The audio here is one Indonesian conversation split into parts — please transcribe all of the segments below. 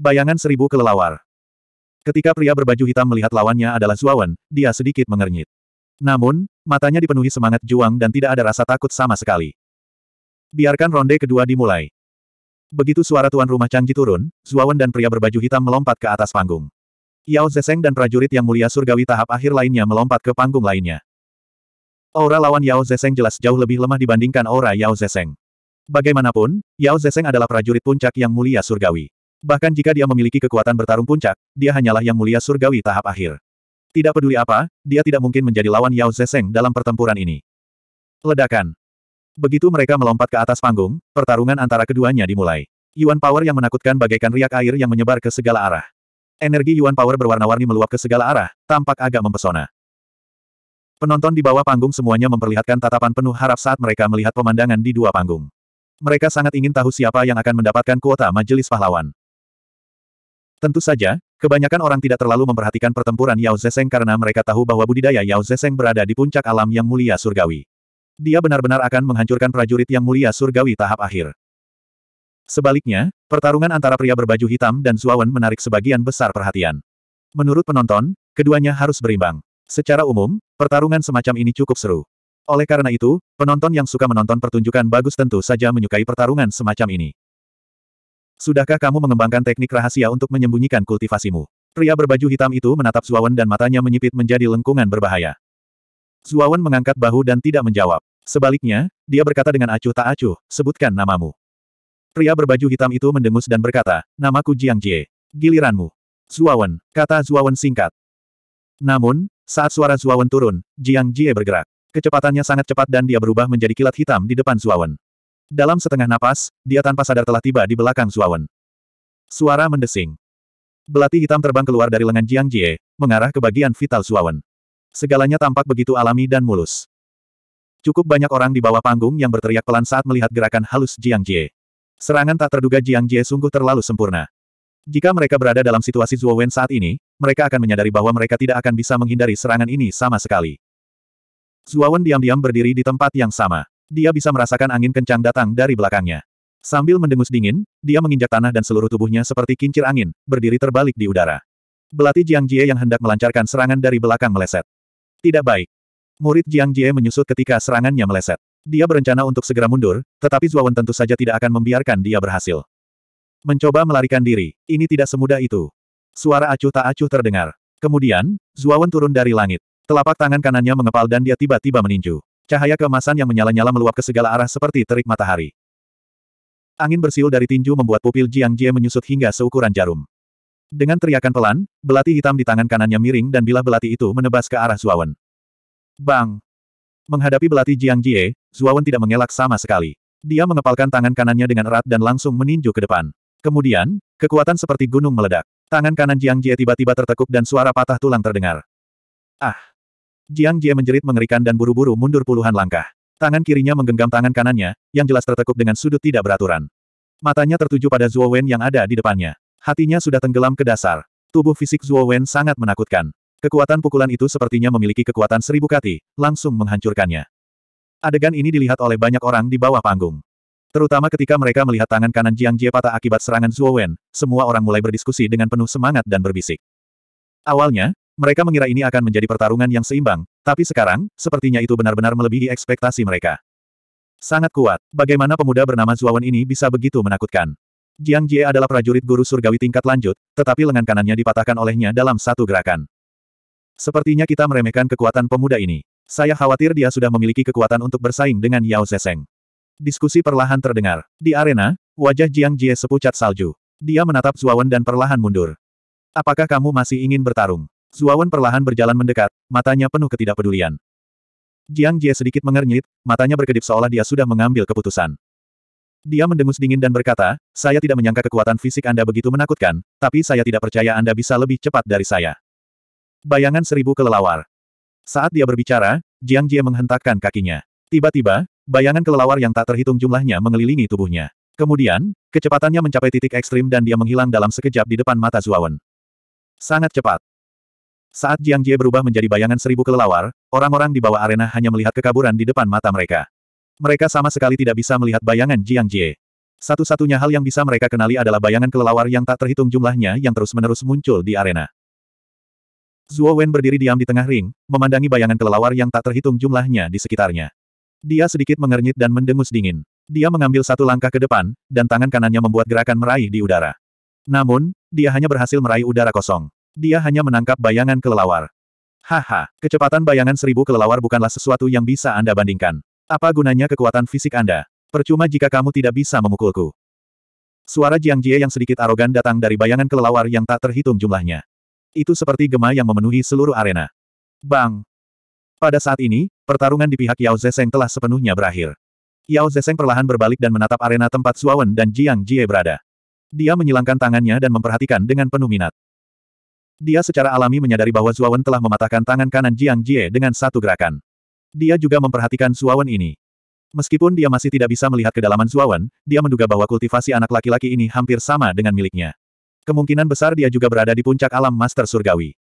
Bayangan seribu kelelawar. Ketika pria berbaju hitam melihat lawannya adalah Zuawan, dia sedikit mengernyit. Namun, matanya dipenuhi semangat juang dan tidak ada rasa takut sama sekali. Biarkan ronde kedua dimulai. Begitu suara tuan rumah Changji turun, Zuawan dan pria berbaju hitam melompat ke atas panggung. Yao Zeseng dan prajurit yang mulia surgawi tahap akhir lainnya melompat ke panggung lainnya. Aura lawan Yao Zeseng jelas jauh lebih lemah dibandingkan aura Yao Zeseng. Bagaimanapun, Yao Zeseng adalah prajurit puncak yang mulia surgawi. Bahkan jika dia memiliki kekuatan bertarung puncak, dia hanyalah yang mulia surgawi tahap akhir. Tidak peduli apa, dia tidak mungkin menjadi lawan Yao Zeseng dalam pertempuran ini. Ledakan. Begitu mereka melompat ke atas panggung, pertarungan antara keduanya dimulai. Yuan Power yang menakutkan bagaikan riak air yang menyebar ke segala arah. Energi Yuan Power berwarna-warni meluap ke segala arah, tampak agak mempesona. Penonton di bawah panggung semuanya memperlihatkan tatapan penuh harap saat mereka melihat pemandangan di dua panggung. Mereka sangat ingin tahu siapa yang akan mendapatkan kuota majelis pahlawan. Tentu saja, kebanyakan orang tidak terlalu memperhatikan pertempuran Yao Zeseng karena mereka tahu bahwa budidaya Yao Zeseng berada di puncak alam yang mulia surgawi. Dia benar-benar akan menghancurkan prajurit yang mulia surgawi tahap akhir. Sebaliknya, pertarungan antara pria berbaju hitam dan Zuawan menarik sebagian besar perhatian. Menurut penonton, keduanya harus berimbang. Secara umum, pertarungan semacam ini cukup seru. Oleh karena itu, penonton yang suka menonton pertunjukan bagus tentu saja menyukai pertarungan semacam ini. Sudahkah kamu mengembangkan teknik rahasia untuk menyembunyikan kultivasimu? Pria berbaju hitam itu menatap Zuawan dan matanya menyipit menjadi lengkungan berbahaya. Zuawan mengangkat bahu dan tidak menjawab. Sebaliknya, dia berkata dengan acuh tak acuh, sebutkan namamu. Pria berbaju hitam itu mendengus dan berkata, namaku Jiang Jie. Giliranmu. Zuawan, kata Zuawan singkat. Namun, saat suara Zuawan turun, Jiang Jie bergerak. Kecepatannya sangat cepat dan dia berubah menjadi kilat hitam di depan Zuawan. Dalam setengah napas, dia tanpa sadar telah tiba di belakang Zuawan. Suara mendesing. Belati hitam terbang keluar dari lengan Jiang Jie, mengarah ke bagian vital Zuawan. Segalanya tampak begitu alami dan mulus. Cukup banyak orang di bawah panggung yang berteriak pelan saat melihat gerakan halus Jiang Jie. Serangan tak terduga Jiang Jie sungguh terlalu sempurna. Jika mereka berada dalam situasi Zhuo saat ini, mereka akan menyadari bahwa mereka tidak akan bisa menghindari serangan ini sama sekali. Zhuo diam-diam berdiri di tempat yang sama dia bisa merasakan angin kencang datang dari belakangnya. Sambil mendengus dingin, dia menginjak tanah dan seluruh tubuhnya seperti kincir angin, berdiri terbalik di udara. Belati Jiang Jie yang hendak melancarkan serangan dari belakang meleset. Tidak baik. Murid Jiang Jie menyusut ketika serangannya meleset. Dia berencana untuk segera mundur, tetapi Zuawan tentu saja tidak akan membiarkan dia berhasil. Mencoba melarikan diri, ini tidak semudah itu. Suara acuh tak acuh terdengar. Kemudian, Zuawan turun dari langit. Telapak tangan kanannya mengepal dan dia tiba-tiba meninju. Cahaya keemasan yang menyala-nyala meluap ke segala arah seperti terik matahari. Angin bersiul dari tinju membuat pupil Jiang Jie menyusut hingga seukuran jarum. Dengan teriakan pelan, belati hitam di tangan kanannya miring dan bilah belati itu menebas ke arah Zuawan. Bang! Menghadapi belati Jiang Jie, Zuawan tidak mengelak sama sekali. Dia mengepalkan tangan kanannya dengan erat dan langsung meninju ke depan. Kemudian, kekuatan seperti gunung meledak. Tangan kanan Jiang Jie tiba-tiba tertekuk dan suara patah tulang terdengar. Ah! Jiang Jie menjerit mengerikan dan buru-buru mundur puluhan langkah. Tangan kirinya menggenggam tangan kanannya, yang jelas tertekuk dengan sudut tidak beraturan. Matanya tertuju pada Zuo Wen yang ada di depannya. Hatinya sudah tenggelam ke dasar. Tubuh fisik Zuo Wen sangat menakutkan. Kekuatan pukulan itu sepertinya memiliki kekuatan seribu kati, langsung menghancurkannya. Adegan ini dilihat oleh banyak orang di bawah panggung. Terutama ketika mereka melihat tangan kanan Jiang Jie patah akibat serangan Zuo Wen, semua orang mulai berdiskusi dengan penuh semangat dan berbisik. Awalnya, mereka mengira ini akan menjadi pertarungan yang seimbang, tapi sekarang, sepertinya itu benar-benar melebihi ekspektasi mereka. Sangat kuat. Bagaimana pemuda bernama Zuawan ini bisa begitu menakutkan? Jiang Jie adalah prajurit guru surgawi tingkat lanjut, tetapi lengan kanannya dipatahkan olehnya dalam satu gerakan. Sepertinya kita meremehkan kekuatan pemuda ini. Saya khawatir dia sudah memiliki kekuatan untuk bersaing dengan Yao Zeseng. Diskusi perlahan terdengar. Di arena, wajah Jiang Jie sepucat salju. Dia menatap Zuawan dan perlahan mundur. Apakah kamu masih ingin bertarung? Zuawan perlahan berjalan mendekat, matanya penuh ketidakpedulian. Jiang Jie sedikit mengernyit, matanya berkedip seolah dia sudah mengambil keputusan. Dia mendengus dingin dan berkata, saya tidak menyangka kekuatan fisik Anda begitu menakutkan, tapi saya tidak percaya Anda bisa lebih cepat dari saya. Bayangan seribu kelelawar. Saat dia berbicara, Jiang Jie menghentakkan kakinya. Tiba-tiba, bayangan kelelawar yang tak terhitung jumlahnya mengelilingi tubuhnya. Kemudian, kecepatannya mencapai titik ekstrim dan dia menghilang dalam sekejap di depan mata Zuawan. Sangat cepat. Saat Jiang Jie berubah menjadi bayangan seribu kelelawar, orang-orang di bawah arena hanya melihat kekaburan di depan mata mereka. Mereka sama sekali tidak bisa melihat bayangan Jiang Jie. Satu-satunya hal yang bisa mereka kenali adalah bayangan kelelawar yang tak terhitung jumlahnya yang terus-menerus muncul di arena. Zhuo Wen berdiri diam di tengah ring, memandangi bayangan kelelawar yang tak terhitung jumlahnya di sekitarnya. Dia sedikit mengernyit dan mendengus dingin. Dia mengambil satu langkah ke depan, dan tangan kanannya membuat gerakan meraih di udara. Namun, dia hanya berhasil meraih udara kosong. Dia hanya menangkap bayangan kelelawar. Haha, kecepatan bayangan seribu kelelawar bukanlah sesuatu yang bisa Anda bandingkan. Apa gunanya kekuatan fisik Anda? Percuma jika kamu tidak bisa memukulku. Suara Jiang Jie yang sedikit arogan datang dari bayangan kelelawar yang tak terhitung jumlahnya. Itu seperti gema yang memenuhi seluruh arena. Bang! Pada saat ini, pertarungan di pihak Yao Zeseng telah sepenuhnya berakhir. Yao Zeseng perlahan berbalik dan menatap arena tempat Suawen dan Jiang Jie berada. Dia menyilangkan tangannya dan memperhatikan dengan penuh minat. Dia secara alami menyadari bahwa Zuawan telah mematahkan tangan kanan Jiang Jie dengan satu gerakan. Dia juga memperhatikan Zuawan ini. Meskipun dia masih tidak bisa melihat kedalaman Zuawan, dia menduga bahwa kultivasi anak laki-laki ini hampir sama dengan miliknya. Kemungkinan besar dia juga berada di puncak alam Master Surgawi.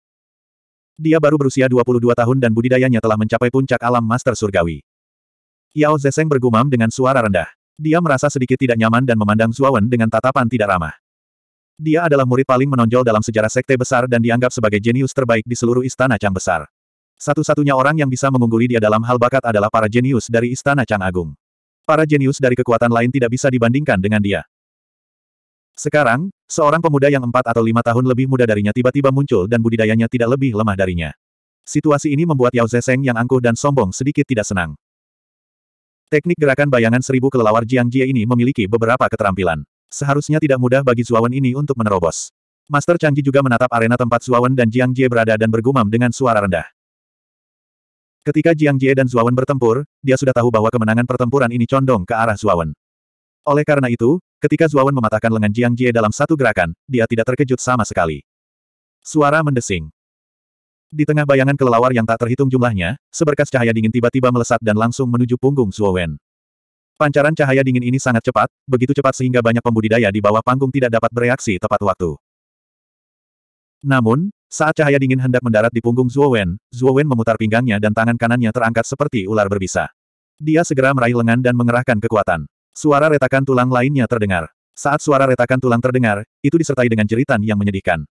Dia baru berusia 22 tahun dan budidayanya telah mencapai puncak alam Master Surgawi. Yao Zeseng bergumam dengan suara rendah. Dia merasa sedikit tidak nyaman dan memandang Zuawan dengan tatapan tidak ramah. Dia adalah murid paling menonjol dalam sejarah sekte besar dan dianggap sebagai jenius terbaik di seluruh istana Chang besar. Satu-satunya orang yang bisa mengungguli dia dalam hal bakat adalah para jenius dari istana Chang Agung. Para jenius dari kekuatan lain tidak bisa dibandingkan dengan dia. Sekarang, seorang pemuda yang empat atau lima tahun lebih muda darinya tiba-tiba muncul dan budidayanya tidak lebih lemah darinya. Situasi ini membuat Yao Zeseng yang angkuh dan sombong sedikit tidak senang. Teknik gerakan bayangan seribu kelelawar Jiang Jie ini memiliki beberapa keterampilan. Seharusnya tidak mudah bagi Zuawan ini untuk menerobos. Master Changji juga menatap arena tempat Zuawan dan Jiang Jie berada dan bergumam dengan suara rendah. Ketika Jiang Jie dan Zuawan bertempur, dia sudah tahu bahwa kemenangan pertempuran ini condong ke arah Zuawan. Oleh karena itu, ketika Zuawan mematahkan lengan Jiang Jie dalam satu gerakan, dia tidak terkejut sama sekali. Suara mendesing. Di tengah bayangan kelelawar yang tak terhitung jumlahnya, seberkas cahaya dingin tiba-tiba melesat dan langsung menuju punggung Zuawan. Pancaran cahaya dingin ini sangat cepat, begitu cepat sehingga banyak pembudidaya di bawah panggung tidak dapat bereaksi tepat waktu. Namun, saat cahaya dingin hendak mendarat di punggung Zhuo Wen, Zhuo Wen memutar pinggangnya dan tangan kanannya terangkat seperti ular berbisa. Dia segera meraih lengan dan mengerahkan kekuatan. Suara retakan tulang lainnya terdengar. Saat suara retakan tulang terdengar, itu disertai dengan jeritan yang menyedihkan.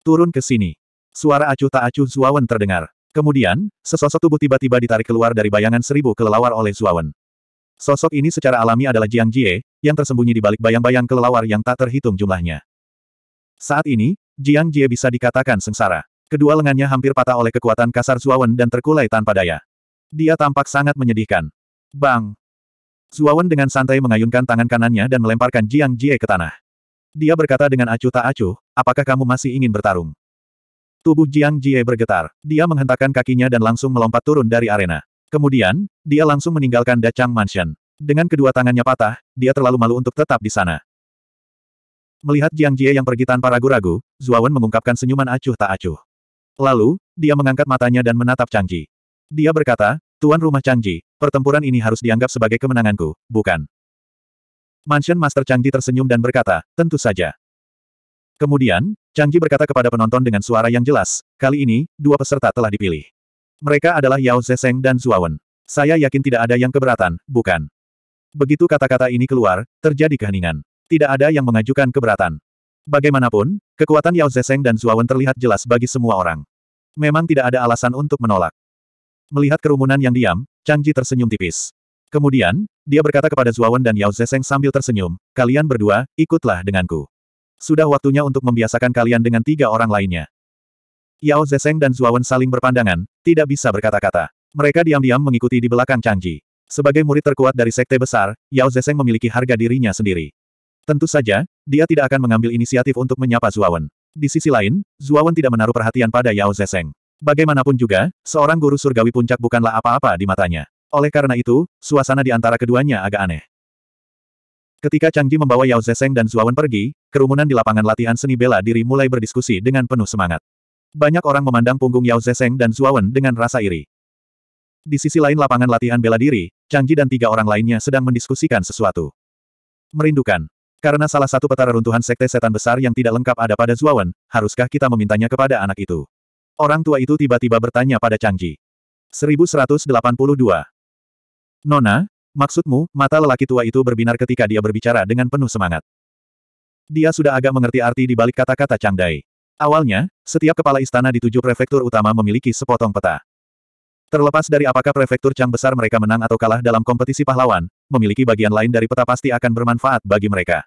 Turun ke sini. Suara acuh tak acuh Wen terdengar. Kemudian, sesosok tubuh tiba-tiba ditarik keluar dari bayangan seribu kelelawar oleh Wen. Sosok ini secara alami adalah Jiang Jie, yang tersembunyi di balik bayang-bayang kelelawar yang tak terhitung jumlahnya. Saat ini, Jiang Jie bisa dikatakan sengsara. Kedua lengannya hampir patah oleh kekuatan kasar Zuawan dan terkulai tanpa daya. Dia tampak sangat menyedihkan. Bang! Zuawan dengan santai mengayunkan tangan kanannya dan melemparkan Jiang Jie ke tanah. Dia berkata dengan acuh tak acuh, apakah kamu masih ingin bertarung? Tubuh Jiang Jie bergetar. Dia menghentakkan kakinya dan langsung melompat turun dari arena. Kemudian, dia langsung meninggalkan Dacang Mansion. Dengan kedua tangannya patah, dia terlalu malu untuk tetap di sana. Melihat Jiang Jie yang pergi tanpa ragu-ragu, Zuawan mengungkapkan senyuman acuh tak acuh. Lalu, dia mengangkat matanya dan menatap Chang Ji. Dia berkata, Tuan rumah Chang Ji, pertempuran ini harus dianggap sebagai kemenanganku, bukan? Mansion Master Chang Ji tersenyum dan berkata, tentu saja. Kemudian, Chang Ji berkata kepada penonton dengan suara yang jelas, kali ini, dua peserta telah dipilih. Mereka adalah Yao Zeseng dan Zuawan. Saya yakin tidak ada yang keberatan, bukan? Begitu kata-kata ini keluar, terjadi keheningan. Tidak ada yang mengajukan keberatan. Bagaimanapun, kekuatan Yao Zeseng dan Zuawan terlihat jelas bagi semua orang. Memang tidak ada alasan untuk menolak. Melihat kerumunan yang diam, Chang Ji tersenyum tipis. Kemudian, dia berkata kepada Zuawan dan Yao Zeseng sambil tersenyum, kalian berdua, ikutlah denganku. Sudah waktunya untuk membiasakan kalian dengan tiga orang lainnya. Yao Zeseng dan Zuawan saling berpandangan, tidak bisa berkata-kata. Mereka diam-diam mengikuti di belakang Changji. Sebagai murid terkuat dari sekte besar, Yao Zeseng memiliki harga dirinya sendiri. Tentu saja, dia tidak akan mengambil inisiatif untuk menyapa Zuawan. Di sisi lain, Zuawan tidak menaruh perhatian pada Yao Zeseng. Bagaimanapun juga, seorang guru surgawi puncak bukanlah apa-apa di matanya. Oleh karena itu, suasana di antara keduanya agak aneh. Ketika Changji membawa Yao Zeseng dan Zuawan pergi, kerumunan di lapangan latihan seni bela diri mulai berdiskusi dengan penuh semangat. Banyak orang memandang punggung Yao Zeseng dan Zhuowen dengan rasa iri. Di sisi lain lapangan latihan bela diri, Changji dan tiga orang lainnya sedang mendiskusikan sesuatu. Merindukan. Karena salah satu peta reruntuhan sekte setan besar yang tidak lengkap ada pada Zhuowen, haruskah kita memintanya kepada anak itu? Orang tua itu tiba-tiba bertanya pada Changji. 1182. Nona, maksudmu, mata lelaki tua itu berbinar ketika dia berbicara dengan penuh semangat. Dia sudah agak mengerti arti di balik kata-kata Chang Dai. Awalnya, setiap kepala istana di tujuh prefektur utama memiliki sepotong peta. Terlepas dari apakah prefektur Chang besar mereka menang atau kalah dalam kompetisi pahlawan, memiliki bagian lain dari peta pasti akan bermanfaat bagi mereka.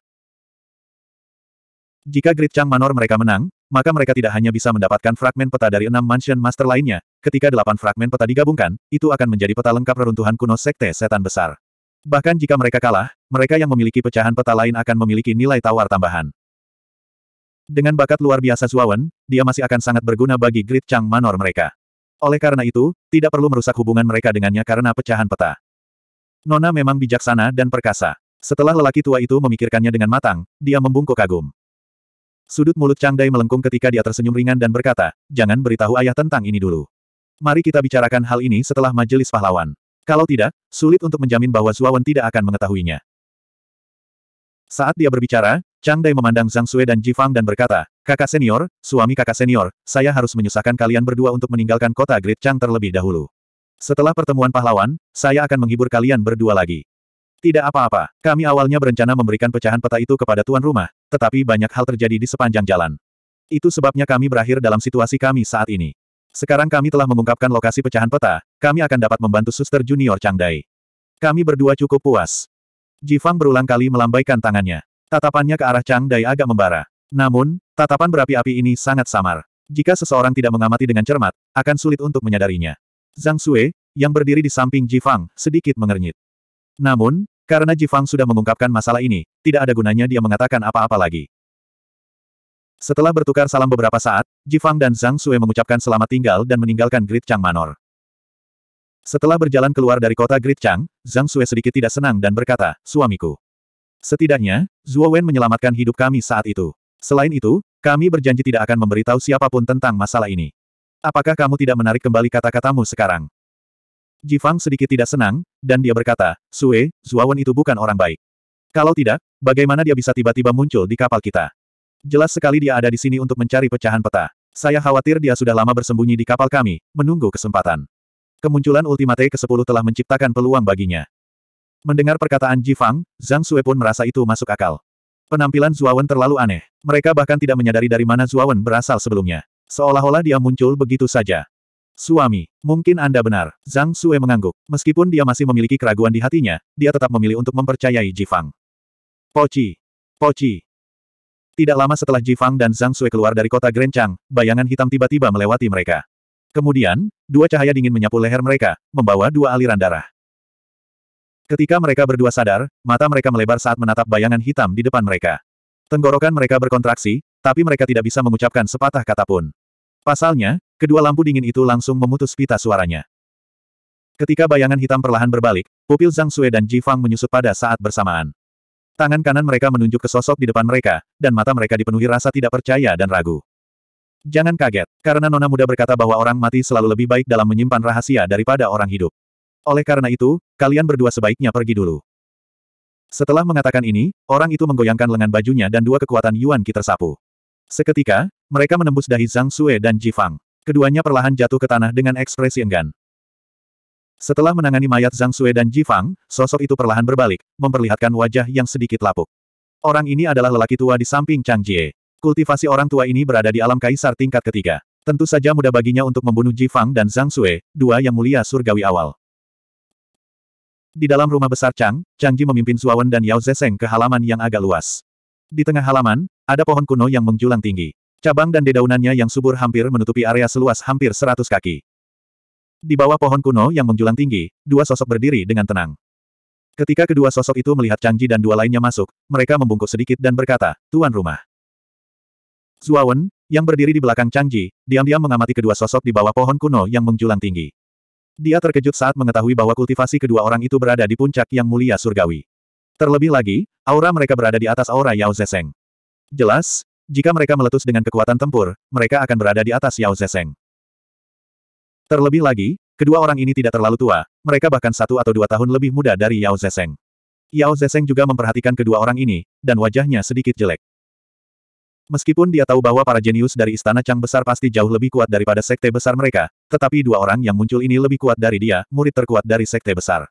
Jika Great Chang Manor mereka menang, maka mereka tidak hanya bisa mendapatkan fragmen peta dari enam Mansion Master lainnya, ketika delapan fragmen peta digabungkan, itu akan menjadi peta lengkap reruntuhan kuno Sekte Setan Besar. Bahkan jika mereka kalah, mereka yang memiliki pecahan peta lain akan memiliki nilai tawar tambahan. Dengan bakat luar biasa Zuawan, dia masih akan sangat berguna bagi grid Chang Manor mereka. Oleh karena itu, tidak perlu merusak hubungan mereka dengannya karena pecahan peta. Nona memang bijaksana dan perkasa. Setelah lelaki tua itu memikirkannya dengan matang, dia membungkuk kagum. Sudut mulut Chang Dai melengkung ketika dia tersenyum ringan dan berkata, jangan beritahu ayah tentang ini dulu. Mari kita bicarakan hal ini setelah majelis pahlawan. Kalau tidak, sulit untuk menjamin bahwa Zuawan tidak akan mengetahuinya. Saat dia berbicara, Chang Dai memandang Zhang Sui dan Jifang dan berkata, kakak senior, suami kakak senior, saya harus menyusahkan kalian berdua untuk meninggalkan kota Great Chang terlebih dahulu. Setelah pertemuan pahlawan, saya akan menghibur kalian berdua lagi. Tidak apa-apa, kami awalnya berencana memberikan pecahan peta itu kepada tuan rumah, tetapi banyak hal terjadi di sepanjang jalan. Itu sebabnya kami berakhir dalam situasi kami saat ini. Sekarang kami telah mengungkapkan lokasi pecahan peta, kami akan dapat membantu suster junior Chang Dai. Kami berdua cukup puas. Jifang berulang kali melambaikan tangannya. Tatapannya ke arah Chang Dai agak membara. Namun, tatapan berapi-api ini sangat samar. Jika seseorang tidak mengamati dengan cermat, akan sulit untuk menyadarinya. Zhang Sue, yang berdiri di samping Jifang, sedikit mengernyit. Namun, karena Jifang sudah mengungkapkan masalah ini, tidak ada gunanya dia mengatakan apa-apa lagi. Setelah bertukar salam beberapa saat, Jifang dan Zhang Sue mengucapkan selamat tinggal dan meninggalkan Grid Chang Manor. Setelah berjalan keluar dari kota Grid Chang, Zhang Sue sedikit tidak senang dan berkata, suamiku. Setidaknya, Zhuo Wen menyelamatkan hidup kami saat itu. Selain itu, kami berjanji tidak akan memberitahu siapapun tentang masalah ini. Apakah kamu tidak menarik kembali kata-katamu sekarang? Jifang sedikit tidak senang, dan dia berkata, Sue, Wen itu bukan orang baik. Kalau tidak, bagaimana dia bisa tiba-tiba muncul di kapal kita? Jelas sekali dia ada di sini untuk mencari pecahan peta. Saya khawatir dia sudah lama bersembunyi di kapal kami, menunggu kesempatan. Kemunculan Ultimate ke-10 telah menciptakan peluang baginya. Mendengar perkataan Ji Fang, Zhang Sue pun merasa itu masuk akal. Penampilan Zuawan terlalu aneh. Mereka bahkan tidak menyadari dari mana Zuawan berasal sebelumnya. Seolah-olah dia muncul begitu saja. Suami, mungkin Anda benar. Zhang Sue mengangguk. Meskipun dia masih memiliki keraguan di hatinya, dia tetap memilih untuk mempercayai Ji Fang. Poci. Poci. Tidak lama setelah Ji Fang dan Zhang Sue keluar dari kota Grenchang, bayangan hitam tiba-tiba melewati mereka. Kemudian, dua cahaya dingin menyapu leher mereka, membawa dua aliran darah. Ketika mereka berdua sadar, mata mereka melebar saat menatap bayangan hitam di depan mereka. Tenggorokan mereka berkontraksi, tapi mereka tidak bisa mengucapkan sepatah kata pun. Pasalnya, kedua lampu dingin itu langsung memutus pita suaranya. Ketika bayangan hitam perlahan berbalik, pupil Zhang Sue dan Ji Fang menyusut pada saat bersamaan. Tangan kanan mereka menunjuk ke sosok di depan mereka, dan mata mereka dipenuhi rasa tidak percaya dan ragu. Jangan kaget, karena Nona Muda berkata bahwa orang mati selalu lebih baik dalam menyimpan rahasia daripada orang hidup. Oleh karena itu, kalian berdua sebaiknya pergi dulu. Setelah mengatakan ini, orang itu menggoyangkan lengan bajunya dan dua kekuatan Yuan Qi tersapu. Seketika, mereka menembus dahi Zhang Sue dan Ji Fang. Keduanya perlahan jatuh ke tanah dengan ekspresi enggan. Setelah menangani mayat Zhang Sue dan Ji Fang, sosok itu perlahan berbalik, memperlihatkan wajah yang sedikit lapuk. Orang ini adalah lelaki tua di samping Chang Jie. Kultivasi orang tua ini berada di alam kaisar tingkat ketiga. Tentu saja mudah baginya untuk membunuh Ji Fang dan Zhang Sue, dua yang mulia surgawi awal. Di dalam rumah besar Chang, Chang Ji memimpin Zuawan dan Yao Zeseng ke halaman yang agak luas. Di tengah halaman, ada pohon kuno yang menjulang tinggi. Cabang dan dedaunannya yang subur hampir menutupi area seluas hampir seratus kaki. Di bawah pohon kuno yang menjulang tinggi, dua sosok berdiri dengan tenang. Ketika kedua sosok itu melihat Chang Ji dan dua lainnya masuk, mereka membungkuk sedikit dan berkata, Tuan Rumah. Zuawan, yang berdiri di belakang Chang Ji, diam-diam mengamati kedua sosok di bawah pohon kuno yang menjulang tinggi. Dia terkejut saat mengetahui bahwa kultivasi kedua orang itu berada di puncak yang mulia surgawi. Terlebih lagi, aura mereka berada di atas aura Yao Zeseng. Jelas, jika mereka meletus dengan kekuatan tempur, mereka akan berada di atas Yao Zeseng. Terlebih lagi, kedua orang ini tidak terlalu tua, mereka bahkan satu atau dua tahun lebih muda dari Yao Zeseng. Yao Zeseng juga memperhatikan kedua orang ini, dan wajahnya sedikit jelek. Meskipun dia tahu bahwa para jenius dari istana Chang besar pasti jauh lebih kuat daripada sekte besar mereka, tetapi dua orang yang muncul ini lebih kuat dari dia, murid terkuat dari sekte besar.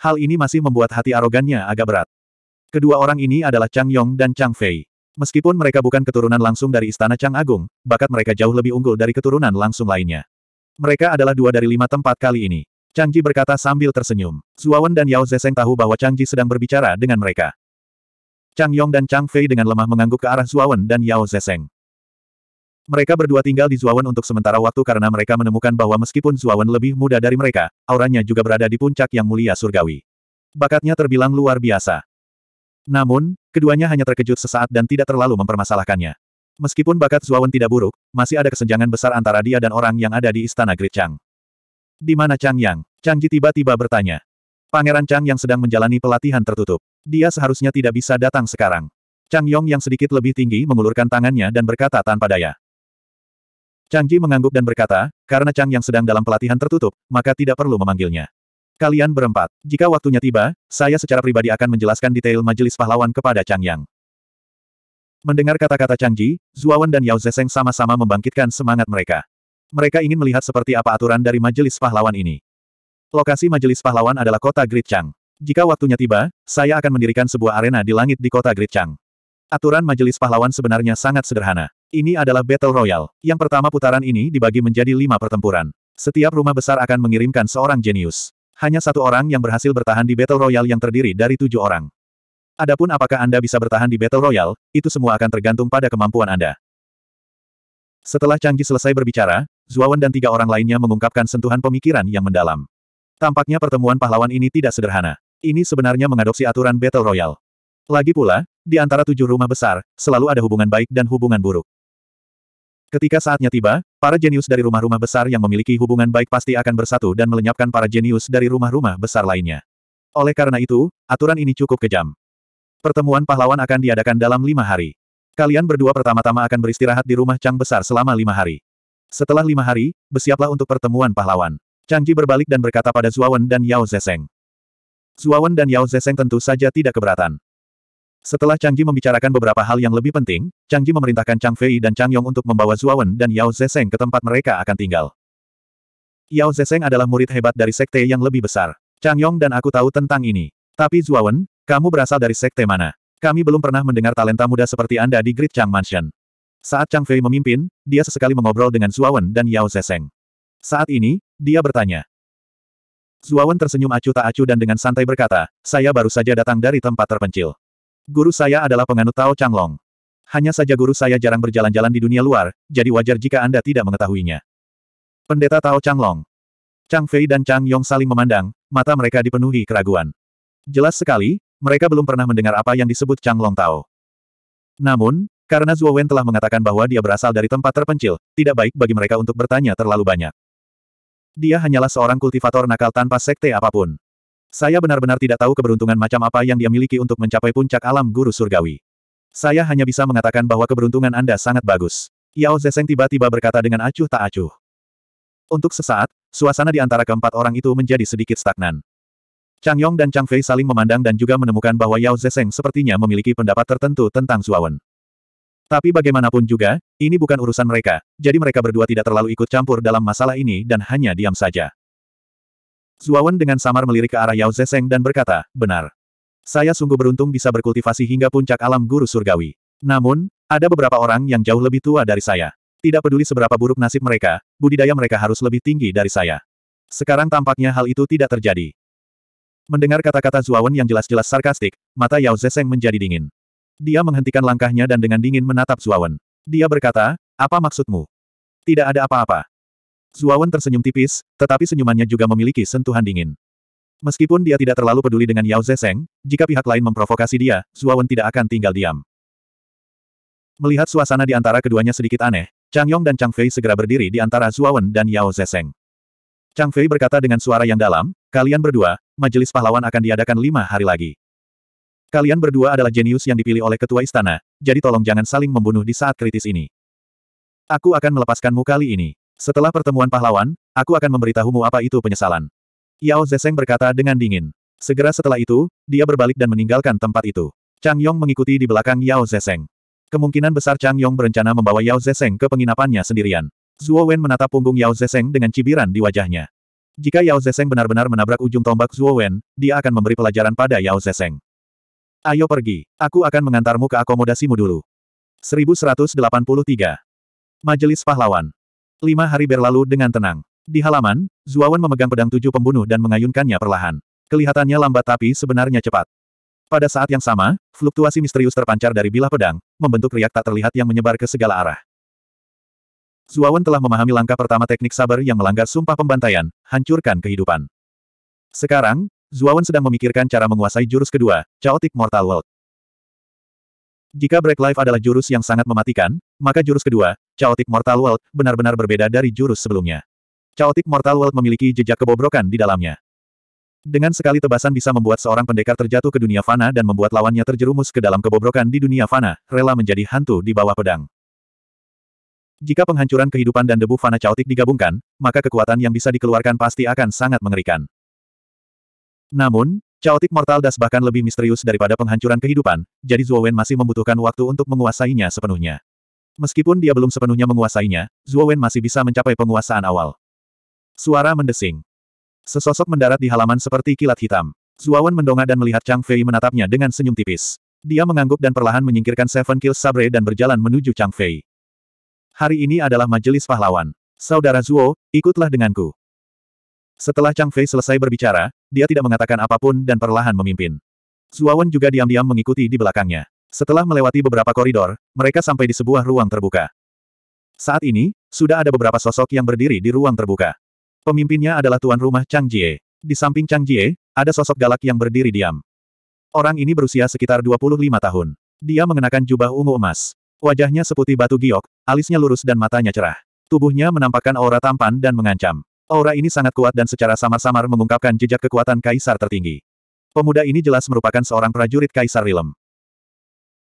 Hal ini masih membuat hati arogannya agak berat. Kedua orang ini adalah Chang Yong dan Chang Fei. Meskipun mereka bukan keturunan langsung dari istana Chang Agung, bakat mereka jauh lebih unggul dari keturunan langsung lainnya. Mereka adalah dua dari lima tempat kali ini. Chang Ji berkata sambil tersenyum. Zuawan dan Yao Zeseng tahu bahwa Chang Ji sedang berbicara dengan mereka. Chang Yong dan Chang Fei dengan lemah mengangguk ke arah Zuawan dan Yao Zeseng. Mereka berdua tinggal di Zuawan untuk sementara waktu karena mereka menemukan bahwa meskipun Zuawan lebih muda dari mereka, auranya juga berada di puncak yang mulia surgawi. Bakatnya terbilang luar biasa. Namun, keduanya hanya terkejut sesaat dan tidak terlalu mempermasalahkannya. Meskipun bakat Zuawan tidak buruk, masih ada kesenjangan besar antara dia dan orang yang ada di istana Great Chang. Di mana Chang Yang? Chang Ji tiba-tiba bertanya. Pangeran Chang yang sedang menjalani pelatihan tertutup. Dia seharusnya tidak bisa datang sekarang. Chang Yong yang sedikit lebih tinggi mengulurkan tangannya dan berkata tanpa daya. Chang Ji mengangguk dan berkata, karena Chang yang sedang dalam pelatihan tertutup, maka tidak perlu memanggilnya. Kalian berempat, jika waktunya tiba, saya secara pribadi akan menjelaskan detail majelis pahlawan kepada Chang Yang. Mendengar kata-kata Chang Ji, Zuawan dan Yao Zeseng sama-sama membangkitkan semangat mereka. Mereka ingin melihat seperti apa aturan dari majelis pahlawan ini. Lokasi majelis pahlawan adalah kota Great Jika waktunya tiba, saya akan mendirikan sebuah arena di langit di kota Great Aturan majelis pahlawan sebenarnya sangat sederhana. Ini adalah Battle Royale. Yang pertama putaran ini dibagi menjadi lima pertempuran. Setiap rumah besar akan mengirimkan seorang jenius. Hanya satu orang yang berhasil bertahan di Battle Royale yang terdiri dari tujuh orang. Adapun apakah Anda bisa bertahan di Battle Royale, itu semua akan tergantung pada kemampuan Anda. Setelah Changji selesai berbicara, Zuawan dan tiga orang lainnya mengungkapkan sentuhan pemikiran yang mendalam. Tampaknya pertemuan pahlawan ini tidak sederhana. Ini sebenarnya mengadopsi aturan Battle Royale. Lagi pula, di antara tujuh rumah besar, selalu ada hubungan baik dan hubungan buruk. Ketika saatnya tiba, para jenius dari rumah-rumah besar yang memiliki hubungan baik pasti akan bersatu dan melenyapkan para jenius dari rumah-rumah besar lainnya. Oleh karena itu, aturan ini cukup kejam. Pertemuan pahlawan akan diadakan dalam lima hari. Kalian berdua pertama-tama akan beristirahat di rumah Chang Besar selama lima hari. Setelah lima hari, bersiaplah untuk pertemuan pahlawan. Chang Ji berbalik dan berkata pada Zuawan dan Yao Zeseng. Zuawan dan Yao Zeseng tentu saja tidak keberatan. Setelah Chang Ji membicarakan beberapa hal yang lebih penting, Chang Ji memerintahkan Chang Fei dan Chang Yong untuk membawa Zuawan dan Yao Zeseng ke tempat mereka akan tinggal. Yao Zeseng adalah murid hebat dari sekte yang lebih besar. Chang Yong dan aku tahu tentang ini. Tapi Zuawan, kamu berasal dari sekte mana? Kami belum pernah mendengar talenta muda seperti Anda di Great Chang Mansion. Saat Chang Fei memimpin, dia sesekali mengobrol dengan Zuawan dan Yao Zeseng. Saat ini, dia bertanya. Zuawan tersenyum acuh tak acuh dan dengan santai berkata, saya baru saja datang dari tempat terpencil. Guru saya adalah penganut Tao Changlong. Hanya saja guru saya jarang berjalan-jalan di dunia luar, jadi wajar jika Anda tidak mengetahuinya. Pendeta Tao Changlong. Chang Fei dan Chang Yong saling memandang, mata mereka dipenuhi keraguan. Jelas sekali, mereka belum pernah mendengar apa yang disebut Changlong Tao. Namun, karena Zuo Wen telah mengatakan bahwa dia berasal dari tempat terpencil, tidak baik bagi mereka untuk bertanya terlalu banyak. Dia hanyalah seorang kultivator nakal tanpa sekte apapun. Saya benar-benar tidak tahu keberuntungan macam apa yang dia miliki untuk mencapai puncak alam guru surgawi. Saya hanya bisa mengatakan bahwa keberuntungan Anda sangat bagus. Yao Zeseng tiba-tiba berkata dengan acuh tak acuh. Untuk sesaat, suasana di antara keempat orang itu menjadi sedikit stagnan. Chang Yong dan Chang Fei saling memandang dan juga menemukan bahwa Yao Zeseng sepertinya memiliki pendapat tertentu tentang Zuawan. Tapi bagaimanapun juga, ini bukan urusan mereka, jadi mereka berdua tidak terlalu ikut campur dalam masalah ini dan hanya diam saja. Zuawan dengan samar melirik ke arah Yao Zeseng dan berkata, benar. Saya sungguh beruntung bisa berkultivasi hingga puncak alam guru surgawi. Namun, ada beberapa orang yang jauh lebih tua dari saya. Tidak peduli seberapa buruk nasib mereka, budidaya mereka harus lebih tinggi dari saya. Sekarang tampaknya hal itu tidak terjadi. Mendengar kata-kata Zuawan yang jelas-jelas sarkastik, mata Yao Zeseng menjadi dingin. Dia menghentikan langkahnya dan dengan dingin menatap Zuawan. Dia berkata, apa maksudmu? Tidak ada apa-apa. Zuawan tersenyum tipis, tetapi senyumannya juga memiliki sentuhan dingin. Meskipun dia tidak terlalu peduli dengan Yao Zeseng, jika pihak lain memprovokasi dia, Zuawan tidak akan tinggal diam. Melihat suasana di antara keduanya sedikit aneh, Chang Yong dan Chang Fei segera berdiri di antara Zuawan dan Yao Zeseng. Chang Fei berkata dengan suara yang dalam, kalian berdua, majelis pahlawan akan diadakan lima hari lagi. Kalian berdua adalah jenius yang dipilih oleh ketua istana, jadi tolong jangan saling membunuh di saat kritis ini. Aku akan melepaskanmu kali ini. Setelah pertemuan pahlawan, aku akan memberitahumu apa itu penyesalan. Yao Zeseng berkata dengan dingin. Segera setelah itu, dia berbalik dan meninggalkan tempat itu. Chang Yong mengikuti di belakang Yao Zeseng. Kemungkinan besar Chang Yong berencana membawa Yao Zeseng ke penginapannya sendirian. Zhuo Wen menatap punggung Yao Zeseng dengan cibiran di wajahnya. Jika Yao Zeseng benar-benar menabrak ujung tombak Zhuo Wen, dia akan memberi pelajaran pada Yao Zeseng. Ayo pergi, aku akan mengantarmu ke akomodasimu dulu. 1183. Majelis Pahlawan. Lima hari berlalu dengan tenang. Di halaman, Zuawan memegang pedang tujuh pembunuh dan mengayunkannya perlahan. Kelihatannya lambat tapi sebenarnya cepat. Pada saat yang sama, fluktuasi misterius terpancar dari bilah pedang, membentuk riak tak terlihat yang menyebar ke segala arah. Zuawan telah memahami langkah pertama teknik sabar yang melanggar sumpah pembantaian, hancurkan kehidupan. Sekarang, Zuawan sedang memikirkan cara menguasai jurus kedua, Chaotic Mortal World. Jika Break Life adalah jurus yang sangat mematikan, maka jurus kedua, Chaotic Mortal World, benar-benar berbeda dari jurus sebelumnya. Chaotic Mortal World memiliki jejak kebobrokan di dalamnya. Dengan sekali tebasan bisa membuat seorang pendekar terjatuh ke dunia fana dan membuat lawannya terjerumus ke dalam kebobrokan di dunia fana, rela menjadi hantu di bawah pedang. Jika penghancuran kehidupan dan debu fana chaotic digabungkan, maka kekuatan yang bisa dikeluarkan pasti akan sangat mengerikan. Namun, Chaotic Mortal Das bahkan lebih misterius daripada penghancuran kehidupan, jadi Wen masih membutuhkan waktu untuk menguasainya sepenuhnya. Meskipun dia belum sepenuhnya menguasainya, Wen masih bisa mencapai penguasaan awal. Suara mendesing. Sesosok mendarat di halaman seperti kilat hitam. Wen mendongak dan melihat Chang Fei menatapnya dengan senyum tipis. Dia mengangguk dan perlahan menyingkirkan Seven Kills Sabre dan berjalan menuju Chang Fei. Hari ini adalah majelis pahlawan. Saudara Zuo, ikutlah denganku. Setelah Chang Fei selesai berbicara, dia tidak mengatakan apapun dan perlahan memimpin. Zuawan juga diam-diam mengikuti di belakangnya. Setelah melewati beberapa koridor, mereka sampai di sebuah ruang terbuka. Saat ini, sudah ada beberapa sosok yang berdiri di ruang terbuka. Pemimpinnya adalah tuan rumah Chang Jie. Di samping Chang Jie, ada sosok galak yang berdiri diam. Orang ini berusia sekitar 25 tahun. Dia mengenakan jubah ungu emas. Wajahnya seputih batu giok, alisnya lurus dan matanya cerah. Tubuhnya menampakkan aura tampan dan mengancam. Aura ini sangat kuat dan secara samar-samar mengungkapkan jejak kekuatan kaisar tertinggi. Pemuda ini jelas merupakan seorang prajurit kaisar Rilem.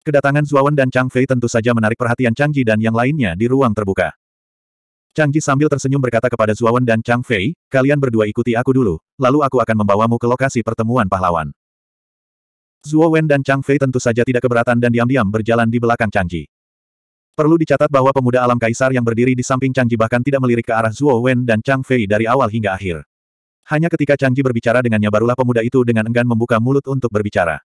Kedatangan Zuawan dan Chang Fei tentu saja menarik perhatian Chang Ji dan yang lainnya di ruang terbuka. Chang Ji sambil tersenyum berkata kepada Zuawan dan Chang Fei, kalian berdua ikuti aku dulu, lalu aku akan membawamu ke lokasi pertemuan pahlawan. Zuo dan Chang Fei tentu saja tidak keberatan dan diam-diam berjalan di belakang Chang Ji. Perlu dicatat bahwa pemuda alam kaisar yang berdiri di samping Changji bahkan tidak melirik ke arah Zhuo Wen dan Chang Fei dari awal hingga akhir. Hanya ketika Changji berbicara dengannya barulah pemuda itu dengan enggan membuka mulut untuk berbicara.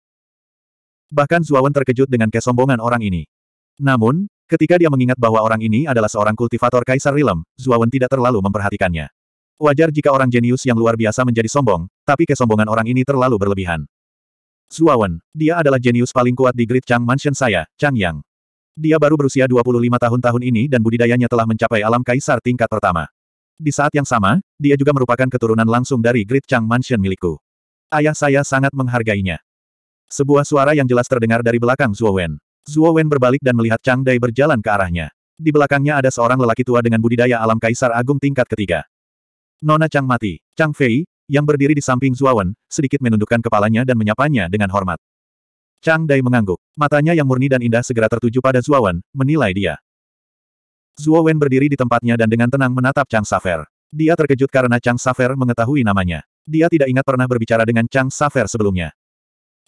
Bahkan Zhuo Wen terkejut dengan kesombongan orang ini. Namun, ketika dia mengingat bahwa orang ini adalah seorang kultivator kaisar Rilem, Zhuo Wen tidak terlalu memperhatikannya. Wajar jika orang jenius yang luar biasa menjadi sombong, tapi kesombongan orang ini terlalu berlebihan. Wen, dia adalah jenius paling kuat di Great Chang Mansion saya, Chang Yang. Dia baru berusia 25 tahun tahun ini dan budidayanya telah mencapai alam kaisar tingkat pertama. Di saat yang sama, dia juga merupakan keturunan langsung dari Great Chang Mansion milikku. Ayah saya sangat menghargainya. Sebuah suara yang jelas terdengar dari belakang Zhuo Wen. Zhuo Wen berbalik dan melihat Chang Dai berjalan ke arahnya. Di belakangnya ada seorang lelaki tua dengan budidaya alam kaisar agung tingkat ketiga. Nona Chang mati. Chang Fei, yang berdiri di samping Zhuo Wen, sedikit menundukkan kepalanya dan menyapanya dengan hormat. Chang Dai mengangguk. Matanya yang murni dan indah segera tertuju pada Wen, menilai dia. Wen berdiri di tempatnya dan dengan tenang menatap Chang Safer. Dia terkejut karena Chang Safer mengetahui namanya. Dia tidak ingat pernah berbicara dengan Chang Safer sebelumnya.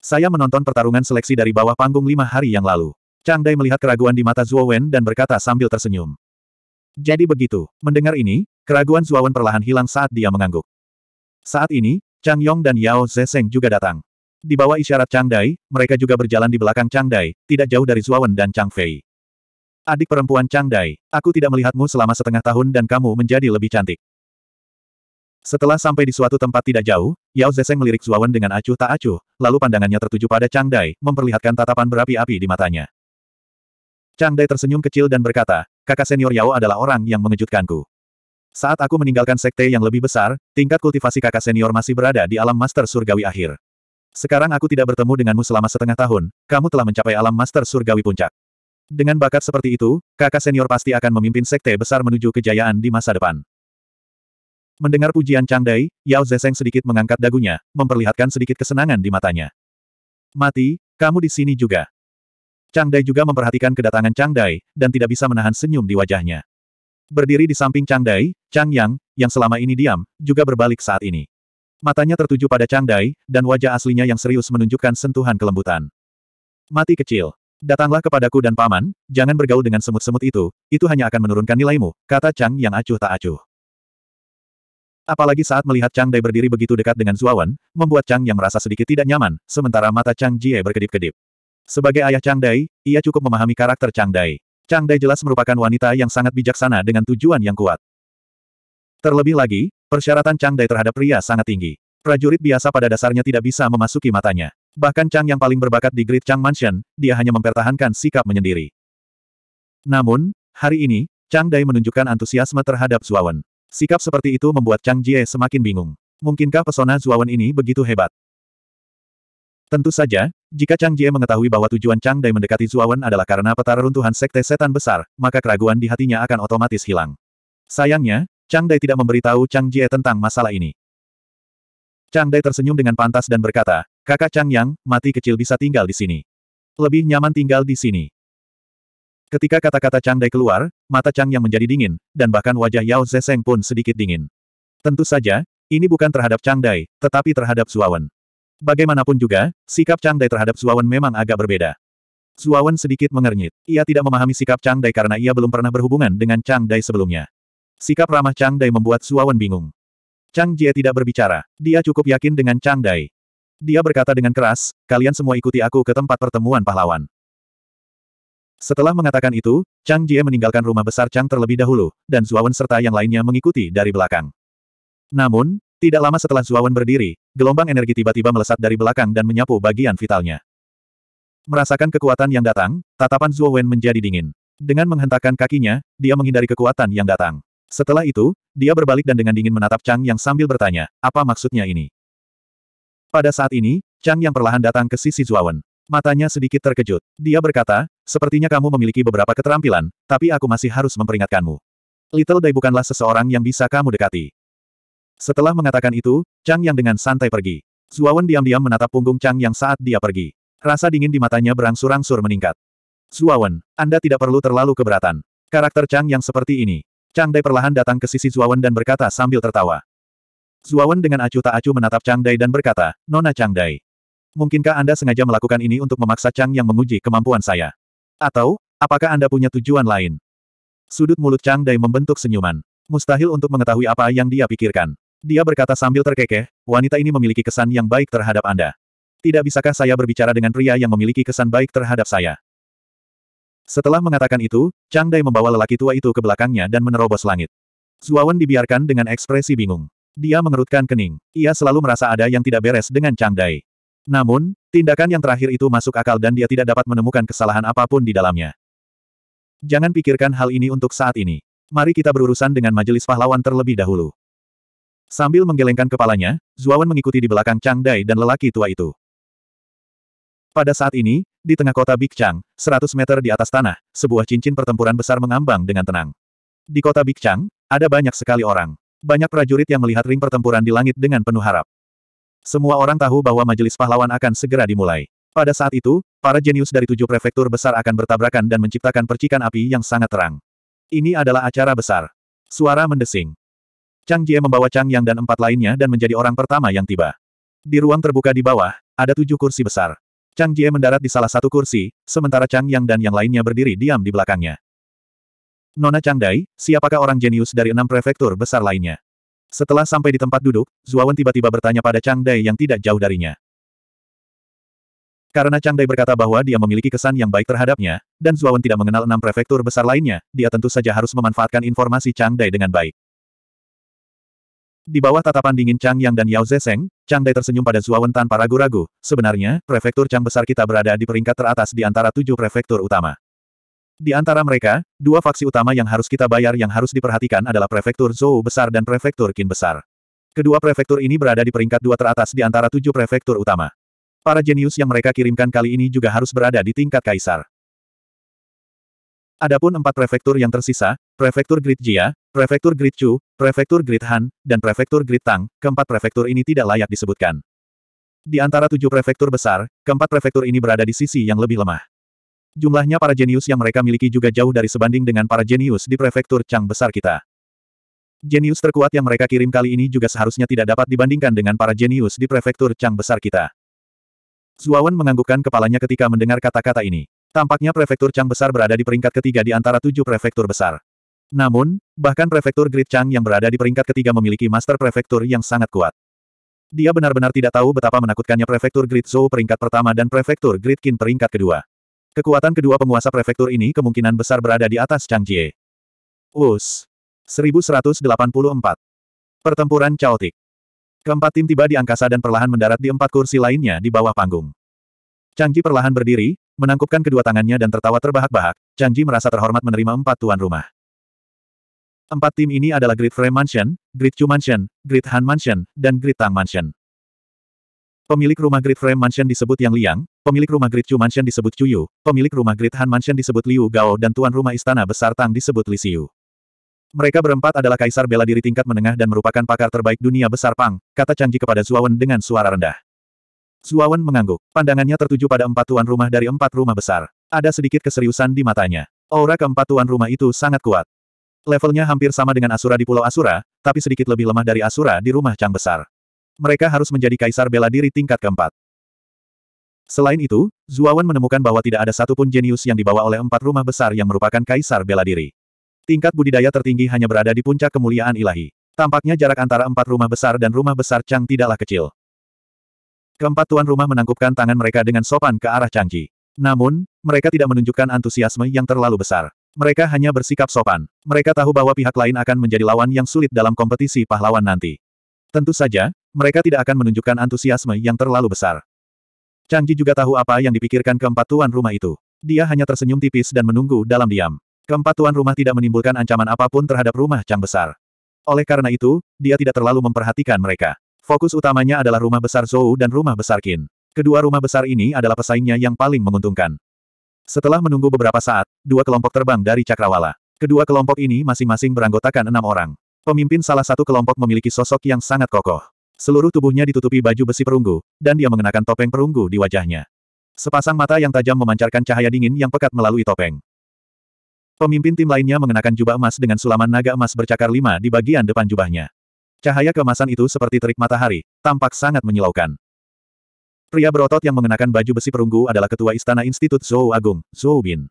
Saya menonton pertarungan seleksi dari bawah panggung lima hari yang lalu. Chang Dai melihat keraguan di mata Wen dan berkata sambil tersenyum. Jadi begitu. Mendengar ini, keraguan Wen perlahan hilang saat dia mengangguk. Saat ini, Chang Yong dan Yao Zeseng juga datang. Di bawah isyarat Chang Dai, mereka juga berjalan di belakang Chang Dai, tidak jauh dari Zuawan dan Chang Fei. Adik perempuan Chang Dai, aku tidak melihatmu selama setengah tahun dan kamu menjadi lebih cantik. Setelah sampai di suatu tempat tidak jauh, Yao Zeseng melirik Zuawan dengan acuh tak acuh, lalu pandangannya tertuju pada Chang Dai, memperlihatkan tatapan berapi-api di matanya. Chang Dai tersenyum kecil dan berkata, kakak senior Yao adalah orang yang mengejutkanku. Saat aku meninggalkan sekte yang lebih besar, tingkat kultivasi kakak senior masih berada di alam master surgawi akhir. Sekarang aku tidak bertemu denganmu selama setengah tahun, kamu telah mencapai alam master surgawi puncak. Dengan bakat seperti itu, kakak senior pasti akan memimpin sekte besar menuju kejayaan di masa depan. Mendengar pujian Chang Dai, Yao Zeseng sedikit mengangkat dagunya, memperlihatkan sedikit kesenangan di matanya. Mati, kamu di sini juga. Chang Dai juga memperhatikan kedatangan Chang Dai, dan tidak bisa menahan senyum di wajahnya. Berdiri di samping Chang Dai, Chang Yang, yang selama ini diam, juga berbalik saat ini. Matanya tertuju pada Chang Dai, dan wajah aslinya yang serius menunjukkan sentuhan kelembutan. Mati kecil. Datanglah kepadaku dan paman, jangan bergaul dengan semut-semut itu, itu hanya akan menurunkan nilaimu, kata Chang yang acuh tak acuh. Apalagi saat melihat Chang Dai berdiri begitu dekat dengan Zuawan, membuat Chang yang merasa sedikit tidak nyaman, sementara mata Chang Jie berkedip-kedip. Sebagai ayah Chang Dai, ia cukup memahami karakter Chang Dai. Chang Dai jelas merupakan wanita yang sangat bijaksana dengan tujuan yang kuat. Terlebih lagi, Persyaratan Chang Dai terhadap pria sangat tinggi. Prajurit biasa pada dasarnya tidak bisa memasuki matanya. Bahkan Chang yang paling berbakat di Great Chang Mansion, dia hanya mempertahankan sikap menyendiri. Namun, hari ini, Chang Dai menunjukkan antusiasme terhadap Zuawan. Sikap seperti itu membuat Chang Jie semakin bingung. Mungkinkah pesona Zuawan ini begitu hebat? Tentu saja, jika Chang Jie mengetahui bahwa tujuan Chang Dai mendekati Zuawan adalah karena petara runtuhan sekte setan besar, maka keraguan di hatinya akan otomatis hilang. Sayangnya, Chang Dai tidak memberitahu Chang Jie tentang masalah ini. Chang Dai tersenyum dengan pantas dan berkata, kakak Chang Yang, mati kecil bisa tinggal di sini. Lebih nyaman tinggal di sini. Ketika kata-kata Chang Dai keluar, mata Chang Yang menjadi dingin, dan bahkan wajah Yao Zeseng pun sedikit dingin. Tentu saja, ini bukan terhadap Chang Dai, tetapi terhadap Zuawan. Bagaimanapun juga, sikap Chang Dai terhadap Zuawan memang agak berbeda. Zuawan sedikit mengernyit. Ia tidak memahami sikap Chang Dai karena ia belum pernah berhubungan dengan Chang Dai sebelumnya. Sikap ramah Chang Dai membuat Suawan bingung. Chang Jie tidak berbicara, dia cukup yakin dengan Chang Dai. Dia berkata dengan keras, kalian semua ikuti aku ke tempat pertemuan pahlawan. Setelah mengatakan itu, Chang Jie meninggalkan rumah besar Chang terlebih dahulu, dan Zuawan serta yang lainnya mengikuti dari belakang. Namun, tidak lama setelah Zuawan berdiri, gelombang energi tiba-tiba melesat dari belakang dan menyapu bagian vitalnya. Merasakan kekuatan yang datang, tatapan Zuawan menjadi dingin. Dengan menghentakkan kakinya, dia menghindari kekuatan yang datang. Setelah itu, dia berbalik dan dengan dingin menatap Chang Yang sambil bertanya, apa maksudnya ini? Pada saat ini, Chang Yang perlahan datang ke sisi Zuawan. Matanya sedikit terkejut. Dia berkata, sepertinya kamu memiliki beberapa keterampilan, tapi aku masih harus memperingatkanmu. Little Day bukanlah seseorang yang bisa kamu dekati. Setelah mengatakan itu, Chang Yang dengan santai pergi. Zuawan diam-diam menatap punggung Chang Yang saat dia pergi. Rasa dingin di matanya berangsur-angsur meningkat. Zuawan, Anda tidak perlu terlalu keberatan. Karakter Chang Yang seperti ini, Chang Dai perlahan datang ke sisi Zuawan dan berkata sambil tertawa. Zuawan dengan acuh tak acuh menatap Chang Dai dan berkata, Nona Chang Dai. Mungkinkah Anda sengaja melakukan ini untuk memaksa Chang yang menguji kemampuan saya? Atau, apakah Anda punya tujuan lain? Sudut mulut Chang Dai membentuk senyuman. Mustahil untuk mengetahui apa yang dia pikirkan. Dia berkata sambil terkekeh, wanita ini memiliki kesan yang baik terhadap Anda. Tidak bisakah saya berbicara dengan pria yang memiliki kesan baik terhadap saya? Setelah mengatakan itu, Chang Dai membawa lelaki tua itu ke belakangnya dan menerobos langit. Zuawan dibiarkan dengan ekspresi bingung. Dia mengerutkan kening. Ia selalu merasa ada yang tidak beres dengan Chang Dai. Namun, tindakan yang terakhir itu masuk akal dan dia tidak dapat menemukan kesalahan apapun di dalamnya. Jangan pikirkan hal ini untuk saat ini. Mari kita berurusan dengan majelis pahlawan terlebih dahulu. Sambil menggelengkan kepalanya, Zuawan mengikuti di belakang Chang Dai dan lelaki tua itu. Pada saat ini, di tengah kota Big Chang, 100 meter di atas tanah, sebuah cincin pertempuran besar mengambang dengan tenang. Di kota Big Chang, ada banyak sekali orang. Banyak prajurit yang melihat ring pertempuran di langit dengan penuh harap. Semua orang tahu bahwa majelis pahlawan akan segera dimulai. Pada saat itu, para jenius dari tujuh prefektur besar akan bertabrakan dan menciptakan percikan api yang sangat terang. Ini adalah acara besar. Suara mendesing. Chang Jie membawa Chang Yang dan empat lainnya dan menjadi orang pertama yang tiba. Di ruang terbuka di bawah, ada tujuh kursi besar. Chang Jie mendarat di salah satu kursi, sementara Chang Yang dan yang lainnya berdiri diam di belakangnya. Nona Chang Dai, siapakah orang jenius dari enam prefektur besar lainnya? Setelah sampai di tempat duduk, Zuawan tiba-tiba bertanya pada Chang Dai yang tidak jauh darinya. Karena Chang Dai berkata bahwa dia memiliki kesan yang baik terhadapnya, dan Zuawan tidak mengenal enam prefektur besar lainnya, dia tentu saja harus memanfaatkan informasi Chang Dai dengan baik. Di bawah tatapan dingin Chang Yang dan Yao Zeseng, Chang Dai tersenyum pada Wen tanpa ragu-ragu. Sebenarnya, prefektur Chang besar kita berada di peringkat teratas di antara tujuh prefektur utama. Di antara mereka, dua faksi utama yang harus kita bayar yang harus diperhatikan adalah prefektur Zhou besar dan prefektur Qin besar. Kedua prefektur ini berada di peringkat dua teratas di antara tujuh prefektur utama. Para jenius yang mereka kirimkan kali ini juga harus berada di tingkat kaisar. Adapun empat prefektur yang tersisa, Prefektur Grid Jia, Prefektur Grid Chu, Prefektur Grid Han, dan Prefektur Grid Tang, keempat prefektur ini tidak layak disebutkan. Di antara tujuh prefektur besar, keempat prefektur ini berada di sisi yang lebih lemah. Jumlahnya para jenius yang mereka miliki juga jauh dari sebanding dengan para jenius di prefektur Chang besar kita. Jenius terkuat yang mereka kirim kali ini juga seharusnya tidak dapat dibandingkan dengan para jenius di prefektur Chang besar kita. Zuawan menganggukkan kepalanya ketika mendengar kata-kata ini. Tampaknya prefektur Chang besar berada di peringkat ketiga di antara tujuh prefektur besar. Namun, bahkan prefektur Great Chang yang berada di peringkat ketiga memiliki master prefektur yang sangat kuat. Dia benar-benar tidak tahu betapa menakutkannya prefektur Great Zhou peringkat pertama dan prefektur Great Qin peringkat kedua. Kekuatan kedua penguasa prefektur ini kemungkinan besar berada di atas Chang Jie. Us. 1184. Pertempuran Chaotic. Keempat tim tiba di angkasa dan perlahan mendarat di empat kursi lainnya di bawah panggung. Chang Changji perlahan berdiri, Menangkupkan kedua tangannya dan tertawa terbahak-bahak, Chang Ji merasa terhormat menerima empat tuan rumah. Empat tim ini adalah Great Frame Mansion, Great Chu Mansion, Great Han Mansion, dan Great Tang Mansion. Pemilik rumah Great Frame Mansion disebut Yang Liang, pemilik rumah Great Chu Mansion disebut Chu Yu, pemilik rumah Great Han Mansion disebut Liu Gao dan tuan rumah istana besar Tang disebut Li Xiu. Mereka berempat adalah kaisar bela diri tingkat menengah dan merupakan pakar terbaik dunia besar Pang, kata Chang Ji kepada Zuawan dengan suara rendah. Suawan mengangguk. Pandangannya tertuju pada empat tuan rumah dari empat rumah besar. Ada sedikit keseriusan di matanya. Aura keempat tuan rumah itu sangat kuat. Levelnya hampir sama dengan Asura di Pulau Asura, tapi sedikit lebih lemah dari Asura di rumah Chang Besar. Mereka harus menjadi kaisar bela diri tingkat keempat. Selain itu, Zuawan menemukan bahwa tidak ada satupun jenius yang dibawa oleh empat rumah besar yang merupakan kaisar bela diri. Tingkat budidaya tertinggi hanya berada di puncak kemuliaan ilahi. Tampaknya jarak antara empat rumah besar dan rumah besar Chang tidaklah kecil. Keempat tuan rumah menangkupkan tangan mereka dengan sopan ke arah Changji, Namun, mereka tidak menunjukkan antusiasme yang terlalu besar. Mereka hanya bersikap sopan. Mereka tahu bahwa pihak lain akan menjadi lawan yang sulit dalam kompetisi pahlawan nanti. Tentu saja, mereka tidak akan menunjukkan antusiasme yang terlalu besar. Changji juga tahu apa yang dipikirkan keempat tuan rumah itu. Dia hanya tersenyum tipis dan menunggu dalam diam. Keempat tuan rumah tidak menimbulkan ancaman apapun terhadap rumah Chang besar. Oleh karena itu, dia tidak terlalu memperhatikan mereka. Fokus utamanya adalah rumah besar Zhou dan rumah besar Qin. Kedua rumah besar ini adalah pesaingnya yang paling menguntungkan. Setelah menunggu beberapa saat, dua kelompok terbang dari Cakrawala. Kedua kelompok ini masing-masing beranggotakan enam orang. Pemimpin salah satu kelompok memiliki sosok yang sangat kokoh. Seluruh tubuhnya ditutupi baju besi perunggu, dan dia mengenakan topeng perunggu di wajahnya. Sepasang mata yang tajam memancarkan cahaya dingin yang pekat melalui topeng. Pemimpin tim lainnya mengenakan jubah emas dengan sulaman naga emas bercakar lima di bagian depan jubahnya. Cahaya kemasan itu seperti terik matahari, tampak sangat menyilaukan. Pria berotot yang mengenakan baju besi perunggu adalah ketua istana Institut Zhou Agung, Zhou Bin.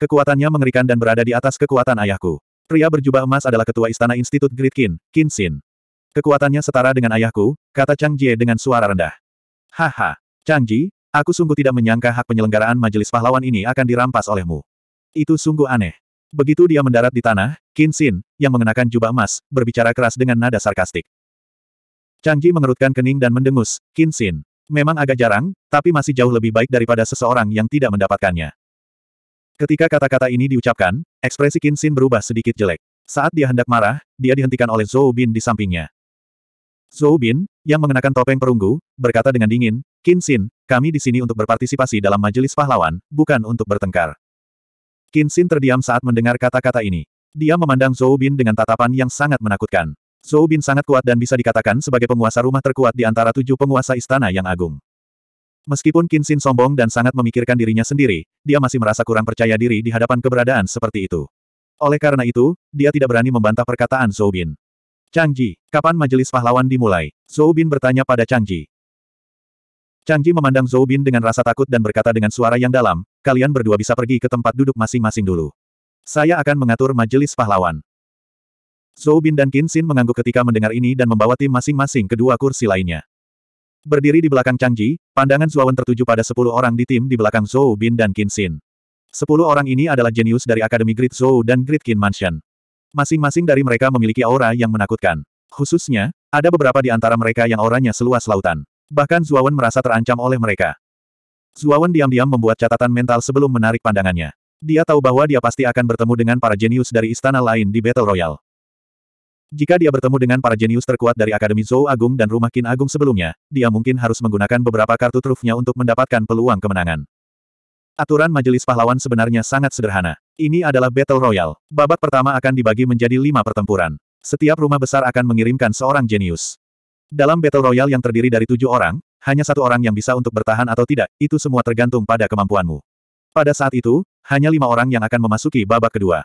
Kekuatannya mengerikan dan berada di atas kekuatan ayahku. Pria berjubah emas adalah ketua istana Institut Gritkin, Qin, Qin Xin. Kekuatannya setara dengan ayahku, kata Chang Jie dengan suara rendah. Haha, Chang Ji, aku sungguh tidak menyangka hak penyelenggaraan majelis pahlawan ini akan dirampas olehmu. Itu sungguh aneh. Begitu dia mendarat di tanah, Qin Xin, yang mengenakan jubah emas, berbicara keras dengan nada sarkastik. Ji mengerutkan kening dan mendengus, Qin Xin. Memang agak jarang, tapi masih jauh lebih baik daripada seseorang yang tidak mendapatkannya. Ketika kata-kata ini diucapkan, ekspresi Qin Xin berubah sedikit jelek. Saat dia hendak marah, dia dihentikan oleh Zhou Bin di sampingnya. Zhou Bin, yang mengenakan topeng perunggu, berkata dengan dingin, Qin Xin, kami di sini untuk berpartisipasi dalam majelis pahlawan, bukan untuk bertengkar. Kinsin terdiam saat mendengar kata-kata ini. Dia memandang Zhou Bin dengan tatapan yang sangat menakutkan. Zhou Bin sangat kuat dan bisa dikatakan sebagai penguasa rumah terkuat di antara tujuh penguasa istana yang agung. Meskipun Kinsin sombong dan sangat memikirkan dirinya sendiri, dia masih merasa kurang percaya diri di hadapan keberadaan seperti itu. Oleh karena itu, dia tidak berani membantah perkataan Zhou Bin. Chang Ji, kapan majelis pahlawan dimulai? Zhou Bin bertanya pada Chang Ji. Chang Ji memandang Zhou Bin dengan rasa takut dan berkata dengan suara yang dalam, kalian berdua bisa pergi ke tempat duduk masing-masing dulu. Saya akan mengatur majelis pahlawan. Zhou Bin dan Qin Xin mengangguk ketika mendengar ini dan membawa tim masing-masing ke dua kursi lainnya. Berdiri di belakang Chang Ji, pandangan Zuawan tertuju pada sepuluh orang di tim di belakang Zhou Bin dan Qin Xin. Sepuluh orang ini adalah jenius dari Akademi Great Zhou dan Great Qin Mansion. Masing-masing dari mereka memiliki aura yang menakutkan. Khususnya, ada beberapa di antara mereka yang auranya seluas lautan. Bahkan Zuawan merasa terancam oleh mereka. Zuawan diam-diam membuat catatan mental sebelum menarik pandangannya. Dia tahu bahwa dia pasti akan bertemu dengan para jenius dari istana lain di Battle Royale. Jika dia bertemu dengan para jenius terkuat dari Akademi Zou Agung dan Rumah Kin Agung sebelumnya, dia mungkin harus menggunakan beberapa kartu trufnya untuk mendapatkan peluang kemenangan. Aturan Majelis Pahlawan sebenarnya sangat sederhana. Ini adalah Battle Royale. Babak pertama akan dibagi menjadi lima pertempuran. Setiap rumah besar akan mengirimkan seorang jenius. Dalam Battle Royale yang terdiri dari tujuh orang, hanya satu orang yang bisa untuk bertahan atau tidak, itu semua tergantung pada kemampuanmu. Pada saat itu, hanya lima orang yang akan memasuki babak kedua.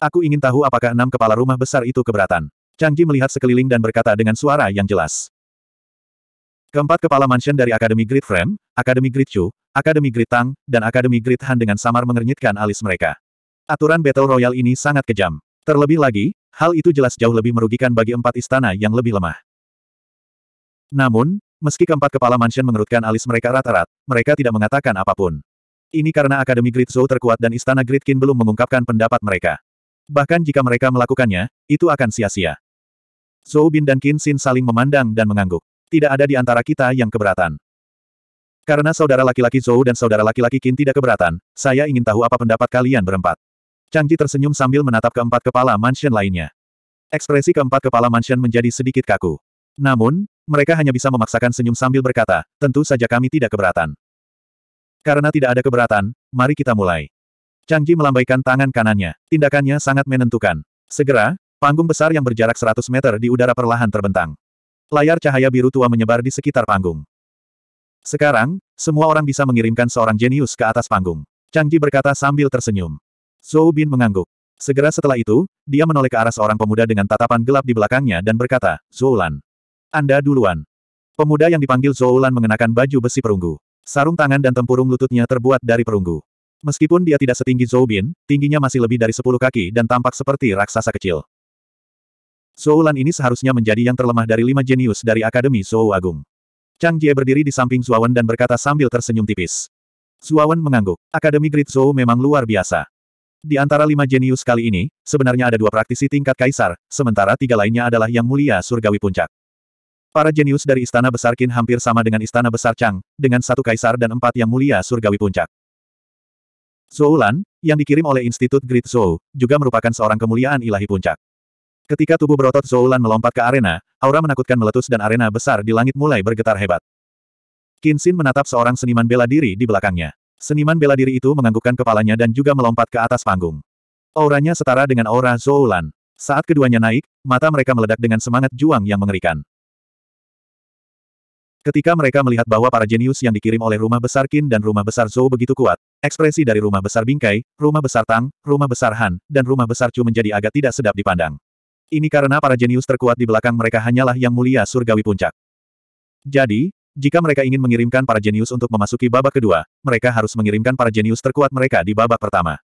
Aku ingin tahu apakah enam kepala rumah besar itu keberatan. Changji melihat sekeliling dan berkata dengan suara yang jelas. Keempat kepala mansion dari Akademi Grid Frame, Akademi Grid Chu, Akademi Grid Tang, dan Akademi Grid Han dengan samar mengernyitkan alis mereka. Aturan Battle Royale ini sangat kejam. Terlebih lagi, hal itu jelas jauh lebih merugikan bagi empat istana yang lebih lemah. Namun, Meski keempat kepala mansion mengerutkan alis mereka rata-rat, mereka tidak mengatakan apapun. Ini karena Akademi Great terkuat dan Istana Great King belum mengungkapkan pendapat mereka. Bahkan jika mereka melakukannya, itu akan sia-sia. Zhou Bin dan Qin Xin saling memandang dan mengangguk. Tidak ada di antara kita yang keberatan. Karena saudara laki-laki Zhou dan saudara laki-laki Qin tidak keberatan, saya ingin tahu apa pendapat kalian berempat. Chang Changji tersenyum sambil menatap keempat kepala mansion lainnya. Ekspresi keempat kepala mansion menjadi sedikit kaku. Namun, mereka hanya bisa memaksakan senyum sambil berkata, tentu saja kami tidak keberatan. Karena tidak ada keberatan, mari kita mulai. Changji melambaikan tangan kanannya. Tindakannya sangat menentukan. Segera, panggung besar yang berjarak 100 meter di udara perlahan terbentang. Layar cahaya biru tua menyebar di sekitar panggung. Sekarang, semua orang bisa mengirimkan seorang jenius ke atas panggung. Changji berkata sambil tersenyum. Zhou Bin mengangguk. Segera setelah itu, dia menoleh ke arah seorang pemuda dengan tatapan gelap di belakangnya dan berkata, Zhou Lan. Anda duluan. Pemuda yang dipanggil Zoulan mengenakan baju besi perunggu. Sarung tangan dan tempurung lututnya terbuat dari perunggu. Meskipun dia tidak setinggi Zoubin, tingginya masih lebih dari 10 kaki dan tampak seperti raksasa kecil. Zoulan ini seharusnya menjadi yang terlemah dari lima jenius dari Akademi Zou Agung. Chang Jie berdiri di samping Zuawan dan berkata sambil tersenyum tipis. Zuawan mengangguk. Akademi Great Zou memang luar biasa. Di antara lima jenius kali ini, sebenarnya ada dua praktisi tingkat kaisar, sementara tiga lainnya adalah yang mulia surgawi puncak. Para jenius dari Istana Besar Qin hampir sama dengan Istana Besar Chang, dengan satu kaisar dan empat yang mulia surgawi puncak. Zhou Lan, yang dikirim oleh Institut Great Zhou, juga merupakan seorang kemuliaan ilahi puncak. Ketika tubuh berotot Zhou Lan melompat ke arena, aura menakutkan meletus dan arena besar di langit mulai bergetar hebat. Xin menatap seorang seniman bela diri di belakangnya. Seniman bela diri itu menganggukkan kepalanya dan juga melompat ke atas panggung. Auranya setara dengan aura Zhou Lan. Saat keduanya naik, mata mereka meledak dengan semangat juang yang mengerikan. Ketika mereka melihat bahwa para jenius yang dikirim oleh rumah besar Qin dan rumah besar Zhou begitu kuat, ekspresi dari rumah besar Bingkai, rumah besar Tang, rumah besar Han, dan rumah besar Chu menjadi agak tidak sedap dipandang. Ini karena para jenius terkuat di belakang mereka hanyalah yang mulia surgawi puncak. Jadi, jika mereka ingin mengirimkan para jenius untuk memasuki babak kedua, mereka harus mengirimkan para jenius terkuat mereka di babak pertama.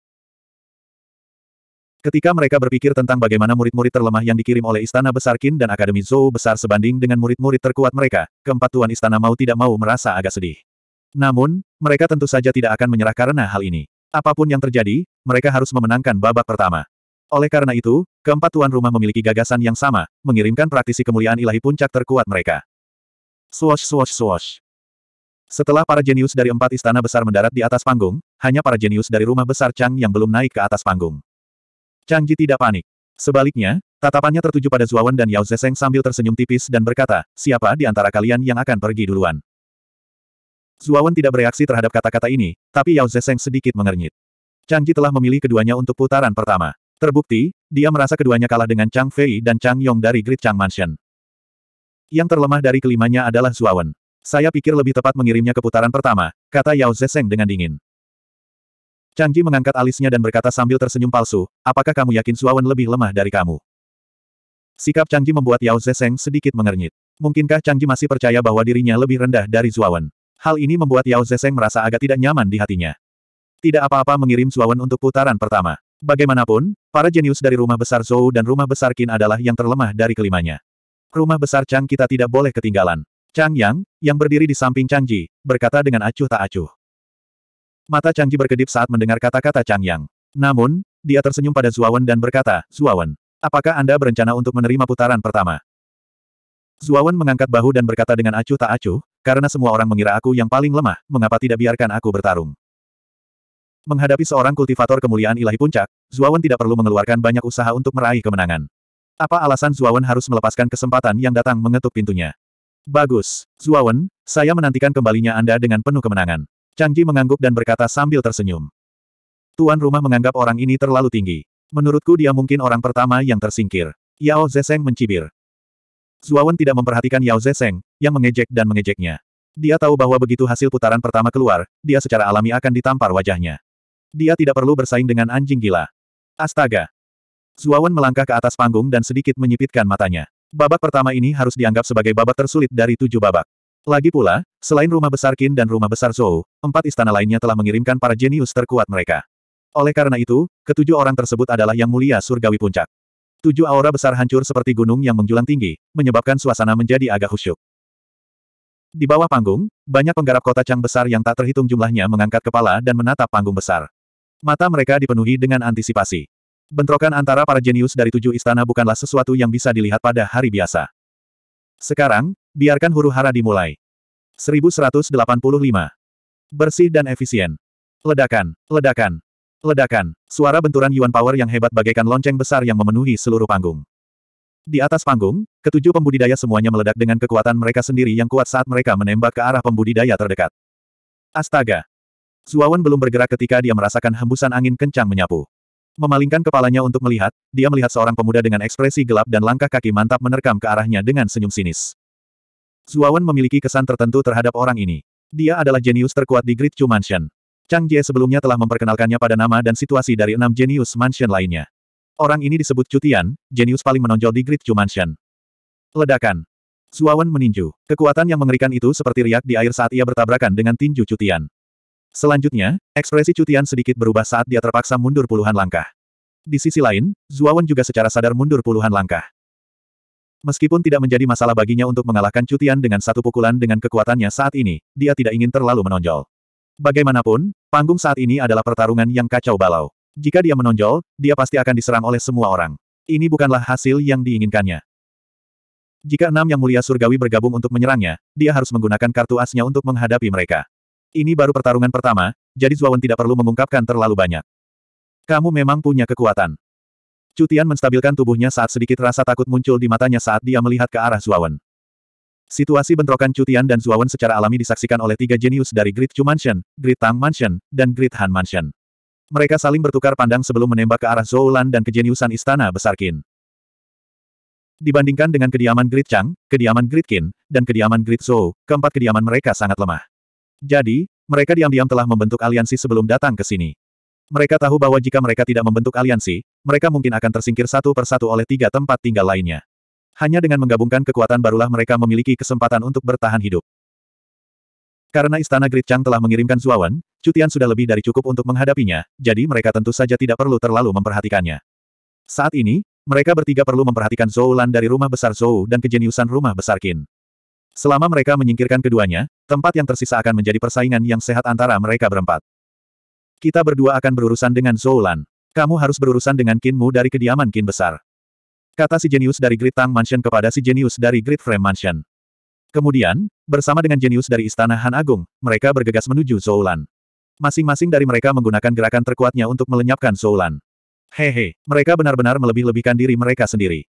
Ketika mereka berpikir tentang bagaimana murid-murid terlemah yang dikirim oleh Istana Besar Qin dan Akademi Zhou besar sebanding dengan murid-murid terkuat mereka, keempat tuan istana mau tidak mau merasa agak sedih. Namun, mereka tentu saja tidak akan menyerah karena hal ini. Apapun yang terjadi, mereka harus memenangkan babak pertama. Oleh karena itu, keempat tuan rumah memiliki gagasan yang sama, mengirimkan praktisi kemuliaan ilahi puncak terkuat mereka. Swash swash swash. Setelah para jenius dari empat istana besar mendarat di atas panggung, hanya para jenius dari rumah besar Chang yang belum naik ke atas panggung. Chang Ji tidak panik. Sebaliknya, tatapannya tertuju pada Zuawan dan Yao Zeseng sambil tersenyum tipis dan berkata, siapa di antara kalian yang akan pergi duluan? Zuawan tidak bereaksi terhadap kata-kata ini, tapi Yao Zeseng sedikit mengernyit. Chang Ji telah memilih keduanya untuk putaran pertama. Terbukti, dia merasa keduanya kalah dengan Chang Fei dan Chang Yong dari Great Chang Mansion. Yang terlemah dari kelimanya adalah Zuawan. Saya pikir lebih tepat mengirimnya ke putaran pertama, kata Yao Zeseng dengan dingin. Changji mengangkat alisnya dan berkata sambil tersenyum palsu, apakah kamu yakin Suawan lebih lemah dari kamu? Sikap Changji membuat Yao Zeseng sedikit mengernyit. Mungkinkah Changji masih percaya bahwa dirinya lebih rendah dari Suawan? Hal ini membuat Yao Zeseng merasa agak tidak nyaman di hatinya. Tidak apa-apa mengirim Suawan untuk putaran pertama. Bagaimanapun, para jenius dari rumah besar Zhou dan rumah besar Qin adalah yang terlemah dari kelimanya. Rumah besar Chang kita tidak boleh ketinggalan. Chang Yang, yang berdiri di samping Chang berkata dengan acuh tak acuh. Mata Chang berkedip saat mendengar kata-kata Chang Yang. Namun, dia tersenyum pada Zuawan dan berkata, Zuawan, apakah Anda berencana untuk menerima putaran pertama? Zuawan mengangkat bahu dan berkata dengan acuh tak acuh, karena semua orang mengira aku yang paling lemah, mengapa tidak biarkan aku bertarung? Menghadapi seorang kultivator kemuliaan ilahi puncak, Zuawan tidak perlu mengeluarkan banyak usaha untuk meraih kemenangan. Apa alasan Zuawan harus melepaskan kesempatan yang datang mengetuk pintunya? Bagus, Zuawan, saya menantikan kembalinya Anda dengan penuh kemenangan. Changji mengangguk dan berkata sambil tersenyum. Tuan rumah menganggap orang ini terlalu tinggi. Menurutku dia mungkin orang pertama yang tersingkir. Yao Zeseng mencibir. Zuawan tidak memperhatikan Yao Zeseng, yang mengejek dan mengejeknya. Dia tahu bahwa begitu hasil putaran pertama keluar, dia secara alami akan ditampar wajahnya. Dia tidak perlu bersaing dengan anjing gila. Astaga! Zuawan melangkah ke atas panggung dan sedikit menyipitkan matanya. Babak pertama ini harus dianggap sebagai babak tersulit dari tujuh babak. Lagi pula, selain rumah besar Qin dan rumah besar Zhou, empat istana lainnya telah mengirimkan para jenius terkuat mereka. Oleh karena itu, ketujuh orang tersebut adalah yang mulia surgawi puncak. Tujuh aura besar hancur seperti gunung yang menjulang tinggi, menyebabkan suasana menjadi agak khusyuk. Di bawah panggung, banyak penggarap kota Chang besar yang tak terhitung jumlahnya mengangkat kepala dan menatap panggung besar. Mata mereka dipenuhi dengan antisipasi. Bentrokan antara para jenius dari tujuh istana bukanlah sesuatu yang bisa dilihat pada hari biasa. Sekarang, Biarkan huru-hara dimulai. 1185. Bersih dan efisien. Ledakan, ledakan, ledakan. Suara benturan Yuan Power yang hebat bagaikan lonceng besar yang memenuhi seluruh panggung. Di atas panggung, ketujuh pembudidaya semuanya meledak dengan kekuatan mereka sendiri yang kuat saat mereka menembak ke arah pembudidaya terdekat. Astaga! Zuawan belum bergerak ketika dia merasakan hembusan angin kencang menyapu. Memalingkan kepalanya untuk melihat, dia melihat seorang pemuda dengan ekspresi gelap dan langkah kaki mantap menerkam ke arahnya dengan senyum sinis. Zuawan memiliki kesan tertentu terhadap orang ini. Dia adalah jenius terkuat di Great Chu Mansion. Chang Jie sebelumnya telah memperkenalkannya pada nama dan situasi dari enam jenius mansion lainnya. Orang ini disebut Cutian, jenius paling menonjol di Great Chu Mansion. Ledakan. Zuawan meninju. Kekuatan yang mengerikan itu seperti riak di air saat ia bertabrakan dengan tinju Cutian. Selanjutnya, ekspresi Cutian sedikit berubah saat dia terpaksa mundur puluhan langkah. Di sisi lain, Zuawan juga secara sadar mundur puluhan langkah. Meskipun tidak menjadi masalah baginya untuk mengalahkan Cutian dengan satu pukulan dengan kekuatannya saat ini, dia tidak ingin terlalu menonjol. Bagaimanapun, panggung saat ini adalah pertarungan yang kacau balau. Jika dia menonjol, dia pasti akan diserang oleh semua orang. Ini bukanlah hasil yang diinginkannya. Jika enam yang mulia surgawi bergabung untuk menyerangnya, dia harus menggunakan kartu asnya untuk menghadapi mereka. Ini baru pertarungan pertama, jadi Zuawan tidak perlu mengungkapkan terlalu banyak. Kamu memang punya kekuatan. Cutian menstabilkan tubuhnya saat sedikit rasa takut muncul di matanya saat dia melihat ke arah Zuawan. Situasi bentrokan Cutian dan Zuawan secara alami disaksikan oleh tiga jenius dari Great Chu Mansion, Great Tang Mansion, dan Great Han Mansion. Mereka saling bertukar pandang sebelum menembak ke arah Zoulan dan kejeniusan istana besar Qin. Dibandingkan dengan kediaman Grid Chang, kediaman Grid Qin, dan kediaman Grid Zhou, keempat kediaman mereka sangat lemah. Jadi, mereka diam-diam telah membentuk aliansi sebelum datang ke sini. Mereka tahu bahwa jika mereka tidak membentuk aliansi, mereka mungkin akan tersingkir satu persatu oleh tiga tempat tinggal lainnya. Hanya dengan menggabungkan kekuatan barulah mereka memiliki kesempatan untuk bertahan hidup. Karena Istana Great Chang telah mengirimkan Zuawan, cutian sudah lebih dari cukup untuk menghadapinya, jadi mereka tentu saja tidak perlu terlalu memperhatikannya. Saat ini, mereka bertiga perlu memperhatikan Zhou Lan dari rumah besar Zhou dan kejeniusan rumah besar Qin. Selama mereka menyingkirkan keduanya, tempat yang tersisa akan menjadi persaingan yang sehat antara mereka berempat. Kita berdua akan berurusan dengan Zoulan. Kamu harus berurusan dengan kinmu dari kediaman kin besar. Kata si jenius dari Great Tang Mansion kepada si jenius dari Great Frame Mansion. Kemudian, bersama dengan jenius dari Istana Han Agung, mereka bergegas menuju Zoulan. Masing-masing dari mereka menggunakan gerakan terkuatnya untuk melenyapkan Zoulan. Hehe, mereka benar-benar melebih-lebihkan diri mereka sendiri.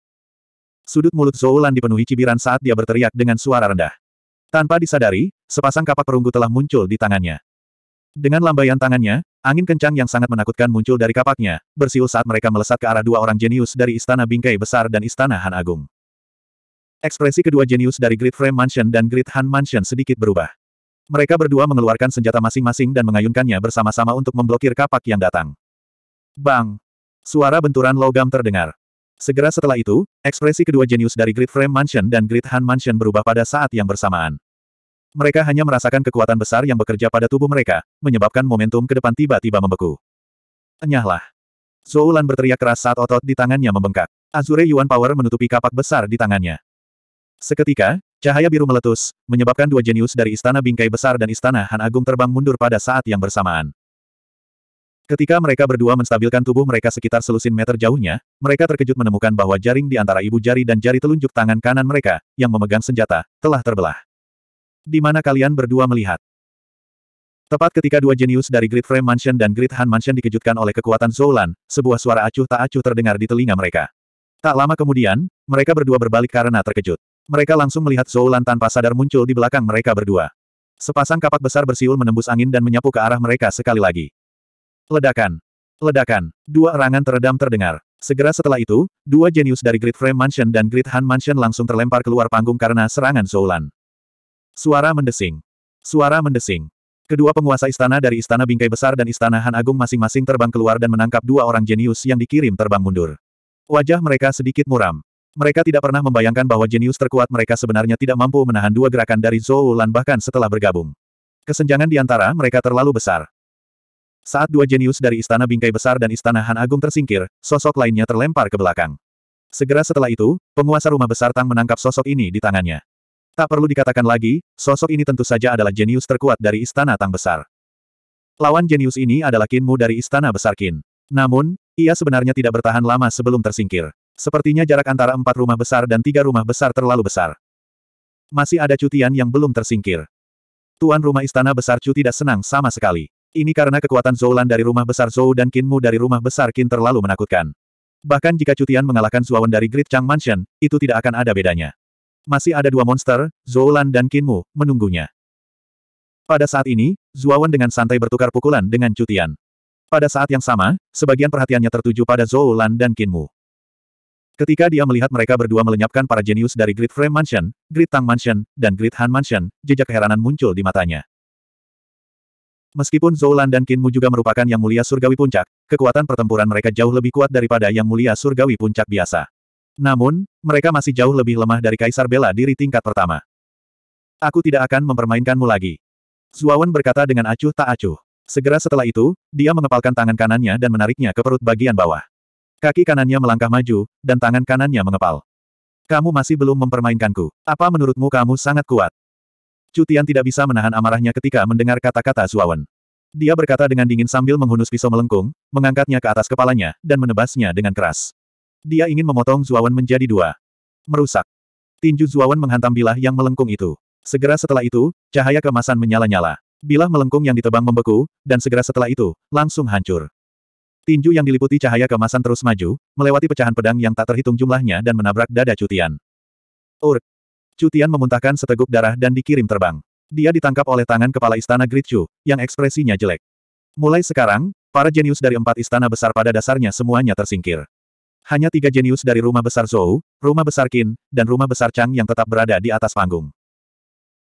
Sudut mulut Zoulan dipenuhi cibiran saat dia berteriak dengan suara rendah. Tanpa disadari, sepasang kapak perunggu telah muncul di tangannya. Dengan lambaian tangannya, angin kencang yang sangat menakutkan muncul dari kapaknya, bersiul saat mereka melesat ke arah dua orang jenius dari Istana Bingkai Besar dan Istana Han Agung. Ekspresi kedua jenius dari Great Frame Mansion dan Great Han Mansion sedikit berubah. Mereka berdua mengeluarkan senjata masing-masing dan mengayunkannya bersama-sama untuk memblokir kapak yang datang. Bang! Suara benturan logam terdengar. Segera setelah itu, ekspresi kedua jenius dari Great Frame Mansion dan Great Han Mansion berubah pada saat yang bersamaan. Mereka hanya merasakan kekuatan besar yang bekerja pada tubuh mereka, menyebabkan momentum ke depan tiba-tiba membeku. Enyahlah. Zoulan berteriak keras saat otot di tangannya membengkak. Azure Yuan Power menutupi kapak besar di tangannya. Seketika, cahaya biru meletus, menyebabkan dua jenius dari Istana Bingkai Besar dan Istana Han Agung terbang mundur pada saat yang bersamaan. Ketika mereka berdua menstabilkan tubuh mereka sekitar selusin meter jauhnya, mereka terkejut menemukan bahwa jaring di antara ibu jari dan jari telunjuk tangan kanan mereka, yang memegang senjata, telah terbelah di mana kalian berdua melihat. Tepat ketika dua jenius dari Great Frame Mansion dan Great Han Mansion dikejutkan oleh kekuatan Zoulan, sebuah suara acuh tak acuh terdengar di telinga mereka. Tak lama kemudian, mereka berdua berbalik karena terkejut. Mereka langsung melihat Zoulan tanpa sadar muncul di belakang mereka berdua. Sepasang kapak besar bersiul menembus angin dan menyapu ke arah mereka sekali lagi. Ledakan. Ledakan. Dua erangan teredam terdengar. Segera setelah itu, dua jenius dari Great Frame Mansion dan Great Han Mansion langsung terlempar keluar panggung karena serangan Zoulan. Suara mendesing. Suara mendesing. Kedua penguasa istana dari Istana Bingkai Besar dan Istana Han Agung masing-masing terbang keluar dan menangkap dua orang jenius yang dikirim terbang mundur. Wajah mereka sedikit muram. Mereka tidak pernah membayangkan bahwa jenius terkuat mereka sebenarnya tidak mampu menahan dua gerakan dari Zhou Lan bahkan setelah bergabung. Kesenjangan di antara mereka terlalu besar. Saat dua jenius dari Istana Bingkai Besar dan Istana Han Agung tersingkir, sosok lainnya terlempar ke belakang. Segera setelah itu, penguasa rumah besar Tang menangkap sosok ini di tangannya. Tak perlu dikatakan lagi, sosok ini tentu saja adalah jenius terkuat dari Istana Tang Besar. Lawan jenius ini adalah Kinmu dari Istana Besar Kin. Namun, ia sebenarnya tidak bertahan lama sebelum tersingkir. Sepertinya jarak antara empat rumah besar dan tiga rumah besar terlalu besar. Masih ada cutian yang belum tersingkir. Tuan rumah Istana Besar Chu tidak senang sama sekali. Ini karena kekuatan Zoulan dari rumah besar Zhou dan Kinmu dari rumah besar Kin terlalu menakutkan. Bahkan jika cutian mengalahkan Zuawan dari Great Chang Mansion, itu tidak akan ada bedanya. Masih ada dua monster, Zoulan dan Kinmu, menunggunya. Pada saat ini, Zuawan dengan santai bertukar pukulan dengan Cutian. Pada saat yang sama, sebagian perhatiannya tertuju pada Zoulan dan Kinmu. Ketika dia melihat mereka berdua melenyapkan para jenius dari Great Frame Mansion, Great Tang Mansion, dan Great Han Mansion, jejak keheranan muncul di matanya. Meskipun Zoulan dan Kinmu juga merupakan Yang Mulia Surgawi Puncak, kekuatan pertempuran mereka jauh lebih kuat daripada Yang Mulia Surgawi Puncak biasa. Namun, mereka masih jauh lebih lemah dari Kaisar Bela Diri tingkat pertama. Aku tidak akan mempermainkanmu lagi. Zuawan berkata dengan acuh tak acuh. Segera setelah itu, dia mengepalkan tangan kanannya dan menariknya ke perut bagian bawah. Kaki kanannya melangkah maju, dan tangan kanannya mengepal. Kamu masih belum mempermainkanku. Apa menurutmu kamu sangat kuat? Cutian tidak bisa menahan amarahnya ketika mendengar kata-kata Zuawan. Dia berkata dengan dingin sambil menghunus pisau melengkung, mengangkatnya ke atas kepalanya, dan menebasnya dengan keras. Dia ingin memotong Zuawan menjadi dua. Merusak. Tinju Zuawan menghantam bilah yang melengkung itu. Segera setelah itu, cahaya kemasan menyala-nyala. Bilah melengkung yang ditebang membeku, dan segera setelah itu, langsung hancur. Tinju yang diliputi cahaya kemasan terus maju, melewati pecahan pedang yang tak terhitung jumlahnya dan menabrak dada Cutian. Urk! Cutian memuntahkan seteguk darah dan dikirim terbang. Dia ditangkap oleh tangan kepala istana Gritchu, yang ekspresinya jelek. Mulai sekarang, para jenius dari empat istana besar pada dasarnya semuanya tersingkir. Hanya tiga jenius dari rumah besar Zhou, rumah besar Qin, dan rumah besar Chang yang tetap berada di atas panggung.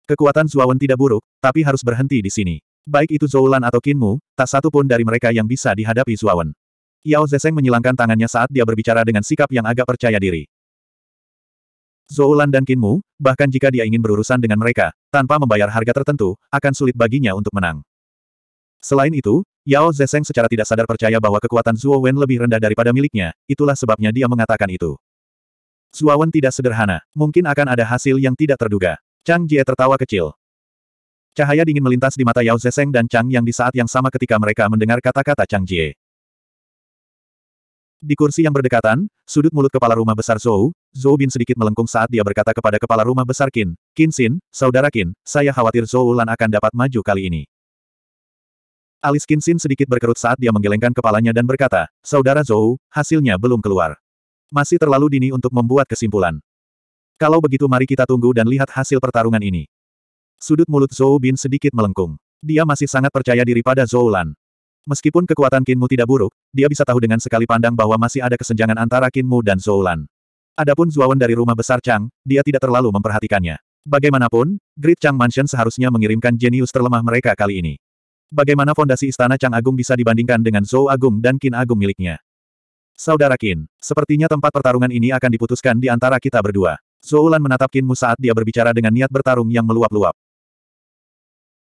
Kekuatan Zuawan tidak buruk, tapi harus berhenti di sini. Baik itu Zhou Lan atau Qinmu, tak satu pun dari mereka yang bisa dihadapi Zuawan. Yao Zeseng menyilangkan tangannya saat dia berbicara dengan sikap yang agak percaya diri. Zhou Lan dan Qinmu, bahkan jika dia ingin berurusan dengan mereka, tanpa membayar harga tertentu, akan sulit baginya untuk menang. Selain itu, Yao Zeseng secara tidak sadar percaya bahwa kekuatan Zuo Wen lebih rendah daripada miliknya, itulah sebabnya dia mengatakan itu. Zuo Wen tidak sederhana, mungkin akan ada hasil yang tidak terduga. Chang Jie tertawa kecil. Cahaya dingin melintas di mata Yao Zeseng dan Chang Yang di saat yang sama ketika mereka mendengar kata-kata Chang Jie. Di kursi yang berdekatan, sudut mulut kepala rumah besar Zhou, Zhou Bin sedikit melengkung saat dia berkata kepada kepala rumah besar Qin, Qin Xin, Saudara Qin, saya khawatir Zhou Lan akan dapat maju kali ini. Alis Kinsin sedikit berkerut saat dia menggelengkan kepalanya dan berkata, Saudara Zhou, hasilnya belum keluar. Masih terlalu dini untuk membuat kesimpulan. Kalau begitu mari kita tunggu dan lihat hasil pertarungan ini. Sudut mulut Zhou Bin sedikit melengkung. Dia masih sangat percaya diri pada Zhou Lan. Meskipun kekuatan Kinmu tidak buruk, dia bisa tahu dengan sekali pandang bahwa masih ada kesenjangan antara Kinmu dan Zhou Lan. Adapun Zuawan dari rumah besar Chang, dia tidak terlalu memperhatikannya. Bagaimanapun, Great Chang Mansion seharusnya mengirimkan jenius terlemah mereka kali ini. Bagaimana fondasi istana Chang Agung bisa dibandingkan dengan Zhou Agung dan Qin Agung miliknya? Saudara Qin, sepertinya tempat pertarungan ini akan diputuskan di antara kita berdua. Zhou Lan menatap Qin Mu saat dia berbicara dengan niat bertarung yang meluap-luap.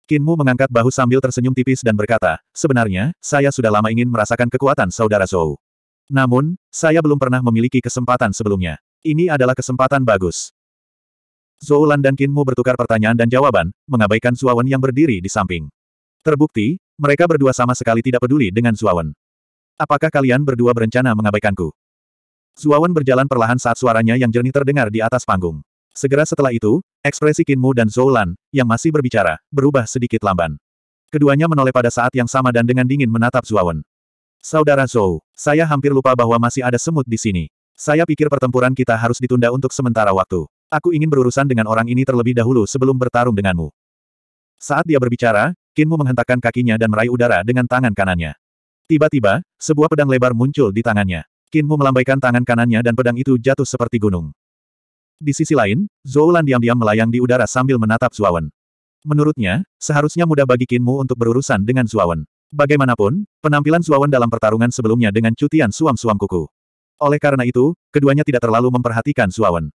Qin Mu mengangkat bahu sambil tersenyum tipis dan berkata, sebenarnya, saya sudah lama ingin merasakan kekuatan saudara Zhou. Namun, saya belum pernah memiliki kesempatan sebelumnya. Ini adalah kesempatan bagus. Zhou Lan dan Qin Mu bertukar pertanyaan dan jawaban, mengabaikan Zhuawan yang berdiri di samping. Terbukti, mereka berdua sama sekali tidak peduli dengan Zuawan. Apakah kalian berdua berencana mengabaikanku? Zuawan berjalan perlahan saat suaranya yang jernih terdengar di atas panggung. Segera setelah itu, ekspresi Kinmu dan Zoulan, yang masih berbicara, berubah sedikit lamban. Keduanya menoleh pada saat yang sama dan dengan dingin menatap Zuawan. Saudara Zhou, saya hampir lupa bahwa masih ada semut di sini. Saya pikir pertempuran kita harus ditunda untuk sementara waktu. Aku ingin berurusan dengan orang ini terlebih dahulu sebelum bertarung denganmu. Saat dia berbicara, Kinmu menghentakkan kakinya dan meraih udara dengan tangan kanannya. Tiba-tiba, sebuah pedang lebar muncul di tangannya. Kinmu melambaikan tangan kanannya dan pedang itu jatuh seperti gunung. Di sisi lain, Zoulan diam-diam melayang di udara sambil menatap Zuawan. Menurutnya, seharusnya mudah bagi Kinmu untuk berurusan dengan Zuawan. Bagaimanapun, penampilan Zuawan dalam pertarungan sebelumnya dengan cutian suam-suam kuku. Oleh karena itu, keduanya tidak terlalu memperhatikan Zuawan.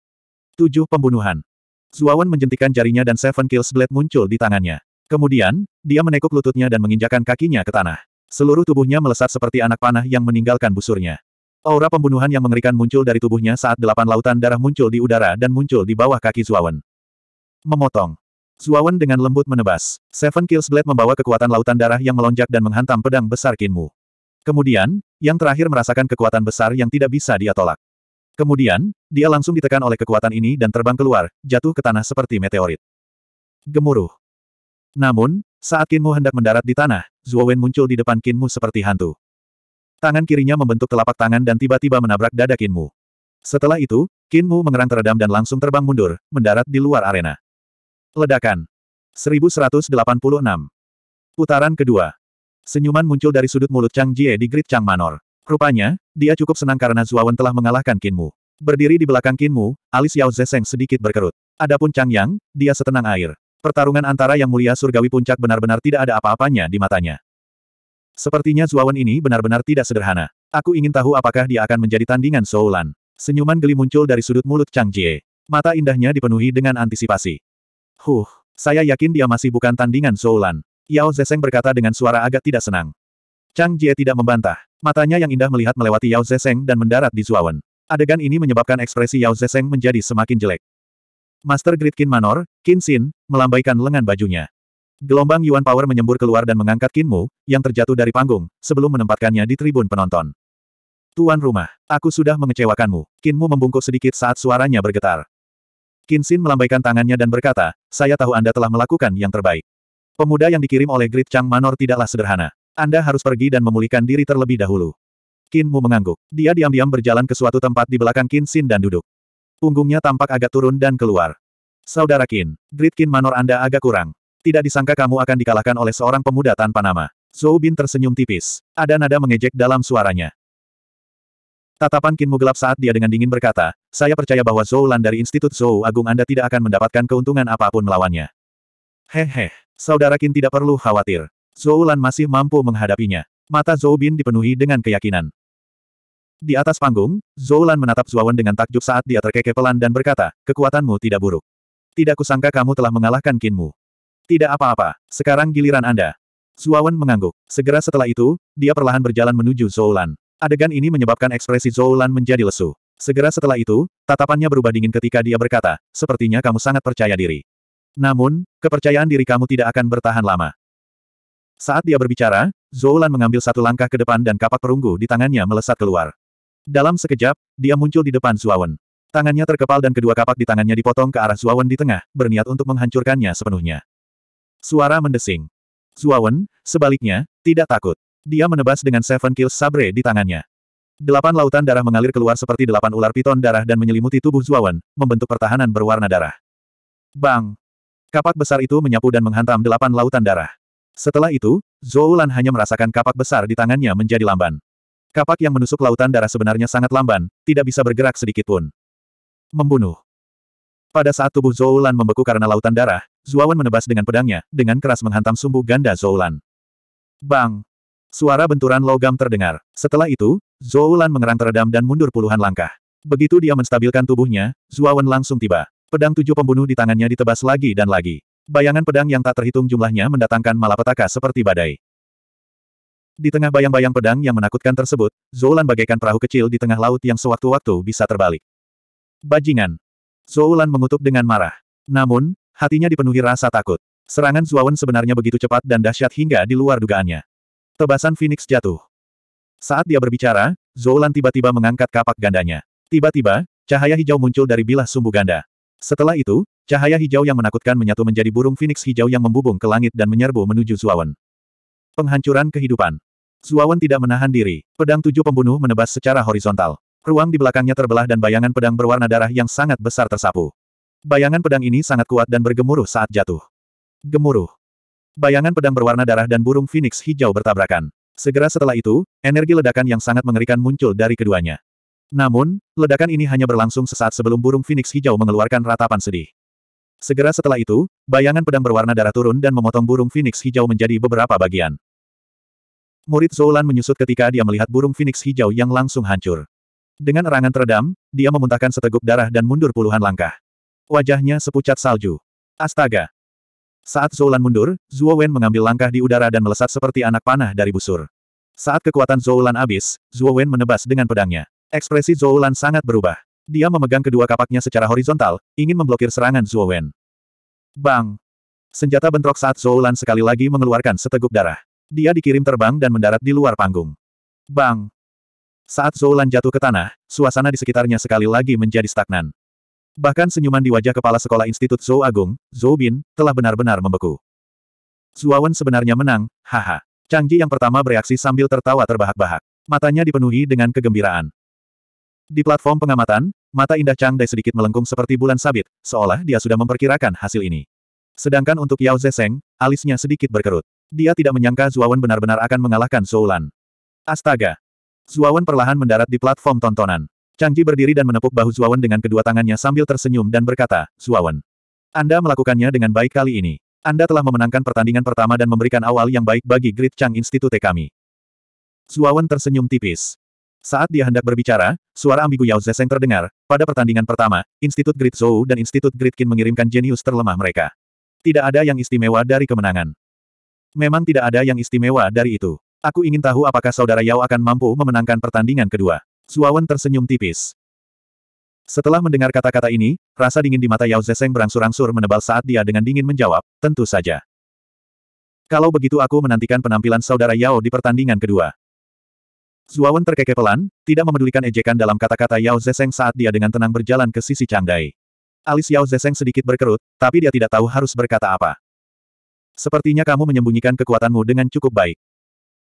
Tujuh pembunuhan. Zuawan menjentikan jarinya dan Seven Kills Blade muncul di tangannya. Kemudian, dia menekuk lututnya dan menginjakan kakinya ke tanah. Seluruh tubuhnya melesat seperti anak panah yang meninggalkan busurnya. Aura pembunuhan yang mengerikan muncul dari tubuhnya saat delapan lautan darah muncul di udara dan muncul di bawah kaki Zuawan. Memotong. Zuawan dengan lembut menebas. Seven Kills Blade membawa kekuatan lautan darah yang melonjak dan menghantam pedang besar Kinmu. Kemudian, yang terakhir merasakan kekuatan besar yang tidak bisa dia tolak. Kemudian, dia langsung ditekan oleh kekuatan ini dan terbang keluar, jatuh ke tanah seperti meteorit. Gemuruh. Namun, saat Kinmu hendak mendarat di tanah, Wen muncul di depan Kinmu seperti hantu. Tangan kirinya membentuk telapak tangan dan tiba-tiba menabrak dada Kinmu. Setelah itu, Kinmu mengerang teredam dan langsung terbang mundur, mendarat di luar arena. Ledakan. 1186. Putaran kedua. Senyuman muncul dari sudut mulut Chang Jie di grid Chang Manor. Rupanya, dia cukup senang karena Zuawan telah mengalahkan Kinmu. Berdiri di belakang Kinmu, alis Yao Zeseng sedikit berkerut. Adapun Chang Yang, dia setenang air. Pertarungan antara Yang Mulia Surgawi Puncak benar-benar tidak ada apa-apanya di matanya. Sepertinya Zuawan ini benar-benar tidak sederhana. Aku ingin tahu apakah dia akan menjadi tandingan Soulan. Senyuman geli muncul dari sudut mulut Chang Jie. Mata indahnya dipenuhi dengan antisipasi. Huh, saya yakin dia masih bukan tandingan Soulan. Yao Zeseng berkata dengan suara agak tidak senang. Chang Jie tidak membantah. Matanya yang indah melihat melewati Yao Zeseng dan mendarat di Zuawan. Adegan ini menyebabkan ekspresi Yao Zeseng menjadi semakin jelek. Master Grid Kin Manor, Kin Sin, melambaikan lengan bajunya. Gelombang Yuan Power menyembur keluar dan mengangkat Mu, yang terjatuh dari panggung, sebelum menempatkannya di tribun penonton. Tuan rumah, aku sudah mengecewakanmu. Mu membungkuk sedikit saat suaranya bergetar. Kinsin melambaikan tangannya dan berkata, saya tahu Anda telah melakukan yang terbaik. Pemuda yang dikirim oleh Grid Chang Manor tidaklah sederhana. Anda harus pergi dan memulihkan diri terlebih dahulu. Mu mengangguk. Dia diam-diam berjalan ke suatu tempat di belakang Kinsin dan duduk. Punggungnya tampak agak turun dan keluar. Saudara Kin, grit manor Anda agak kurang. Tidak disangka kamu akan dikalahkan oleh seorang pemuda tanpa nama. Zhou Bin tersenyum tipis. Ada nada mengejek dalam suaranya. Tatapan Kinmu gelap saat dia dengan dingin berkata, saya percaya bahwa Zhou Lan dari Institut Zhou Agung Anda tidak akan mendapatkan keuntungan apapun melawannya. Hehe, saudara Kin tidak perlu khawatir. Zhou Lan masih mampu menghadapinya. Mata Zhou Bin dipenuhi dengan keyakinan. Di atas panggung, Zoulan menatap Zuawan dengan takjub saat dia terkekeh pelan dan berkata, kekuatanmu tidak buruk. Tidak kusangka kamu telah mengalahkan Kinmu. Tidak apa-apa, sekarang giliran Anda. Zuawan mengangguk. Segera setelah itu, dia perlahan berjalan menuju Zoulan. Adegan ini menyebabkan ekspresi Zoulan menjadi lesu. Segera setelah itu, tatapannya berubah dingin ketika dia berkata, sepertinya kamu sangat percaya diri. Namun, kepercayaan diri kamu tidak akan bertahan lama. Saat dia berbicara, Zoulan mengambil satu langkah ke depan dan kapak perunggu di tangannya melesat keluar. Dalam sekejap, dia muncul di depan Suawen. Tangannya terkepal dan kedua kapak di tangannya dipotong ke arah Suawen di tengah, berniat untuk menghancurkannya sepenuhnya. Suara mendesing. Suawen, sebaliknya, tidak takut. Dia menebas dengan Seven Kills Sabre di tangannya. Delapan lautan darah mengalir keluar seperti delapan ular piton darah dan menyelimuti tubuh Suawen, membentuk pertahanan berwarna darah. Bang! Kapak besar itu menyapu dan menghantam delapan lautan darah. Setelah itu, Zhou Lan hanya merasakan kapak besar di tangannya menjadi lamban. Kapak yang menusuk lautan darah sebenarnya sangat lamban, tidak bisa bergerak sedikit pun. Membunuh. Pada saat tubuh Zoulan membeku karena lautan darah, Zuawan menebas dengan pedangnya, dengan keras menghantam sumbu ganda Zoulan. Bang! Suara benturan logam terdengar. Setelah itu, Zoulan mengerang teredam dan mundur puluhan langkah. Begitu dia menstabilkan tubuhnya, Zuawan langsung tiba. Pedang tujuh pembunuh di tangannya ditebas lagi dan lagi. Bayangan pedang yang tak terhitung jumlahnya mendatangkan malapetaka seperti badai. Di tengah bayang-bayang pedang yang menakutkan tersebut, Zoulan bagaikan perahu kecil di tengah laut yang sewaktu-waktu bisa terbalik. Bajingan. Zoulan mengutuk dengan marah. Namun, hatinya dipenuhi rasa takut. Serangan Zuawan sebenarnya begitu cepat dan dahsyat hingga di luar dugaannya. Tebasan Phoenix jatuh. Saat dia berbicara, Zoulan tiba-tiba mengangkat kapak gandanya. Tiba-tiba, cahaya hijau muncul dari bilah sumbu ganda. Setelah itu, cahaya hijau yang menakutkan menyatu menjadi burung Phoenix hijau yang membubung ke langit dan menyerbu menuju Zuawan. Penghancuran kehidupan. Zuawan tidak menahan diri. Pedang tujuh pembunuh menebas secara horizontal. Ruang di belakangnya terbelah dan bayangan pedang berwarna darah yang sangat besar tersapu. Bayangan pedang ini sangat kuat dan bergemuruh saat jatuh. Gemuruh. Bayangan pedang berwarna darah dan burung phoenix hijau bertabrakan. Segera setelah itu, energi ledakan yang sangat mengerikan muncul dari keduanya. Namun, ledakan ini hanya berlangsung sesaat sebelum burung phoenix hijau mengeluarkan ratapan sedih. Segera setelah itu, bayangan pedang berwarna darah turun dan memotong burung phoenix hijau menjadi beberapa bagian. Murid Zoulan menyusut ketika dia melihat burung Phoenix hijau yang langsung hancur. Dengan erangan teredam, dia memuntahkan seteguk darah dan mundur puluhan langkah. Wajahnya sepucat salju. Astaga! Saat Zoulan mundur, Zuo Wen mengambil langkah di udara dan melesat seperti anak panah dari busur. Saat kekuatan Zoulan habis, Zuo Wen menebas dengan pedangnya. Ekspresi Zoulan sangat berubah. Dia memegang kedua kapaknya secara horizontal, ingin memblokir serangan Zuo Wen. Bang! Senjata bentrok saat Zoulan sekali lagi mengeluarkan seteguk darah. Dia dikirim terbang dan mendarat di luar panggung. Bang! Saat Zoulan jatuh ke tanah, suasana di sekitarnya sekali lagi menjadi stagnan. Bahkan senyuman di wajah kepala sekolah Institut Zhou Agung, Zhou Bin, telah benar-benar membeku. Wen sebenarnya menang, haha. Ji yang pertama bereaksi sambil tertawa terbahak-bahak. Matanya dipenuhi dengan kegembiraan. Di platform pengamatan, mata indah Chang Dai sedikit melengkung seperti bulan sabit, seolah dia sudah memperkirakan hasil ini. Sedangkan untuk Yao Zeseng, alisnya sedikit berkerut. Dia tidak menyangka Zuawan benar-benar akan mengalahkan Soulan. Astaga! Zuawan perlahan mendarat di platform tontonan. Changji berdiri dan menepuk bahu Zuawan dengan kedua tangannya sambil tersenyum dan berkata, Zuawan, Anda melakukannya dengan baik kali ini. Anda telah memenangkan pertandingan pertama dan memberikan awal yang baik bagi Great Chang Institute kami. Zuawan tersenyum tipis. Saat dia hendak berbicara, suara ambigu Yao Zeseng terdengar, pada pertandingan pertama, Institut Great Zhou dan Institut Great Qin mengirimkan jenius terlemah mereka. Tidak ada yang istimewa dari kemenangan. Memang tidak ada yang istimewa dari itu. Aku ingin tahu apakah saudara Yao akan mampu memenangkan pertandingan kedua. Suawan tersenyum tipis. Setelah mendengar kata-kata ini, rasa dingin di mata Yao Zeseng berangsur-angsur menebal saat dia dengan dingin menjawab, tentu saja. Kalau begitu aku menantikan penampilan saudara Yao di pertandingan kedua. Zuawan terkekeh pelan, tidak memedulikan ejekan dalam kata-kata Yao Zeseng saat dia dengan tenang berjalan ke sisi Changdai. Alis Yao Zeseng sedikit berkerut, tapi dia tidak tahu harus berkata apa. Sepertinya kamu menyembunyikan kekuatanmu dengan cukup baik.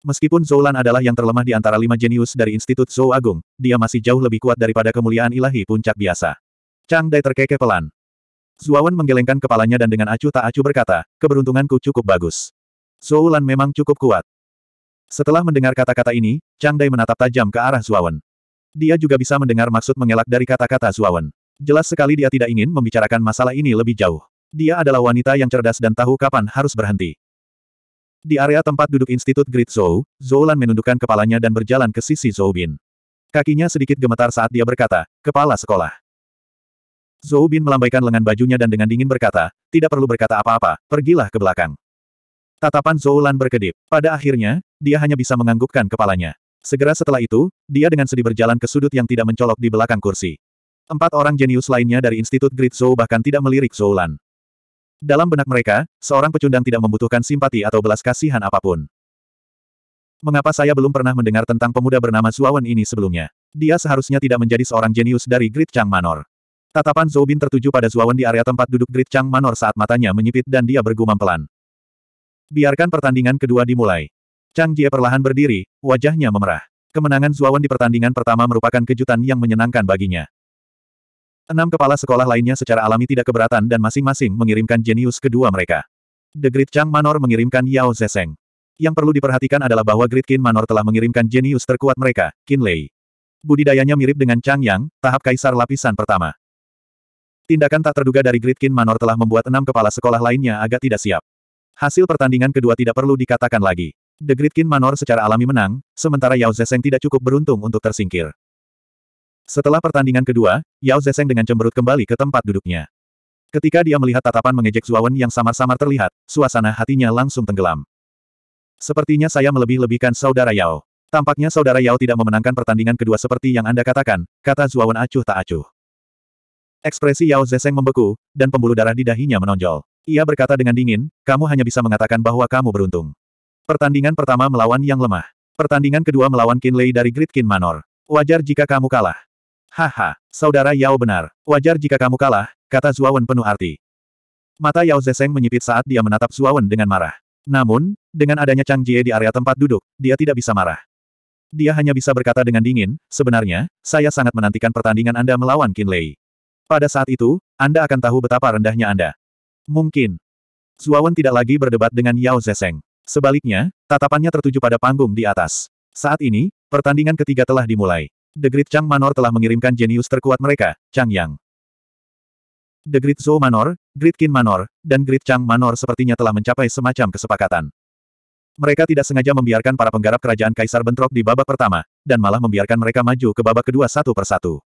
Meskipun Zoulan adalah yang terlemah di antara lima jenius dari Institut Zhou Agung, dia masih jauh lebih kuat daripada kemuliaan ilahi puncak biasa. Chang Dai terkekeh pelan. Zuawan menggelengkan kepalanya dan dengan acuh tak acuh berkata, keberuntunganku cukup bagus. Zoulan memang cukup kuat. Setelah mendengar kata-kata ini, Chang Dai menatap tajam ke arah Zuawan. Dia juga bisa mendengar maksud mengelak dari kata-kata Zuawan. Jelas sekali dia tidak ingin membicarakan masalah ini lebih jauh. Dia adalah wanita yang cerdas dan tahu kapan harus berhenti. Di area tempat duduk Institut Great Zhou, Zhou Lan menundukkan kepalanya dan berjalan ke sisi Zhou Bin. Kakinya sedikit gemetar saat dia berkata, kepala sekolah. Zhou Bin melambaikan lengan bajunya dan dengan dingin berkata, tidak perlu berkata apa-apa, pergilah ke belakang. Tatapan Zhou Lan berkedip. Pada akhirnya, dia hanya bisa menganggukkan kepalanya. Segera setelah itu, dia dengan sedih berjalan ke sudut yang tidak mencolok di belakang kursi. Empat orang jenius lainnya dari Institut Great Zhou bahkan tidak melirik Zhou Lan. Dalam benak mereka, seorang pecundang tidak membutuhkan simpati atau belas kasihan apapun. Mengapa saya belum pernah mendengar tentang pemuda bernama Zuawan ini sebelumnya? Dia seharusnya tidak menjadi seorang jenius dari Great Chang Manor. Tatapan Zhou Bin tertuju pada Zuawan di area tempat duduk Great Chang Manor saat matanya menyipit dan dia bergumam pelan. Biarkan pertandingan kedua dimulai. Chang Jie perlahan berdiri, wajahnya memerah. Kemenangan Zuawan di pertandingan pertama merupakan kejutan yang menyenangkan baginya. Enam kepala sekolah lainnya secara alami tidak keberatan dan masing-masing mengirimkan jenius kedua mereka. The Great Chang Manor mengirimkan Yao Zeseng. Yang perlu diperhatikan adalah bahwa Great Qin Manor telah mengirimkan jenius terkuat mereka, Qin Lei. Budidayanya mirip dengan Chang Yang, tahap kaisar lapisan pertama. Tindakan tak terduga dari Great Qin Manor telah membuat enam kepala sekolah lainnya agak tidak siap. Hasil pertandingan kedua tidak perlu dikatakan lagi. The Great Qin Manor secara alami menang, sementara Yao Zeseng tidak cukup beruntung untuk tersingkir. Setelah pertandingan kedua, Yao Zeseng dengan cemberut kembali ke tempat duduknya. Ketika dia melihat tatapan mengejek Zuawan yang samar-samar terlihat, suasana hatinya langsung tenggelam. Sepertinya saya melebih-lebihkan saudara Yao. Tampaknya saudara Yao tidak memenangkan pertandingan kedua seperti yang Anda katakan, kata Zuawan acuh tak acuh. Ekspresi Yao Zeseng membeku, dan pembuluh darah di dahinya menonjol. Ia berkata dengan dingin, kamu hanya bisa mengatakan bahwa kamu beruntung. Pertandingan pertama melawan yang lemah. Pertandingan kedua melawan Kinlei dari Great Kin Manor. Wajar jika kamu kalah. Haha, saudara Yao benar. Wajar jika kamu kalah, kata Zuawan penuh arti. Mata Yao Zeseng menyipit saat dia menatap Zuawan dengan marah. Namun, dengan adanya Chang Jie di area tempat duduk, dia tidak bisa marah. Dia hanya bisa berkata dengan dingin, sebenarnya, saya sangat menantikan pertandingan Anda melawan Qin Lei. Pada saat itu, Anda akan tahu betapa rendahnya Anda. Mungkin. Zuawan tidak lagi berdebat dengan Yao Zeseng. Sebaliknya, tatapannya tertuju pada panggung di atas. Saat ini, pertandingan ketiga telah dimulai. The Great Chang Manor telah mengirimkan jenius terkuat mereka, Chang Yang. The Great Zhou Manor, Great Qin Manor, dan Great Chang Manor sepertinya telah mencapai semacam kesepakatan. Mereka tidak sengaja membiarkan para penggarap kerajaan kaisar bentrok di babak pertama, dan malah membiarkan mereka maju ke babak kedua satu persatu.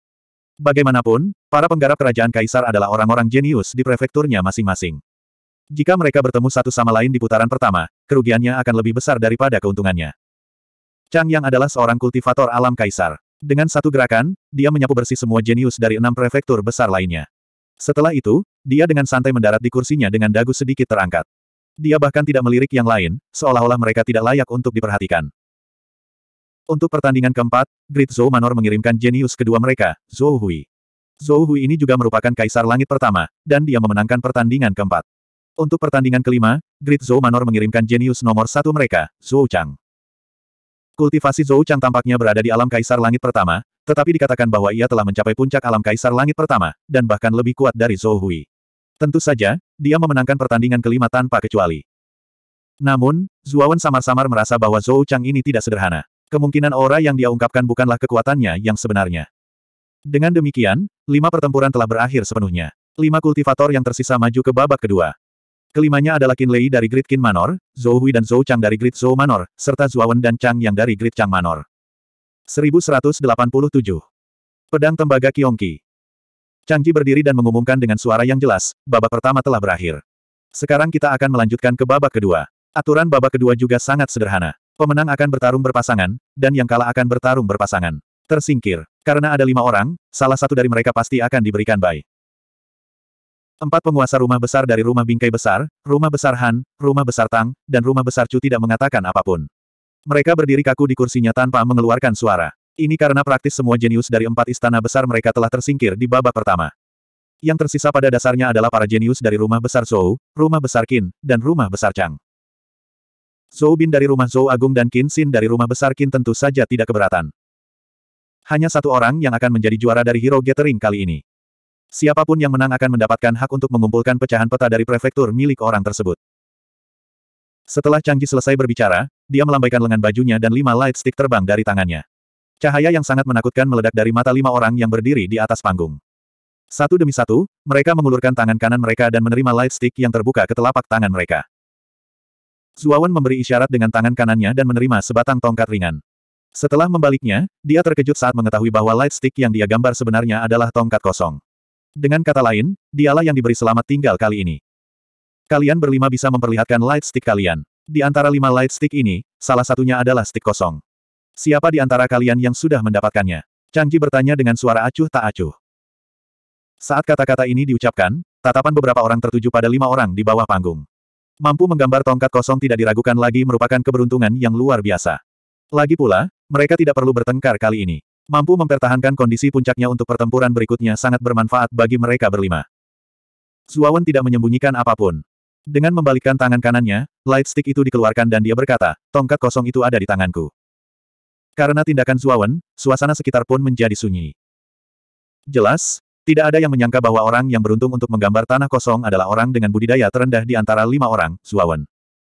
Bagaimanapun, para penggarap kerajaan kaisar adalah orang-orang jenius di prefekturnya masing-masing. Jika mereka bertemu satu sama lain di putaran pertama, kerugiannya akan lebih besar daripada keuntungannya. Chang Yang adalah seorang kultivator alam kaisar. Dengan satu gerakan, dia menyapu bersih semua jenius dari enam prefektur besar lainnya. Setelah itu, dia dengan santai mendarat di kursinya dengan dagu sedikit terangkat. Dia bahkan tidak melirik yang lain, seolah-olah mereka tidak layak untuk diperhatikan. Untuk pertandingan keempat, Great Zhou Manor mengirimkan jenius kedua mereka, Zhou Hui. Zhou Hui ini juga merupakan kaisar langit pertama, dan dia memenangkan pertandingan keempat. Untuk pertandingan kelima, Great Zhou Manor mengirimkan jenius nomor satu mereka, Zhou Chang. Kultivasi Zhou Chang tampaknya berada di alam kaisar langit pertama, tetapi dikatakan bahwa ia telah mencapai puncak alam kaisar langit pertama, dan bahkan lebih kuat dari Zhou Hui. Tentu saja, dia memenangkan pertandingan kelima tanpa kecuali. Namun, Zuawan samar-samar merasa bahwa Zhou Chang ini tidak sederhana. Kemungkinan aura yang dia ungkapkan bukanlah kekuatannya yang sebenarnya. Dengan demikian, lima pertempuran telah berakhir sepenuhnya. Lima kultivator yang tersisa maju ke babak kedua. Kelimanya adalah Qin Lei dari Grid Qin Manor, Zhou Hui dan Zhou Chang dari Grid Zhou Manor, serta Wen dan Chang Yang dari Grid Chang Manor. 1187. Pedang Tembaga Kiongki Changji berdiri dan mengumumkan dengan suara yang jelas, babak pertama telah berakhir. Sekarang kita akan melanjutkan ke babak kedua. Aturan babak kedua juga sangat sederhana. Pemenang akan bertarung berpasangan, dan yang kalah akan bertarung berpasangan. Tersingkir. Karena ada lima orang, salah satu dari mereka pasti akan diberikan bye. Empat penguasa rumah besar dari rumah bingkai besar, rumah besar Han, rumah besar Tang, dan rumah besar Chu tidak mengatakan apapun. Mereka berdiri kaku di kursinya tanpa mengeluarkan suara. Ini karena praktis semua jenius dari empat istana besar mereka telah tersingkir di babak pertama. Yang tersisa pada dasarnya adalah para jenius dari rumah besar Zhou, rumah besar Qin, dan rumah besar Chang. Zhou Bin dari rumah Zhou Agung dan Qin Xin dari rumah besar Qin tentu saja tidak keberatan. Hanya satu orang yang akan menjadi juara dari Hero Gathering kali ini. Siapapun yang menang akan mendapatkan hak untuk mengumpulkan pecahan peta dari prefektur milik orang tersebut. Setelah Changji selesai berbicara, dia melambaikan lengan bajunya dan lima light stick terbang dari tangannya. Cahaya yang sangat menakutkan meledak dari mata lima orang yang berdiri di atas panggung. Satu demi satu, mereka mengulurkan tangan kanan mereka dan menerima light stick yang terbuka ke telapak tangan mereka. Zuawan memberi isyarat dengan tangan kanannya dan menerima sebatang tongkat ringan. Setelah membaliknya, dia terkejut saat mengetahui bahwa light stick yang dia gambar sebenarnya adalah tongkat kosong. Dengan kata lain, dialah yang diberi selamat tinggal kali ini. Kalian berlima bisa memperlihatkan light stick kalian. Di antara lima light stick ini, salah satunya adalah stick kosong. Siapa di antara kalian yang sudah mendapatkannya? Changji bertanya dengan suara acuh tak acuh. Saat kata-kata ini diucapkan, tatapan beberapa orang tertuju pada lima orang di bawah panggung. Mampu menggambar tongkat kosong tidak diragukan lagi merupakan keberuntungan yang luar biasa. Lagi pula, mereka tidak perlu bertengkar kali ini. Mampu mempertahankan kondisi puncaknya untuk pertempuran berikutnya sangat bermanfaat bagi mereka berlima. Zuawan tidak menyembunyikan apapun. Dengan membalikkan tangan kanannya, light stick itu dikeluarkan dan dia berkata, tongkat kosong itu ada di tanganku. Karena tindakan Zuawan, suasana sekitar pun menjadi sunyi. Jelas, tidak ada yang menyangka bahwa orang yang beruntung untuk menggambar tanah kosong adalah orang dengan budidaya terendah di antara lima orang, Zuawan.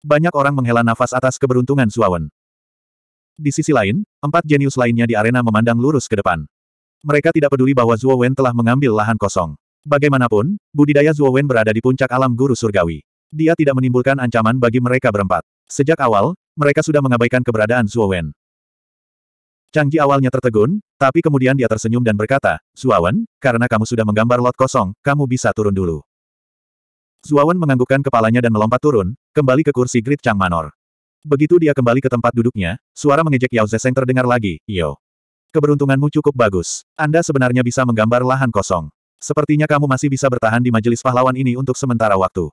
Banyak orang menghela nafas atas keberuntungan Zuawan. Di sisi lain, empat jenius lainnya di arena memandang lurus ke depan. Mereka tidak peduli bahwa Zhuo Wen telah mengambil lahan kosong. Bagaimanapun, budidaya Zhuo Wen berada di puncak alam guru surgawi. Dia tidak menimbulkan ancaman bagi mereka berempat. Sejak awal, mereka sudah mengabaikan keberadaan Zhuo Wen. Ji awalnya tertegun, tapi kemudian dia tersenyum dan berkata, Wen, karena kamu sudah menggambar lot kosong, kamu bisa turun dulu. Wen menganggukkan kepalanya dan melompat turun, kembali ke kursi grid Chang Manor. Begitu dia kembali ke tempat duduknya, suara mengejek Yao Zeseng terdengar lagi, Yo. Keberuntunganmu cukup bagus. Anda sebenarnya bisa menggambar lahan kosong. Sepertinya kamu masih bisa bertahan di majelis pahlawan ini untuk sementara waktu.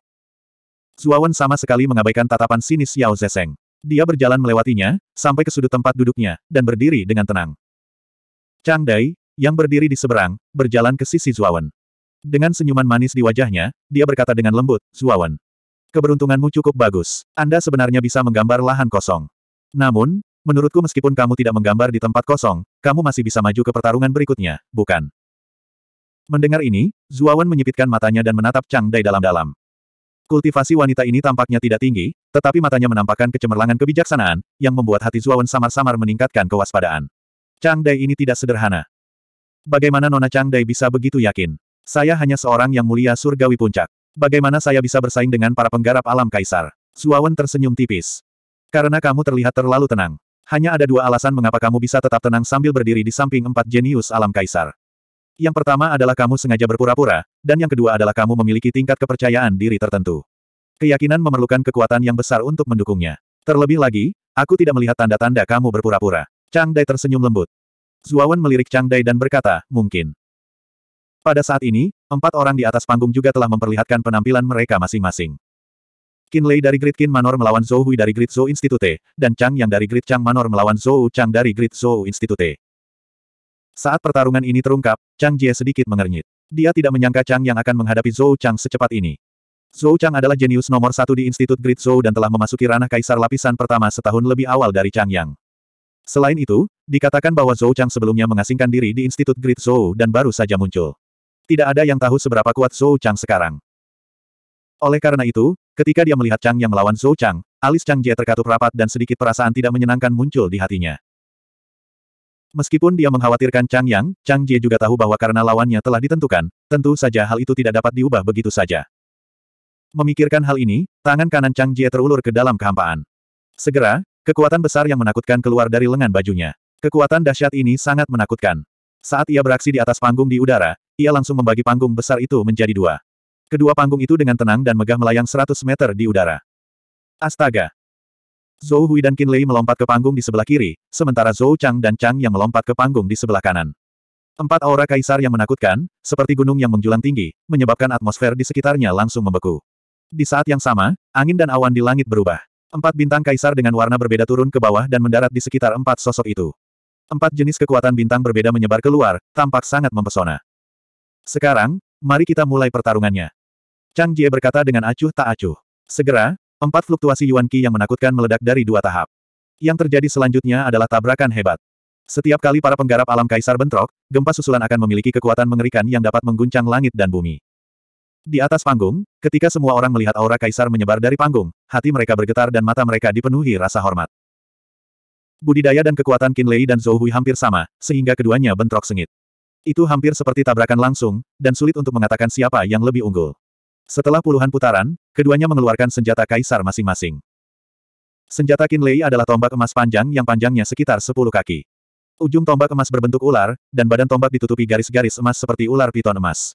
Zuawan sama sekali mengabaikan tatapan sinis Yao Zeseng. Dia berjalan melewatinya, sampai ke sudut tempat duduknya, dan berdiri dengan tenang. Chang Dai, yang berdiri di seberang, berjalan ke sisi Zuawan. Dengan senyuman manis di wajahnya, dia berkata dengan lembut, Zuawan. Keberuntunganmu cukup bagus. Anda sebenarnya bisa menggambar lahan kosong. Namun, menurutku meskipun kamu tidak menggambar di tempat kosong, kamu masih bisa maju ke pertarungan berikutnya, bukan? Mendengar ini, Zuawan menyipitkan matanya dan menatap Chang Dai dalam-dalam. Kultivasi wanita ini tampaknya tidak tinggi, tetapi matanya menampakkan kecemerlangan kebijaksanaan, yang membuat hati Zuawan samar-samar meningkatkan kewaspadaan. Chang Dai ini tidak sederhana. Bagaimana Nona Chang Dai bisa begitu yakin? Saya hanya seorang yang mulia surgawi puncak. Bagaimana saya bisa bersaing dengan para penggarap alam kaisar? Suawan tersenyum tipis. Karena kamu terlihat terlalu tenang. Hanya ada dua alasan mengapa kamu bisa tetap tenang sambil berdiri di samping empat jenius alam kaisar. Yang pertama adalah kamu sengaja berpura-pura, dan yang kedua adalah kamu memiliki tingkat kepercayaan diri tertentu. Keyakinan memerlukan kekuatan yang besar untuk mendukungnya. Terlebih lagi, aku tidak melihat tanda-tanda kamu berpura-pura. Chang Dai tersenyum lembut. Zuawan melirik Chang Dai dan berkata, mungkin. Pada saat ini, empat orang di atas panggung juga telah memperlihatkan penampilan mereka masing-masing. Kinley dari Grid Kin Manor melawan Zhou Hui dari Grid Zhou Institute, dan Chang Yang dari Grid Chang Manor melawan Zhou Chang dari Grid Zhou Institute. Saat pertarungan ini terungkap, Chang Jie sedikit mengernyit. Dia tidak menyangka Chang Yang akan menghadapi Zhou Chang secepat ini. Zhou Chang adalah jenius nomor satu di Institut Grid Zhou dan telah memasuki ranah kaisar lapisan pertama setahun lebih awal dari Chang Yang. Selain itu, dikatakan bahwa Zhou Chang sebelumnya mengasingkan diri di Institut Grid Zhou dan baru saja muncul. Tidak ada yang tahu seberapa kuat Zhou Chang sekarang. Oleh karena itu, ketika dia melihat Chang yang melawan Zhou Chang, alis Chang Jie terkatup rapat dan sedikit perasaan tidak menyenangkan muncul di hatinya. Meskipun dia mengkhawatirkan Chang Yang, Chang Jie juga tahu bahwa karena lawannya telah ditentukan, tentu saja hal itu tidak dapat diubah begitu saja. Memikirkan hal ini, tangan kanan Chang Jie terulur ke dalam kehampaan. Segera, kekuatan besar yang menakutkan keluar dari lengan bajunya. Kekuatan dahsyat ini sangat menakutkan. Saat ia beraksi di atas panggung di udara, ia langsung membagi panggung besar itu menjadi dua. Kedua panggung itu dengan tenang dan megah melayang 100 meter di udara. Astaga! Zhou Hui dan Qin Lei melompat ke panggung di sebelah kiri, sementara Zhou Chang dan Chang yang melompat ke panggung di sebelah kanan. Empat aura kaisar yang menakutkan, seperti gunung yang menjulang tinggi, menyebabkan atmosfer di sekitarnya langsung membeku. Di saat yang sama, angin dan awan di langit berubah. Empat bintang kaisar dengan warna berbeda turun ke bawah dan mendarat di sekitar empat sosok itu. Empat jenis kekuatan bintang berbeda menyebar keluar, tampak sangat mempesona. Sekarang, mari kita mulai pertarungannya. Chang Jie berkata dengan acuh tak acuh. Segera, empat fluktuasi Yuan Qi yang menakutkan meledak dari dua tahap. Yang terjadi selanjutnya adalah tabrakan hebat. Setiap kali para penggarap alam kaisar bentrok, gempa susulan akan memiliki kekuatan mengerikan yang dapat mengguncang langit dan bumi. Di atas panggung, ketika semua orang melihat aura kaisar menyebar dari panggung, hati mereka bergetar dan mata mereka dipenuhi rasa hormat. Budidaya dan kekuatan Qin Lei dan Zhou Hui hampir sama, sehingga keduanya bentrok sengit. Itu hampir seperti tabrakan langsung, dan sulit untuk mengatakan siapa yang lebih unggul. Setelah puluhan putaran, keduanya mengeluarkan senjata kaisar masing-masing. Senjata Kinlei adalah tombak emas panjang yang panjangnya sekitar 10 kaki. Ujung tombak emas berbentuk ular, dan badan tombak ditutupi garis-garis emas seperti ular piton emas.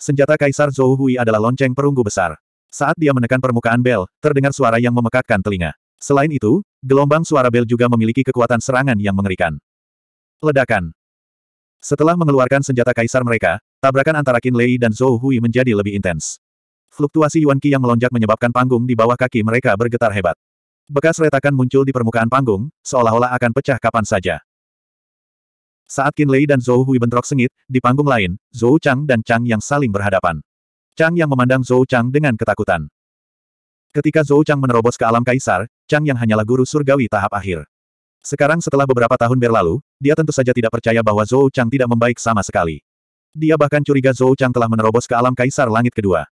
Senjata Kaisar Zhou Hui adalah lonceng perunggu besar. Saat dia menekan permukaan bel, terdengar suara yang memekakkan telinga. Selain itu, gelombang suara bel juga memiliki kekuatan serangan yang mengerikan. Ledakan. Setelah mengeluarkan senjata kaisar mereka, tabrakan antara Qin Lei dan Zhou Hui menjadi lebih intens. Fluktuasi Yuan Qi yang melonjak menyebabkan panggung di bawah kaki mereka bergetar hebat. Bekas retakan muncul di permukaan panggung, seolah-olah akan pecah kapan saja. Saat Qin Lei dan Zhou Hui bentrok sengit, di panggung lain, Zhou Chang dan Chang yang saling berhadapan. Chang yang memandang Zhou Chang dengan ketakutan. Ketika Zhou Chang menerobos ke alam kaisar, Chang yang hanyalah guru surgawi tahap akhir. Sekarang setelah beberapa tahun berlalu, dia tentu saja tidak percaya bahwa Zhou Chang tidak membaik sama sekali. Dia bahkan curiga Zhou Chang telah menerobos ke alam kaisar langit kedua.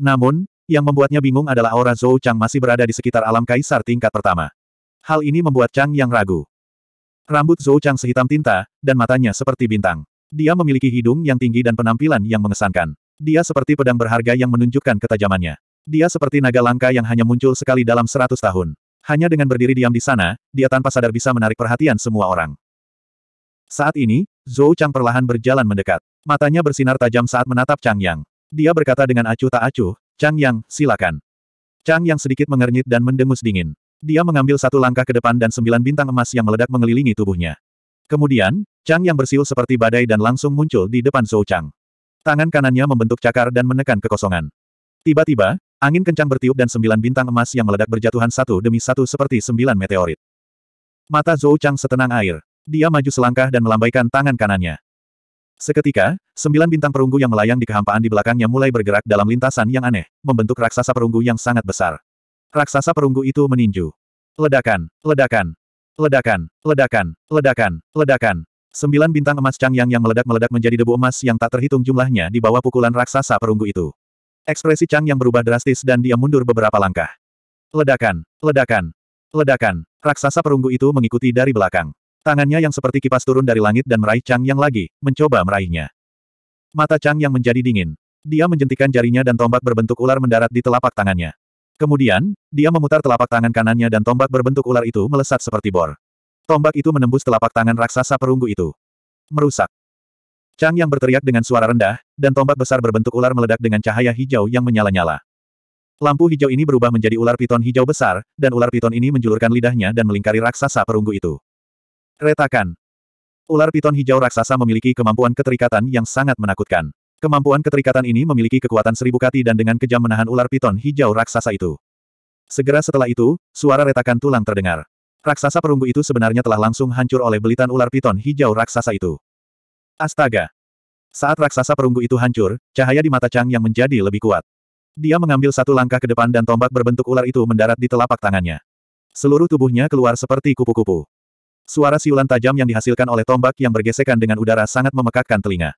Namun, yang membuatnya bingung adalah aura Zhou Chang masih berada di sekitar alam kaisar tingkat pertama. Hal ini membuat Chang yang ragu. Rambut Zhou Chang sehitam tinta, dan matanya seperti bintang. Dia memiliki hidung yang tinggi dan penampilan yang mengesankan. Dia seperti pedang berharga yang menunjukkan ketajamannya. Dia seperti naga langka yang hanya muncul sekali dalam seratus tahun. Hanya dengan berdiri diam di sana, dia tanpa sadar bisa menarik perhatian semua orang. Saat ini, Zhou Chang perlahan berjalan mendekat. Matanya bersinar tajam saat menatap Chang Yang. Dia berkata dengan acuh tak acuh, Chang Yang, silakan. Chang Yang sedikit mengernyit dan mendengus dingin. Dia mengambil satu langkah ke depan dan sembilan bintang emas yang meledak mengelilingi tubuhnya. Kemudian, Chang Yang bersiul seperti badai dan langsung muncul di depan Zhou Chang. Tangan kanannya membentuk cakar dan menekan kekosongan. Tiba-tiba, Angin kencang bertiup dan sembilan bintang emas yang meledak berjatuhan satu demi satu seperti sembilan meteorit. Mata Zhou Chang setenang air. Dia maju selangkah dan melambaikan tangan kanannya. Seketika, sembilan bintang perunggu yang melayang di kehampaan di belakangnya mulai bergerak dalam lintasan yang aneh, membentuk raksasa perunggu yang sangat besar. Raksasa perunggu itu meninju. Ledakan, ledakan, ledakan, ledakan, ledakan, ledakan. Sembilan bintang emas Chang Yang yang meledak-meledak menjadi debu emas yang tak terhitung jumlahnya di bawah pukulan raksasa perunggu itu. Ekspresi Chang yang berubah drastis dan dia mundur beberapa langkah. Ledakan, ledakan, ledakan. Raksasa perunggu itu mengikuti dari belakang. Tangannya yang seperti kipas turun dari langit dan meraih Chang yang lagi, mencoba meraihnya. Mata Chang yang menjadi dingin. Dia menjentikan jarinya dan tombak berbentuk ular mendarat di telapak tangannya. Kemudian, dia memutar telapak tangan kanannya dan tombak berbentuk ular itu melesat seperti bor. Tombak itu menembus telapak tangan raksasa perunggu itu. Merusak. Chang yang berteriak dengan suara rendah, dan tombak besar berbentuk ular meledak dengan cahaya hijau yang menyala-nyala. Lampu hijau ini berubah menjadi ular piton hijau besar, dan ular piton ini menjulurkan lidahnya dan melingkari raksasa perunggu itu. Retakan. Ular piton hijau raksasa memiliki kemampuan keterikatan yang sangat menakutkan. Kemampuan keterikatan ini memiliki kekuatan seribu kati dan dengan kejam menahan ular piton hijau raksasa itu. Segera setelah itu, suara retakan tulang terdengar. Raksasa perunggu itu sebenarnya telah langsung hancur oleh belitan ular piton hijau raksasa itu. Astaga! Saat raksasa perunggu itu hancur, cahaya di mata Chang yang menjadi lebih kuat. Dia mengambil satu langkah ke depan dan tombak berbentuk ular itu mendarat di telapak tangannya. Seluruh tubuhnya keluar seperti kupu-kupu. Suara siulan tajam yang dihasilkan oleh tombak yang bergesekan dengan udara sangat memekakkan telinga.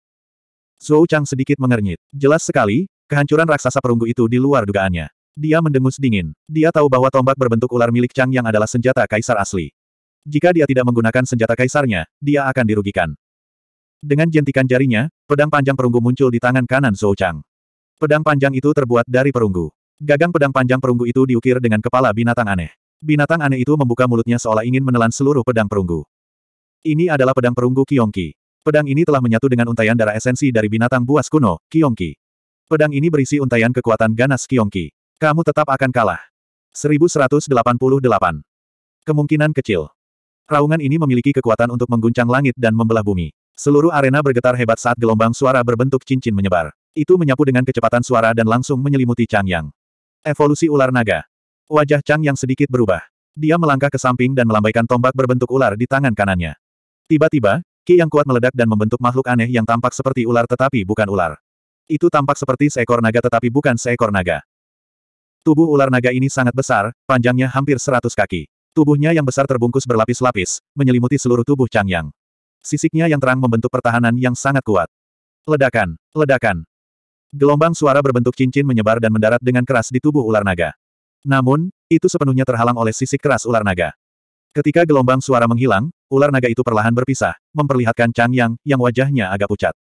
Zhou Chang sedikit mengernyit. Jelas sekali, kehancuran raksasa perunggu itu di luar dugaannya. Dia mendengus dingin. Dia tahu bahwa tombak berbentuk ular milik Chang yang adalah senjata kaisar asli. Jika dia tidak menggunakan senjata kaisarnya, dia akan dirugikan. Dengan jentikan jarinya, pedang panjang perunggu muncul di tangan kanan Zhou Chang. Pedang panjang itu terbuat dari perunggu. Gagang pedang panjang perunggu itu diukir dengan kepala binatang aneh. Binatang aneh itu membuka mulutnya seolah ingin menelan seluruh pedang perunggu. Ini adalah pedang perunggu Kiongki. Pedang ini telah menyatu dengan untaian darah esensi dari binatang buas kuno, Kiongki. Pedang ini berisi untaian kekuatan ganas Kiongki. Kamu tetap akan kalah. 1188. Kemungkinan kecil. Raungan ini memiliki kekuatan untuk mengguncang langit dan membelah bumi. Seluruh arena bergetar hebat saat gelombang suara berbentuk cincin menyebar. Itu menyapu dengan kecepatan suara dan langsung menyelimuti Chang Yang. Evolusi ular naga. Wajah Chang Yang sedikit berubah. Dia melangkah ke samping dan melambaikan tombak berbentuk ular di tangan kanannya. Tiba-tiba, ki yang kuat meledak dan membentuk makhluk aneh yang tampak seperti ular tetapi bukan ular. Itu tampak seperti seekor naga tetapi bukan seekor naga. Tubuh ular naga ini sangat besar, panjangnya hampir 100 kaki. Tubuhnya yang besar terbungkus berlapis-lapis, menyelimuti seluruh tubuh Chang Yang. Sisiknya yang terang membentuk pertahanan yang sangat kuat. Ledakan! Ledakan! Gelombang suara berbentuk cincin menyebar dan mendarat dengan keras di tubuh ular naga. Namun, itu sepenuhnya terhalang oleh sisik keras ular naga. Ketika gelombang suara menghilang, ular naga itu perlahan berpisah, memperlihatkan Chang Yang, yang wajahnya agak pucat.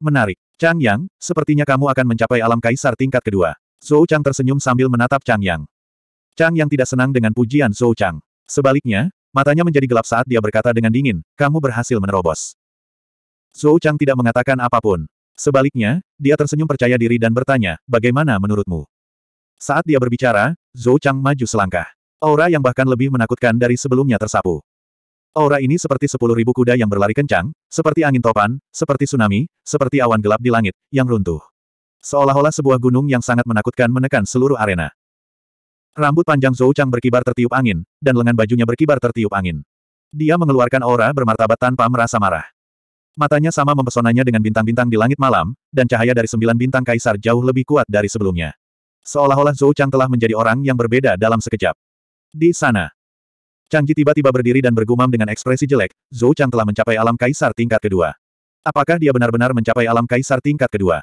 Menarik. Chang Yang, sepertinya kamu akan mencapai alam kaisar tingkat kedua. Zhou Chang tersenyum sambil menatap Chang Yang. Chang Yang tidak senang dengan pujian Zhou Chang. Sebaliknya, Matanya menjadi gelap saat dia berkata dengan dingin, kamu berhasil menerobos. Zhou Chang tidak mengatakan apapun. Sebaliknya, dia tersenyum percaya diri dan bertanya, bagaimana menurutmu? Saat dia berbicara, Zhou Chang maju selangkah. Aura yang bahkan lebih menakutkan dari sebelumnya tersapu. Aura ini seperti sepuluh ribu kuda yang berlari kencang, seperti angin topan, seperti tsunami, seperti awan gelap di langit, yang runtuh. Seolah-olah sebuah gunung yang sangat menakutkan menekan seluruh arena. Rambut panjang Zhou Chang berkibar tertiup angin, dan lengan bajunya berkibar tertiup angin. Dia mengeluarkan aura bermartabat tanpa merasa marah. Matanya sama mempesonanya dengan bintang-bintang di langit malam, dan cahaya dari sembilan bintang kaisar jauh lebih kuat dari sebelumnya. Seolah-olah Zhou Chang telah menjadi orang yang berbeda dalam sekejap. Di sana, Chang Ji tiba-tiba berdiri dan bergumam dengan ekspresi jelek, Zhou Chang telah mencapai alam kaisar tingkat kedua. Apakah dia benar-benar mencapai alam kaisar tingkat kedua?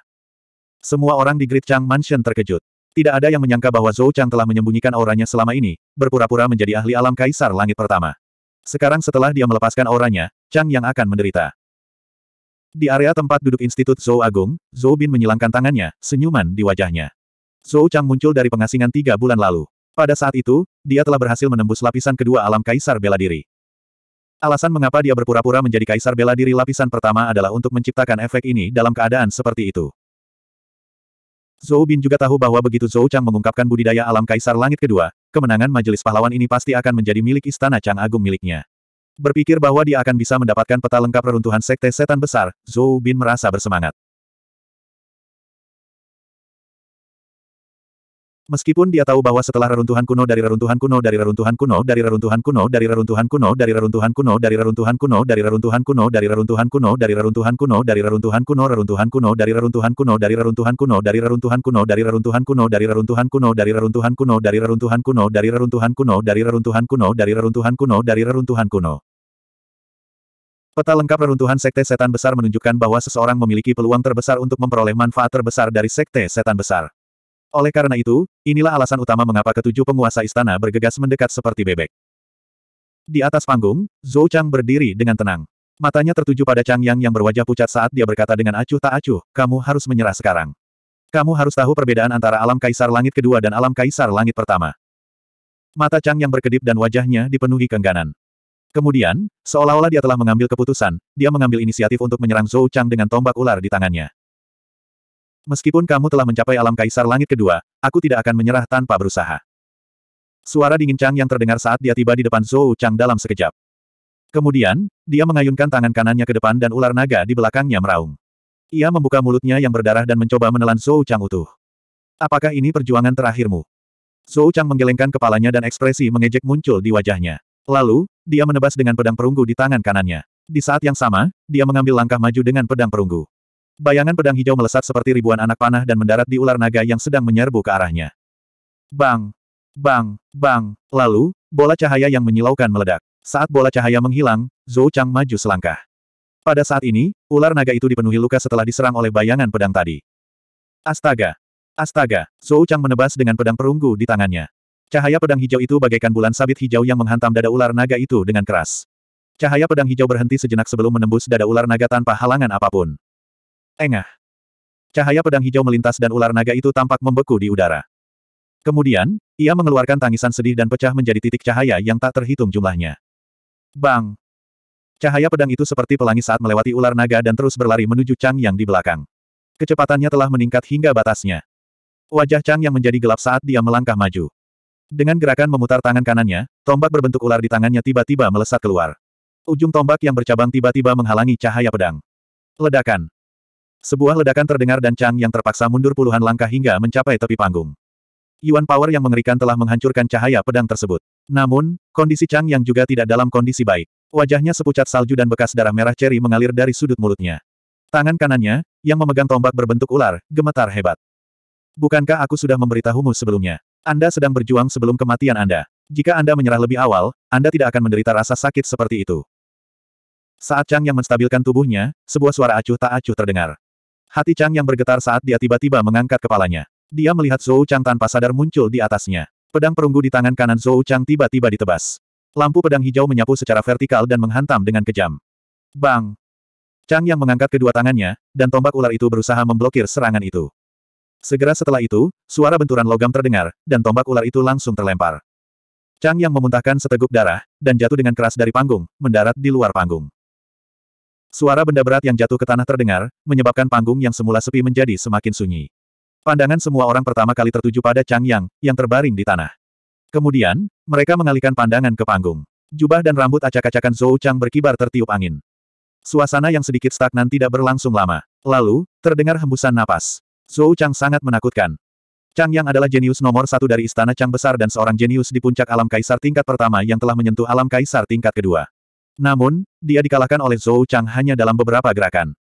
Semua orang di Great Chang Mansion terkejut. Tidak ada yang menyangka bahwa Zhou Chang telah menyembunyikan auranya selama ini, berpura-pura menjadi ahli alam kaisar langit pertama. Sekarang setelah dia melepaskan auranya, Chang yang akan menderita. Di area tempat duduk Institut Zhou Agung, Zhou Bin menyilangkan tangannya, senyuman di wajahnya. Zhou Chang muncul dari pengasingan tiga bulan lalu. Pada saat itu, dia telah berhasil menembus lapisan kedua alam kaisar bela diri. Alasan mengapa dia berpura-pura menjadi kaisar bela diri lapisan pertama adalah untuk menciptakan efek ini dalam keadaan seperti itu. Zhou Bin juga tahu bahwa begitu Zhou Chang mengungkapkan budidaya alam Kaisar Langit kedua, kemenangan majelis pahlawan ini pasti akan menjadi milik istana Chang Agung miliknya. Berpikir bahwa dia akan bisa mendapatkan peta lengkap reruntuhan sekte setan besar, Zhou Bin merasa bersemangat. Meskipun dia tahu bahwa setelah reruntuhan kuno dari reruntuhan kuno dari reruntuhan kuno dari reruntuhan kuno dari reruntuhan kuno dari reruntuhan kuno dari reruntuhan kuno dari reruntuhan kuno dari reruntuhan kuno dari reruntuhan kuno dari reruntuhan kuno reruntuhan kuno dari reruntuhan kuno dari reruntuhan kuno dari reruntuhan kuno dari reruntuhan kuno dari reruntuhan kuno dari reruntuhan kuno dari reruntuhan kuno dari reruntuhan kuno dari reruntuhan kuno dari reruntuhan kuno dari reruntuhan kuno Peta lengkap reruntuhan Sekte Setan Besar menunjukkan bahwa seseorang memiliki peluang terbesar untuk memperoleh manfaat terbesar dari Sekte Setan Besar. Oleh karena itu, inilah alasan utama mengapa ketujuh penguasa istana bergegas mendekat seperti bebek. Di atas panggung, Zhou Chang berdiri dengan tenang. Matanya tertuju pada Chang Yang yang berwajah pucat saat dia berkata dengan acuh tak acuh, kamu harus menyerah sekarang. Kamu harus tahu perbedaan antara alam kaisar langit kedua dan alam kaisar langit pertama. Mata Chang Yang berkedip dan wajahnya dipenuhi kengganan. Kemudian, seolah-olah dia telah mengambil keputusan, dia mengambil inisiatif untuk menyerang Zhou Chang dengan tombak ular di tangannya. Meskipun kamu telah mencapai alam kaisar langit kedua, aku tidak akan menyerah tanpa berusaha. Suara dingin Chang yang terdengar saat dia tiba di depan Zhou Chang dalam sekejap. Kemudian, dia mengayunkan tangan kanannya ke depan dan ular naga di belakangnya meraung. Ia membuka mulutnya yang berdarah dan mencoba menelan Zhou Chang utuh. Apakah ini perjuangan terakhirmu? Zhou Chang menggelengkan kepalanya dan ekspresi mengejek muncul di wajahnya. Lalu, dia menebas dengan pedang perunggu di tangan kanannya. Di saat yang sama, dia mengambil langkah maju dengan pedang perunggu. Bayangan pedang hijau melesat seperti ribuan anak panah dan mendarat di ular naga yang sedang menyerbu ke arahnya. Bang! Bang! Bang! Lalu, bola cahaya yang menyilaukan meledak. Saat bola cahaya menghilang, Zhou Chang maju selangkah. Pada saat ini, ular naga itu dipenuhi luka setelah diserang oleh bayangan pedang tadi. Astaga! Astaga! Zhou Chang menebas dengan pedang perunggu di tangannya. Cahaya pedang hijau itu bagaikan bulan sabit hijau yang menghantam dada ular naga itu dengan keras. Cahaya pedang hijau berhenti sejenak sebelum menembus dada ular naga tanpa halangan apapun. Engah. Cahaya pedang hijau melintas dan ular naga itu tampak membeku di udara. Kemudian, ia mengeluarkan tangisan sedih dan pecah menjadi titik cahaya yang tak terhitung jumlahnya. Bang! Cahaya pedang itu seperti pelangi saat melewati ular naga dan terus berlari menuju Chang Yang di belakang. Kecepatannya telah meningkat hingga batasnya. Wajah Chang Yang menjadi gelap saat dia melangkah maju. Dengan gerakan memutar tangan kanannya, tombak berbentuk ular di tangannya tiba-tiba melesat keluar. Ujung tombak yang bercabang tiba-tiba menghalangi cahaya pedang. Ledakan. Sebuah ledakan terdengar dan Chang yang terpaksa mundur puluhan langkah hingga mencapai tepi panggung. Yuan Power yang mengerikan telah menghancurkan cahaya pedang tersebut. Namun, kondisi Chang yang juga tidak dalam kondisi baik. Wajahnya sepucat salju dan bekas darah merah ceri mengalir dari sudut mulutnya. Tangan kanannya, yang memegang tombak berbentuk ular, gemetar hebat. Bukankah aku sudah memberitahumu sebelumnya? Anda sedang berjuang sebelum kematian Anda. Jika Anda menyerah lebih awal, Anda tidak akan menderita rasa sakit seperti itu. Saat Chang yang menstabilkan tubuhnya, sebuah suara acuh tak acuh terdengar. Hati Chang yang bergetar saat dia tiba-tiba mengangkat kepalanya. Dia melihat Zhou Chang tanpa sadar muncul di atasnya. Pedang perunggu di tangan kanan Zhou Chang tiba-tiba ditebas. Lampu pedang hijau menyapu secara vertikal dan menghantam dengan kejam. Bang! Chang yang mengangkat kedua tangannya, dan tombak ular itu berusaha memblokir serangan itu. Segera setelah itu, suara benturan logam terdengar, dan tombak ular itu langsung terlempar. Chang yang memuntahkan seteguk darah, dan jatuh dengan keras dari panggung, mendarat di luar panggung. Suara benda berat yang jatuh ke tanah terdengar, menyebabkan panggung yang semula sepi menjadi semakin sunyi. Pandangan semua orang pertama kali tertuju pada Chang Yang, yang terbaring di tanah. Kemudian, mereka mengalihkan pandangan ke panggung. Jubah dan rambut acak-acakan Zhou Chang berkibar tertiup angin. Suasana yang sedikit stagnan tidak berlangsung lama. Lalu, terdengar hembusan napas. Zhou Chang sangat menakutkan. Chang Yang adalah jenius nomor satu dari Istana Chang Besar dan seorang jenius di puncak alam kaisar tingkat pertama yang telah menyentuh alam kaisar tingkat kedua. Namun, dia dikalahkan oleh Zhou Chang hanya dalam beberapa gerakan.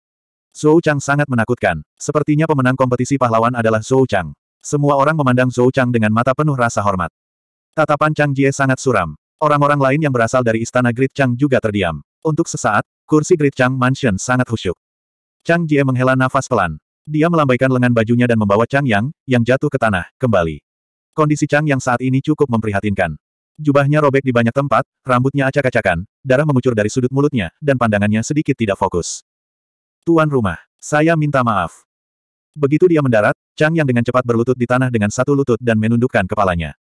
Zhou Chang sangat menakutkan. Sepertinya pemenang kompetisi pahlawan adalah Zhou Chang. Semua orang memandang Zhou Chang dengan mata penuh rasa hormat. Tatapan Chang Jie sangat suram. Orang-orang lain yang berasal dari istana Great Chang juga terdiam. Untuk sesaat, kursi Great Chang Mansion sangat khusyuk. Chang Jie menghela nafas pelan. Dia melambaikan lengan bajunya dan membawa Chang Yang, yang jatuh ke tanah, kembali. Kondisi Chang Yang saat ini cukup memprihatinkan. Jubahnya robek di banyak tempat, rambutnya acak-acakan, darah mengucur dari sudut mulutnya, dan pandangannya sedikit tidak fokus. Tuan rumah, saya minta maaf. Begitu dia mendarat, Chang Yang dengan cepat berlutut di tanah dengan satu lutut dan menundukkan kepalanya.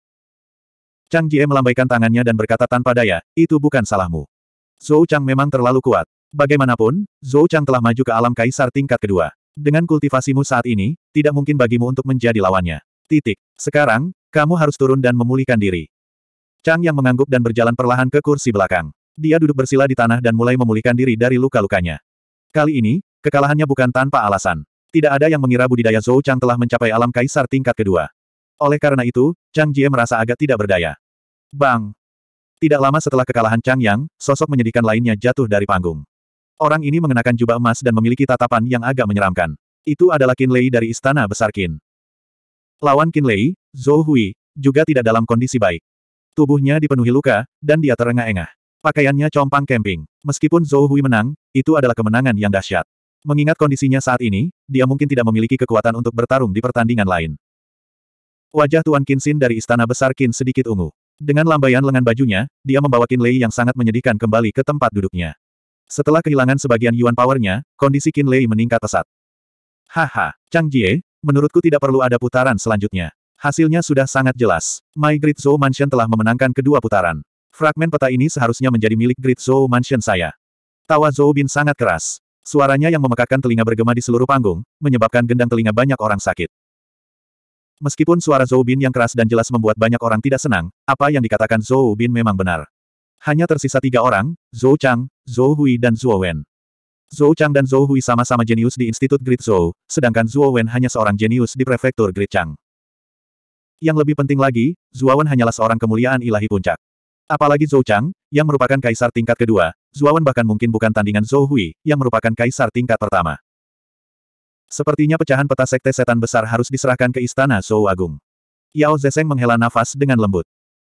Chang Jie melambaikan tangannya dan berkata tanpa daya, itu bukan salahmu. Zhou Chang memang terlalu kuat. Bagaimanapun, Zhou Chang telah maju ke alam kaisar tingkat kedua. Dengan kultivasimu saat ini, tidak mungkin bagimu untuk menjadi lawannya. Titik. Sekarang, kamu harus turun dan memulihkan diri. Chang yang mengangguk dan berjalan perlahan ke kursi belakang. Dia duduk bersila di tanah dan mulai memulihkan diri dari luka-lukanya. Kali ini, kekalahannya bukan tanpa alasan. Tidak ada yang mengira budidaya Zhou Chang telah mencapai alam kaisar tingkat kedua. Oleh karena itu, Chang Jie merasa agak tidak berdaya. Bang! Tidak lama setelah kekalahan Chang Yang, sosok menyedihkan lainnya jatuh dari panggung. Orang ini mengenakan jubah emas dan memiliki tatapan yang agak menyeramkan. Itu adalah Qin Lei dari Istana Besar Qin. Lawan Qin Lei, Zhou Hui, juga tidak dalam kondisi baik. Tubuhnya dipenuhi luka, dan dia terengah-engah. Pakaiannya compang kemping. Meskipun Zhou Hui menang, itu adalah kemenangan yang dahsyat. Mengingat kondisinya saat ini, dia mungkin tidak memiliki kekuatan untuk bertarung di pertandingan lain. Wajah Tuan Kinsin dari Istana Besar Kin sedikit ungu. Dengan lambaian lengan bajunya, dia membawa Qin Lei yang sangat menyedihkan kembali ke tempat duduknya. Setelah kehilangan sebagian yuan powernya, kondisi Qin Lei meningkat pesat. Haha, Chang Jie, menurutku tidak perlu ada putaran selanjutnya. Hasilnya sudah sangat jelas. My Great Zhou Mansion telah memenangkan kedua putaran. Fragmen peta ini seharusnya menjadi milik Great Zhou Mansion saya. Tawa Zhou Bin sangat keras. Suaranya yang memekakan telinga bergema di seluruh panggung, menyebabkan gendang telinga banyak orang sakit. Meskipun suara Zhou Bin yang keras dan jelas membuat banyak orang tidak senang, apa yang dikatakan Zhou Bin memang benar. Hanya tersisa tiga orang, Zhou Chang, Zhou Hui dan Zhou Wen. Zhou Chang dan Zhou Hui sama-sama jenius di Institut Grid Zhou, sedangkan Zhou Wen hanya seorang jenius di Prefektur Grid Chang. Yang lebih penting lagi, Zuawan hanyalah seorang kemuliaan ilahi puncak. Apalagi Zhou Chang, yang merupakan kaisar tingkat kedua, Zuawan bahkan mungkin bukan tandingan Zhou Hui, yang merupakan kaisar tingkat pertama. Sepertinya pecahan peta sekte setan besar harus diserahkan ke istana Zhou Agung. Yao Zeseng menghela nafas dengan lembut.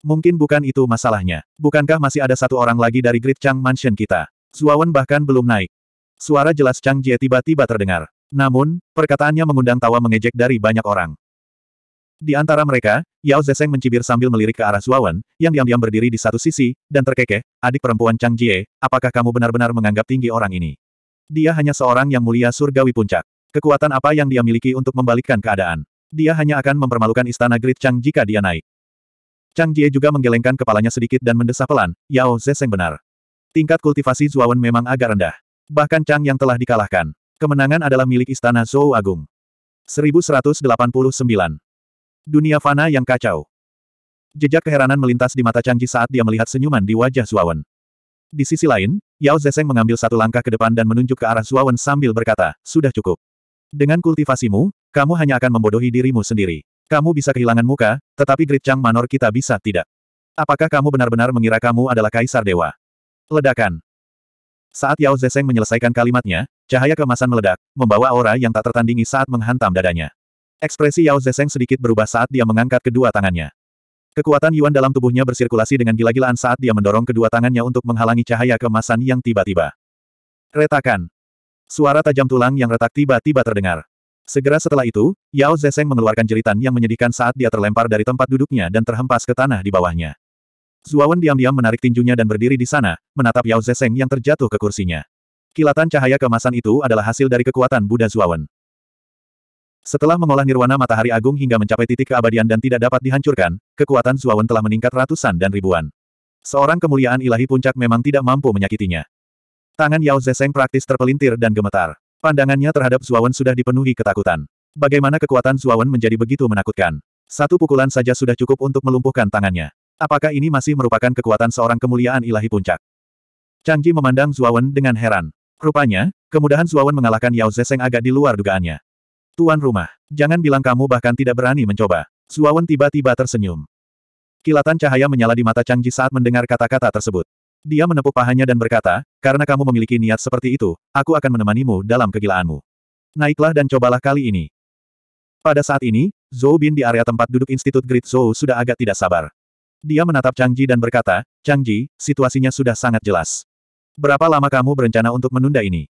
Mungkin bukan itu masalahnya. Bukankah masih ada satu orang lagi dari Great Chang Mansion kita? Zuawan bahkan belum naik. Suara jelas Chang Jie tiba-tiba terdengar. Namun, perkataannya mengundang tawa mengejek dari banyak orang. Di antara mereka, Yao Zeseng mencibir sambil melirik ke arah Zuawan, yang diam-diam berdiri di satu sisi, dan terkekeh, adik perempuan Chang Jie, apakah kamu benar-benar menganggap tinggi orang ini? Dia hanya seorang yang mulia surgawi puncak. Kekuatan apa yang dia miliki untuk membalikkan keadaan? Dia hanya akan mempermalukan istana Great Chang jika dia naik. Chang Jie juga menggelengkan kepalanya sedikit dan mendesah pelan, Yao Zeseng benar. Tingkat kultivasi Zuawan memang agak rendah. Bahkan Chang yang telah dikalahkan. Kemenangan adalah milik istana Zhou Agung. 1189 Dunia fana yang kacau. Jejak keheranan melintas di mata Changji saat dia melihat senyuman di wajah Zuawan. Di sisi lain, Yao Zeseng mengambil satu langkah ke depan dan menunjuk ke arah Zuawan sambil berkata, Sudah cukup. Dengan kultivasimu, kamu hanya akan membodohi dirimu sendiri. Kamu bisa kehilangan muka, tetapi Great Chang Manor kita bisa tidak. Apakah kamu benar-benar mengira kamu adalah Kaisar Dewa? Ledakan. Saat Yao Zeseng menyelesaikan kalimatnya, cahaya kemasan meledak, membawa aura yang tak tertandingi saat menghantam dadanya. Ekspresi Yao Zeseng sedikit berubah saat dia mengangkat kedua tangannya. Kekuatan Yuan dalam tubuhnya bersirkulasi dengan gila-gilaan saat dia mendorong kedua tangannya untuk menghalangi cahaya kemasan yang tiba-tiba. Retakan. Suara tajam tulang yang retak tiba-tiba terdengar. Segera setelah itu, Yao Zeseng mengeluarkan jeritan yang menyedihkan saat dia terlempar dari tempat duduknya dan terhempas ke tanah di bawahnya. Zuawan diam-diam menarik tinjunya dan berdiri di sana, menatap Yao Zeseng yang terjatuh ke kursinya. Kilatan cahaya kemasan itu adalah hasil dari kekuatan Buddha Zuawan. Setelah mengolah nirwana matahari agung hingga mencapai titik keabadian dan tidak dapat dihancurkan, kekuatan Zuawan telah meningkat ratusan dan ribuan. Seorang kemuliaan ilahi puncak memang tidak mampu menyakitinya. Tangan Yao Zeseng praktis terpelintir dan gemetar. Pandangannya terhadap Zuawan sudah dipenuhi ketakutan. Bagaimana kekuatan Zuawan menjadi begitu menakutkan? Satu pukulan saja sudah cukup untuk melumpuhkan tangannya. Apakah ini masih merupakan kekuatan seorang kemuliaan ilahi puncak? Changji memandang Zuawan dengan heran. Rupanya, kemudahan Zuawan mengalahkan Yao Zeseng agak di luar dugaannya. Tuan rumah, jangan bilang kamu bahkan tidak berani mencoba. Suawan tiba-tiba tersenyum. Kilatan cahaya menyala di mata Changji saat mendengar kata-kata tersebut. Dia menepuk pahanya dan berkata, karena kamu memiliki niat seperti itu, aku akan menemanimu dalam kegilaanmu. Naiklah dan cobalah kali ini. Pada saat ini, Zhou Bin di area tempat duduk Institut Grid Zhou sudah agak tidak sabar. Dia menatap Changji dan berkata, Changji, situasinya sudah sangat jelas. Berapa lama kamu berencana untuk menunda ini?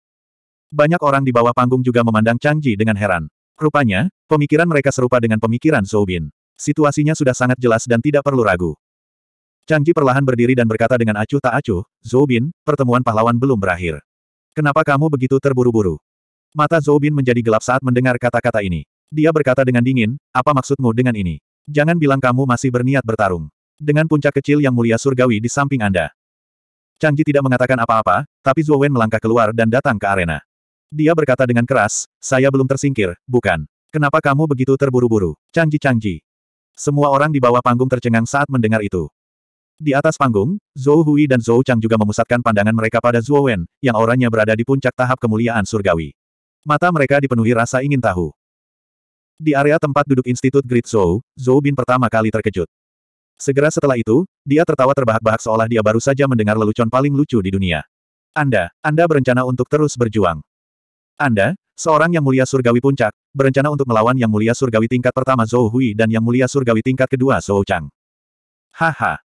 Banyak orang di bawah panggung juga memandang Chang Ji dengan heran. Rupanya, pemikiran mereka serupa dengan pemikiran Zhou Bin. Situasinya sudah sangat jelas dan tidak perlu ragu. Chang Ji perlahan berdiri dan berkata dengan acuh tak acuh, Zhou Bin, pertemuan pahlawan belum berakhir. Kenapa kamu begitu terburu-buru? Mata Zhou Bin menjadi gelap saat mendengar kata-kata ini. Dia berkata dengan dingin, apa maksudmu dengan ini? Jangan bilang kamu masih berniat bertarung. Dengan puncak kecil yang mulia surgawi di samping Anda. Chang Ji tidak mengatakan apa-apa, tapi Zhou Wen melangkah keluar dan datang ke arena. Dia berkata dengan keras, saya belum tersingkir, bukan. Kenapa kamu begitu terburu-buru? canggih-canggih? Semua orang di bawah panggung tercengang saat mendengar itu. Di atas panggung, Zhou Hui dan Zhou Chang juga memusatkan pandangan mereka pada Zhuo Wen, yang orangnya berada di puncak tahap kemuliaan surgawi. Mata mereka dipenuhi rasa ingin tahu. Di area tempat duduk Institut Great Zhou, Zhou Bin pertama kali terkejut. Segera setelah itu, dia tertawa terbahak-bahak seolah dia baru saja mendengar lelucon paling lucu di dunia. Anda, Anda berencana untuk terus berjuang. Anda, seorang yang mulia surgawi puncak, berencana untuk melawan yang mulia surgawi tingkat pertama Zhou Hui dan yang mulia surgawi tingkat kedua Zhou Chang. Haha.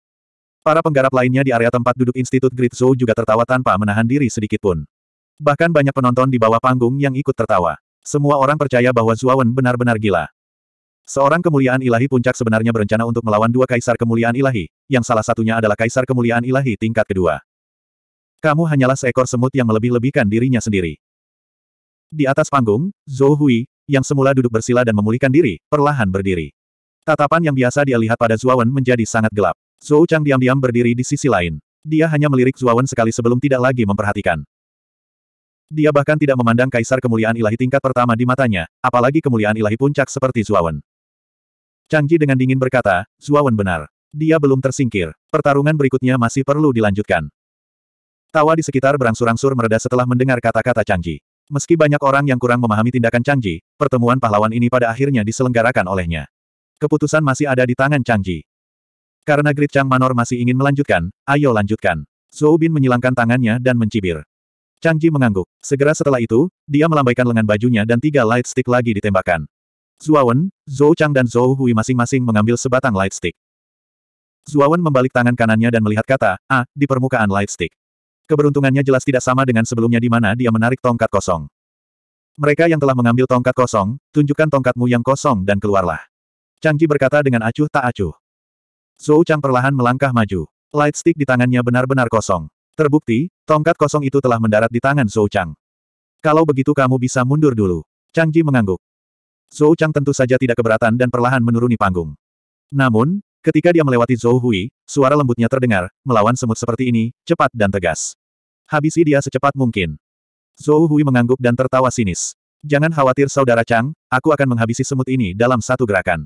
Para penggarap lainnya di area tempat duduk Institut Great Zhou juga tertawa tanpa menahan diri sedikitpun. Bahkan banyak penonton di bawah panggung yang ikut tertawa. Semua orang percaya bahwa Zuawan benar-benar gila. Seorang kemuliaan ilahi puncak sebenarnya berencana untuk melawan dua kaisar kemuliaan ilahi, yang salah satunya adalah kaisar kemuliaan ilahi tingkat kedua. Kamu hanyalah seekor semut yang melebih-lebihkan dirinya sendiri. Di atas panggung, Zhou Hui, yang semula duduk bersila dan memulihkan diri, perlahan berdiri. Tatapan yang biasa dia lihat pada Zuawan menjadi sangat gelap. Zhou Chang diam-diam berdiri di sisi lain. Dia hanya melirik Zuawan sekali sebelum tidak lagi memperhatikan. Dia bahkan tidak memandang kaisar kemuliaan ilahi tingkat pertama di matanya, apalagi kemuliaan ilahi puncak seperti Zuawan. Ji dengan dingin berkata, Zuawan benar. Dia belum tersingkir. Pertarungan berikutnya masih perlu dilanjutkan. Tawa di sekitar berangsur-angsur mereda setelah mendengar kata-kata Ji. Meski banyak orang yang kurang memahami tindakan Chang pertemuan pahlawan ini pada akhirnya diselenggarakan olehnya. Keputusan masih ada di tangan Chang Karena grit Chang Manor masih ingin melanjutkan, ayo lanjutkan. Zhou Bin menyilangkan tangannya dan mencibir. Changji mengangguk. Segera setelah itu, dia melambaikan lengan bajunya dan tiga light stick lagi ditembakkan. Zuawan, Zhou Chang dan Zhou Hui masing-masing mengambil sebatang light stick. Zuawan membalik tangan kanannya dan melihat kata, A, ah, di permukaan light stick. Keberuntungannya jelas tidak sama dengan sebelumnya di mana dia menarik tongkat kosong. Mereka yang telah mengambil tongkat kosong, tunjukkan tongkatmu yang kosong dan keluarlah. Changji berkata dengan acuh tak acuh. Zhou Chang perlahan melangkah maju. Light stick di tangannya benar-benar kosong. Terbukti, tongkat kosong itu telah mendarat di tangan Zhou Chang. Kalau begitu kamu bisa mundur dulu. Changji mengangguk. Zhou Chang tentu saja tidak keberatan dan perlahan menuruni panggung. Namun, Ketika dia melewati Zhou Hui, suara lembutnya terdengar, melawan semut seperti ini, cepat dan tegas. Habisi dia secepat mungkin. Zhou Hui mengangguk dan tertawa sinis. Jangan khawatir saudara Chang, aku akan menghabisi semut ini dalam satu gerakan.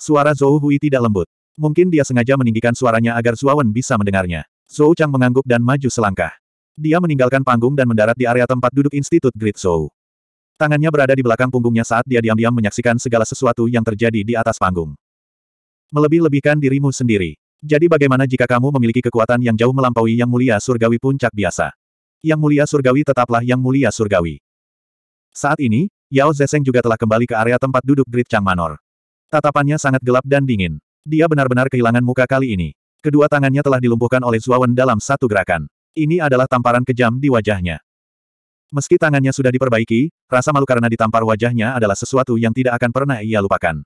Suara Zhou Hui tidak lembut. Mungkin dia sengaja meninggikan suaranya agar Zuawan bisa mendengarnya. Zhou Chang mengangguk dan maju selangkah. Dia meninggalkan panggung dan mendarat di area tempat duduk Institut Great Zhou. Tangannya berada di belakang punggungnya saat dia diam-diam menyaksikan segala sesuatu yang terjadi di atas panggung. Melebih-lebihkan dirimu sendiri. Jadi bagaimana jika kamu memiliki kekuatan yang jauh melampaui yang mulia surgawi puncak biasa? Yang mulia surgawi tetaplah yang mulia surgawi. Saat ini, Yao Zeseng juga telah kembali ke area tempat duduk Grid Chang Manor. Tatapannya sangat gelap dan dingin. Dia benar-benar kehilangan muka kali ini. Kedua tangannya telah dilumpuhkan oleh Zuawan dalam satu gerakan. Ini adalah tamparan kejam di wajahnya. Meski tangannya sudah diperbaiki, rasa malu karena ditampar wajahnya adalah sesuatu yang tidak akan pernah ia lupakan.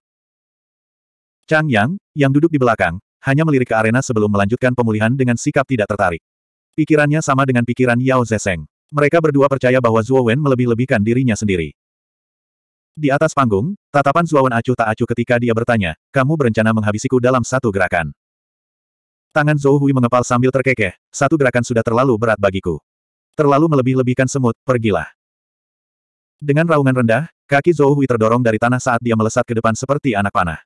Chang Yang, yang duduk di belakang, hanya melirik ke arena sebelum melanjutkan pemulihan dengan sikap tidak tertarik. Pikirannya sama dengan pikiran Yao Zeseng. Mereka berdua percaya bahwa Zhuo Wen melebih-lebihkan dirinya sendiri. Di atas panggung, tatapan Zhuo Wen acuh tak acuh ketika dia bertanya, kamu berencana menghabisiku dalam satu gerakan. Tangan Zhou Hui mengepal sambil terkekeh, satu gerakan sudah terlalu berat bagiku. Terlalu melebih-lebihkan semut, pergilah. Dengan raungan rendah, kaki Zhou Hui terdorong dari tanah saat dia melesat ke depan seperti anak panah.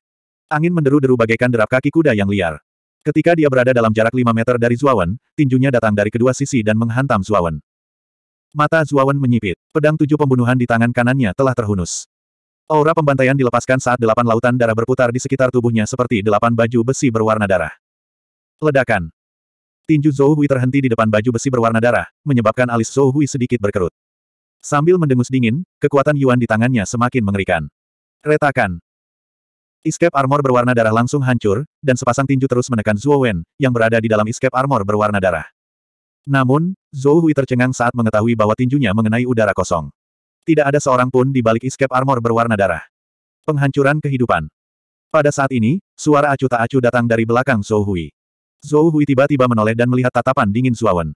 Angin menderu-deru bagaikan derap kaki kuda yang liar. Ketika dia berada dalam jarak 5 meter dari Zuawan, tinjunya datang dari kedua sisi dan menghantam Zuawan. Mata Zuawan menyipit. Pedang tujuh pembunuhan di tangan kanannya telah terhunus. Aura pembantaian dilepaskan saat delapan lautan darah berputar di sekitar tubuhnya seperti delapan baju besi berwarna darah. Ledakan. Tinju Zhou Hui terhenti di depan baju besi berwarna darah, menyebabkan alis Zhou Hui sedikit berkerut. Sambil mendengus dingin, kekuatan Yuan di tangannya semakin mengerikan. Retakan. Escape armor berwarna darah langsung hancur, dan sepasang tinju terus menekan Zhuo Wen, yang berada di dalam escape armor berwarna darah. Namun, Zhou Hui tercengang saat mengetahui bahwa tinjunya mengenai udara kosong. Tidak ada seorang pun di balik escape armor berwarna darah. Penghancuran kehidupan. Pada saat ini, suara acu tak acu datang dari belakang Zhou Hui. Zhou Hui tiba-tiba menoleh dan melihat tatapan dingin Wen.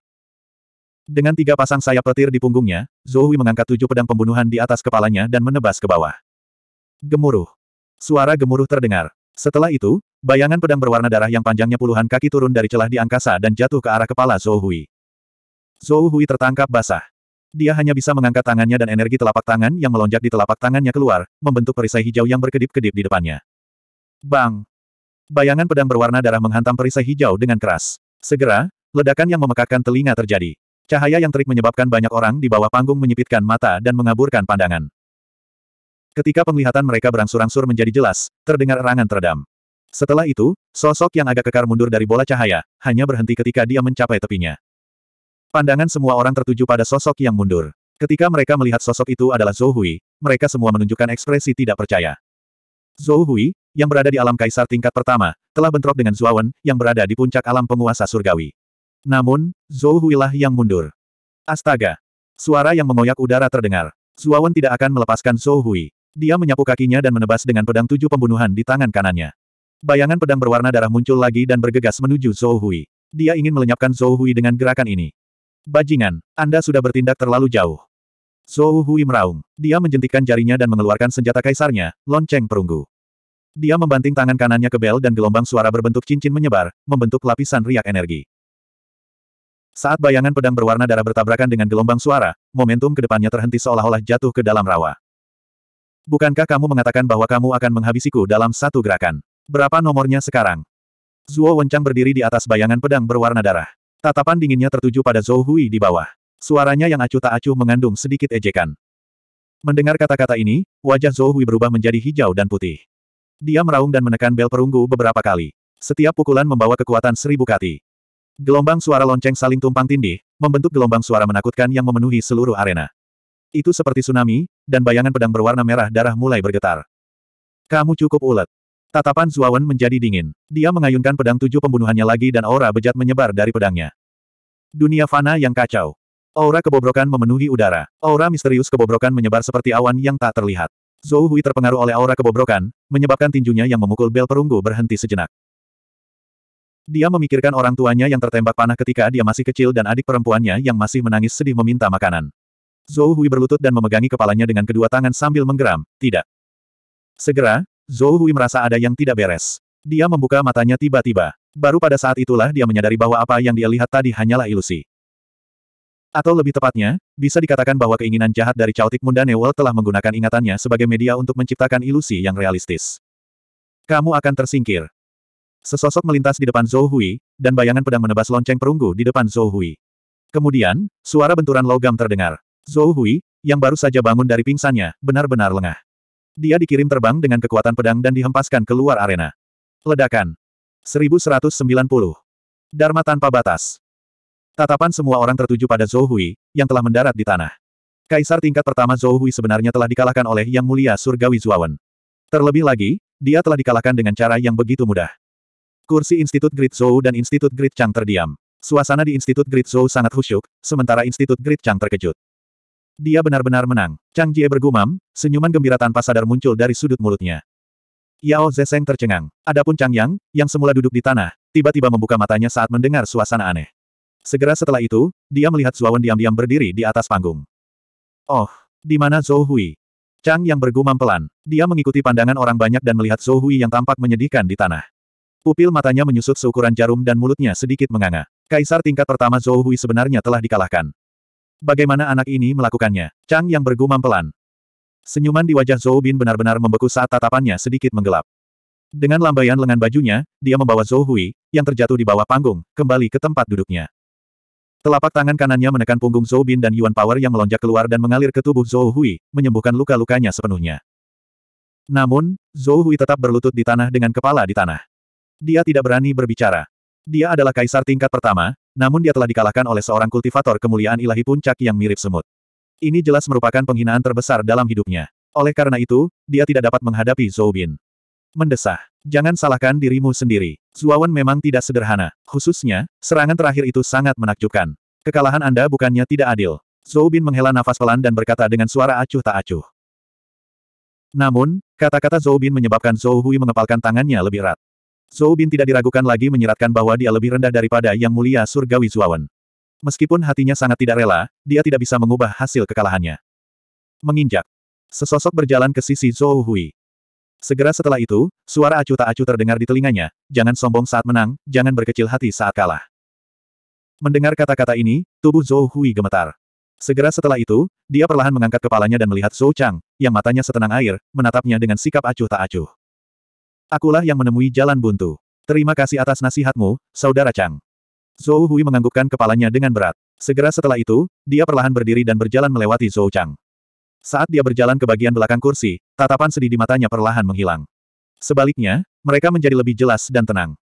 Dengan tiga pasang sayap petir di punggungnya, Zhou Hui mengangkat tujuh pedang pembunuhan di atas kepalanya dan menebas ke bawah. Gemuruh. Suara gemuruh terdengar. Setelah itu, bayangan pedang berwarna darah yang panjangnya puluhan kaki turun dari celah di angkasa dan jatuh ke arah kepala Zhou Hui. Zhou Hui tertangkap basah. Dia hanya bisa mengangkat tangannya dan energi telapak tangan yang melonjak di telapak tangannya keluar, membentuk perisai hijau yang berkedip-kedip di depannya. Bang! Bayangan pedang berwarna darah menghantam perisai hijau dengan keras. Segera, ledakan yang memekakkan telinga terjadi. Cahaya yang terik menyebabkan banyak orang di bawah panggung menyipitkan mata dan mengaburkan pandangan. Ketika penglihatan mereka berangsur-angsur menjadi jelas, terdengar erangan teredam. Setelah itu, sosok yang agak kekar mundur dari bola cahaya, hanya berhenti ketika dia mencapai tepinya. Pandangan semua orang tertuju pada sosok yang mundur. Ketika mereka melihat sosok itu adalah Zhou Hui, mereka semua menunjukkan ekspresi tidak percaya. Zhou Hui, yang berada di alam kaisar tingkat pertama, telah bentrok dengan Zuawan, yang berada di puncak alam penguasa surgawi. Namun, Zhou Hui lah yang mundur. Astaga! Suara yang mengoyak udara terdengar. Zuawan tidak akan melepaskan Zhou Hui. Dia menyapu kakinya dan menebas dengan pedang tujuh pembunuhan di tangan kanannya. Bayangan pedang berwarna darah muncul lagi dan bergegas menuju Zhou Hui. Dia ingin melenyapkan Zhou Hui dengan gerakan ini. Bajingan, Anda sudah bertindak terlalu jauh. Zhou Hui meraung. Dia menjentikkan jarinya dan mengeluarkan senjata kaisarnya, lonceng perunggu. Dia membanting tangan kanannya ke bel dan gelombang suara berbentuk cincin menyebar, membentuk lapisan riak energi. Saat bayangan pedang berwarna darah bertabrakan dengan gelombang suara, momentum kedepannya terhenti seolah-olah jatuh ke dalam rawa. Bukankah kamu mengatakan bahwa kamu akan menghabisiku dalam satu gerakan? Berapa nomornya sekarang? Zuo Wencang berdiri di atas bayangan pedang berwarna darah. Tatapan dinginnya tertuju pada Zhou Hui di bawah. Suaranya yang acuh tak acuh mengandung sedikit ejekan. Mendengar kata-kata ini, wajah Zhou Hui berubah menjadi hijau dan putih. Dia meraung dan menekan bel perunggu beberapa kali. Setiap pukulan membawa kekuatan seribu kati. Gelombang suara lonceng saling tumpang tindih, membentuk gelombang suara menakutkan yang memenuhi seluruh arena. Itu seperti tsunami, dan bayangan pedang berwarna merah darah mulai bergetar. Kamu cukup ulet. Tatapan Zuawan menjadi dingin. Dia mengayunkan pedang tujuh pembunuhannya lagi dan aura bejat menyebar dari pedangnya. Dunia fana yang kacau. Aura kebobrokan memenuhi udara. Aura misterius kebobrokan menyebar seperti awan yang tak terlihat. Zhou Hui terpengaruh oleh aura kebobrokan, menyebabkan tinjunya yang memukul bel perunggu berhenti sejenak. Dia memikirkan orang tuanya yang tertembak panah ketika dia masih kecil dan adik perempuannya yang masih menangis sedih meminta makanan. Zhou Hui berlutut dan memegangi kepalanya dengan kedua tangan sambil menggeram, tidak. Segera, Zhou Hui merasa ada yang tidak beres. Dia membuka matanya tiba-tiba. Baru pada saat itulah dia menyadari bahwa apa yang dia lihat tadi hanyalah ilusi. Atau lebih tepatnya, bisa dikatakan bahwa keinginan jahat dari Chaotic Mundane World telah menggunakan ingatannya sebagai media untuk menciptakan ilusi yang realistis. Kamu akan tersingkir. Sesosok melintas di depan Zhou Hui, dan bayangan pedang menebas lonceng perunggu di depan Zhou Hui. Kemudian, suara benturan logam terdengar. Zhou Hui, yang baru saja bangun dari pingsannya, benar-benar lengah. Dia dikirim terbang dengan kekuatan pedang dan dihempaskan keluar arena. Ledakan. 1190. Dharma tanpa batas. Tatapan semua orang tertuju pada Zhou Hui, yang telah mendarat di tanah. Kaisar tingkat pertama Zhou Hui sebenarnya telah dikalahkan oleh Yang Mulia Surgawi Zuawan. Terlebih lagi, dia telah dikalahkan dengan cara yang begitu mudah. Kursi Institut Grid Zhou dan Institut Grid Chang terdiam. Suasana di Institut Grid Zhou sangat khusyuk, sementara Institut Grid Chang terkejut. Dia benar-benar menang. Chang Jie bergumam, senyuman gembira tanpa sadar muncul dari sudut mulutnya. Yao Zeseng tercengang. Adapun Chang Yang, yang semula duduk di tanah, tiba-tiba membuka matanya saat mendengar suasana aneh. Segera setelah itu, dia melihat Zuawan diam-diam berdiri di atas panggung. Oh, di mana Zhou Hui? Chang Yang bergumam pelan. Dia mengikuti pandangan orang banyak dan melihat Zhou Hui yang tampak menyedihkan di tanah. Pupil matanya menyusut seukuran jarum dan mulutnya sedikit menganga. Kaisar tingkat pertama Zhou Hui sebenarnya telah dikalahkan. Bagaimana anak ini melakukannya? Chang yang bergumam pelan. Senyuman di wajah Zhou Bin benar-benar membeku saat tatapannya sedikit menggelap. Dengan lambaian lengan bajunya, dia membawa Zhou Hui, yang terjatuh di bawah panggung, kembali ke tempat duduknya. Telapak tangan kanannya menekan punggung Zhou Bin dan Yuan Power yang melonjak keluar dan mengalir ke tubuh Zhou Hui, menyembuhkan luka-lukanya sepenuhnya. Namun, Zhou Hui tetap berlutut di tanah dengan kepala di tanah. Dia tidak berani berbicara. Dia adalah kaisar tingkat pertama, namun dia telah dikalahkan oleh seorang kultivator kemuliaan ilahi puncak yang mirip semut. Ini jelas merupakan penghinaan terbesar dalam hidupnya. Oleh karena itu, dia tidak dapat menghadapi Zhou Bin. Mendesah. Jangan salahkan dirimu sendiri. Zuawan memang tidak sederhana. Khususnya, serangan terakhir itu sangat menakjubkan. Kekalahan Anda bukannya tidak adil. Zhou Bin menghela nafas pelan dan berkata dengan suara acuh tak acuh. Namun, kata-kata Zhou Bin menyebabkan Zhou Hui mengepalkan tangannya lebih erat. Zhou Bin tidak diragukan lagi menyiratkan bahwa dia lebih rendah daripada Yang Mulia Surgawi Zuawan. Meskipun hatinya sangat tidak rela, dia tidak bisa mengubah hasil kekalahannya. Menginjak. Sesosok berjalan ke sisi Zhou Hui. Segera setelah itu, suara acu tak acu terdengar di telinganya, jangan sombong saat menang, jangan berkecil hati saat kalah. Mendengar kata-kata ini, tubuh Zhou Hui gemetar. Segera setelah itu, dia perlahan mengangkat kepalanya dan melihat Zhou Chang, yang matanya setenang air, menatapnya dengan sikap acuh tak acuh. Akulah yang menemui jalan buntu. Terima kasih atas nasihatmu, Saudara Chang. Zhou Hui menganggukkan kepalanya dengan berat. Segera setelah itu, dia perlahan berdiri dan berjalan melewati Zhou Chang. Saat dia berjalan ke bagian belakang kursi, tatapan sedih di matanya perlahan menghilang. Sebaliknya, mereka menjadi lebih jelas dan tenang.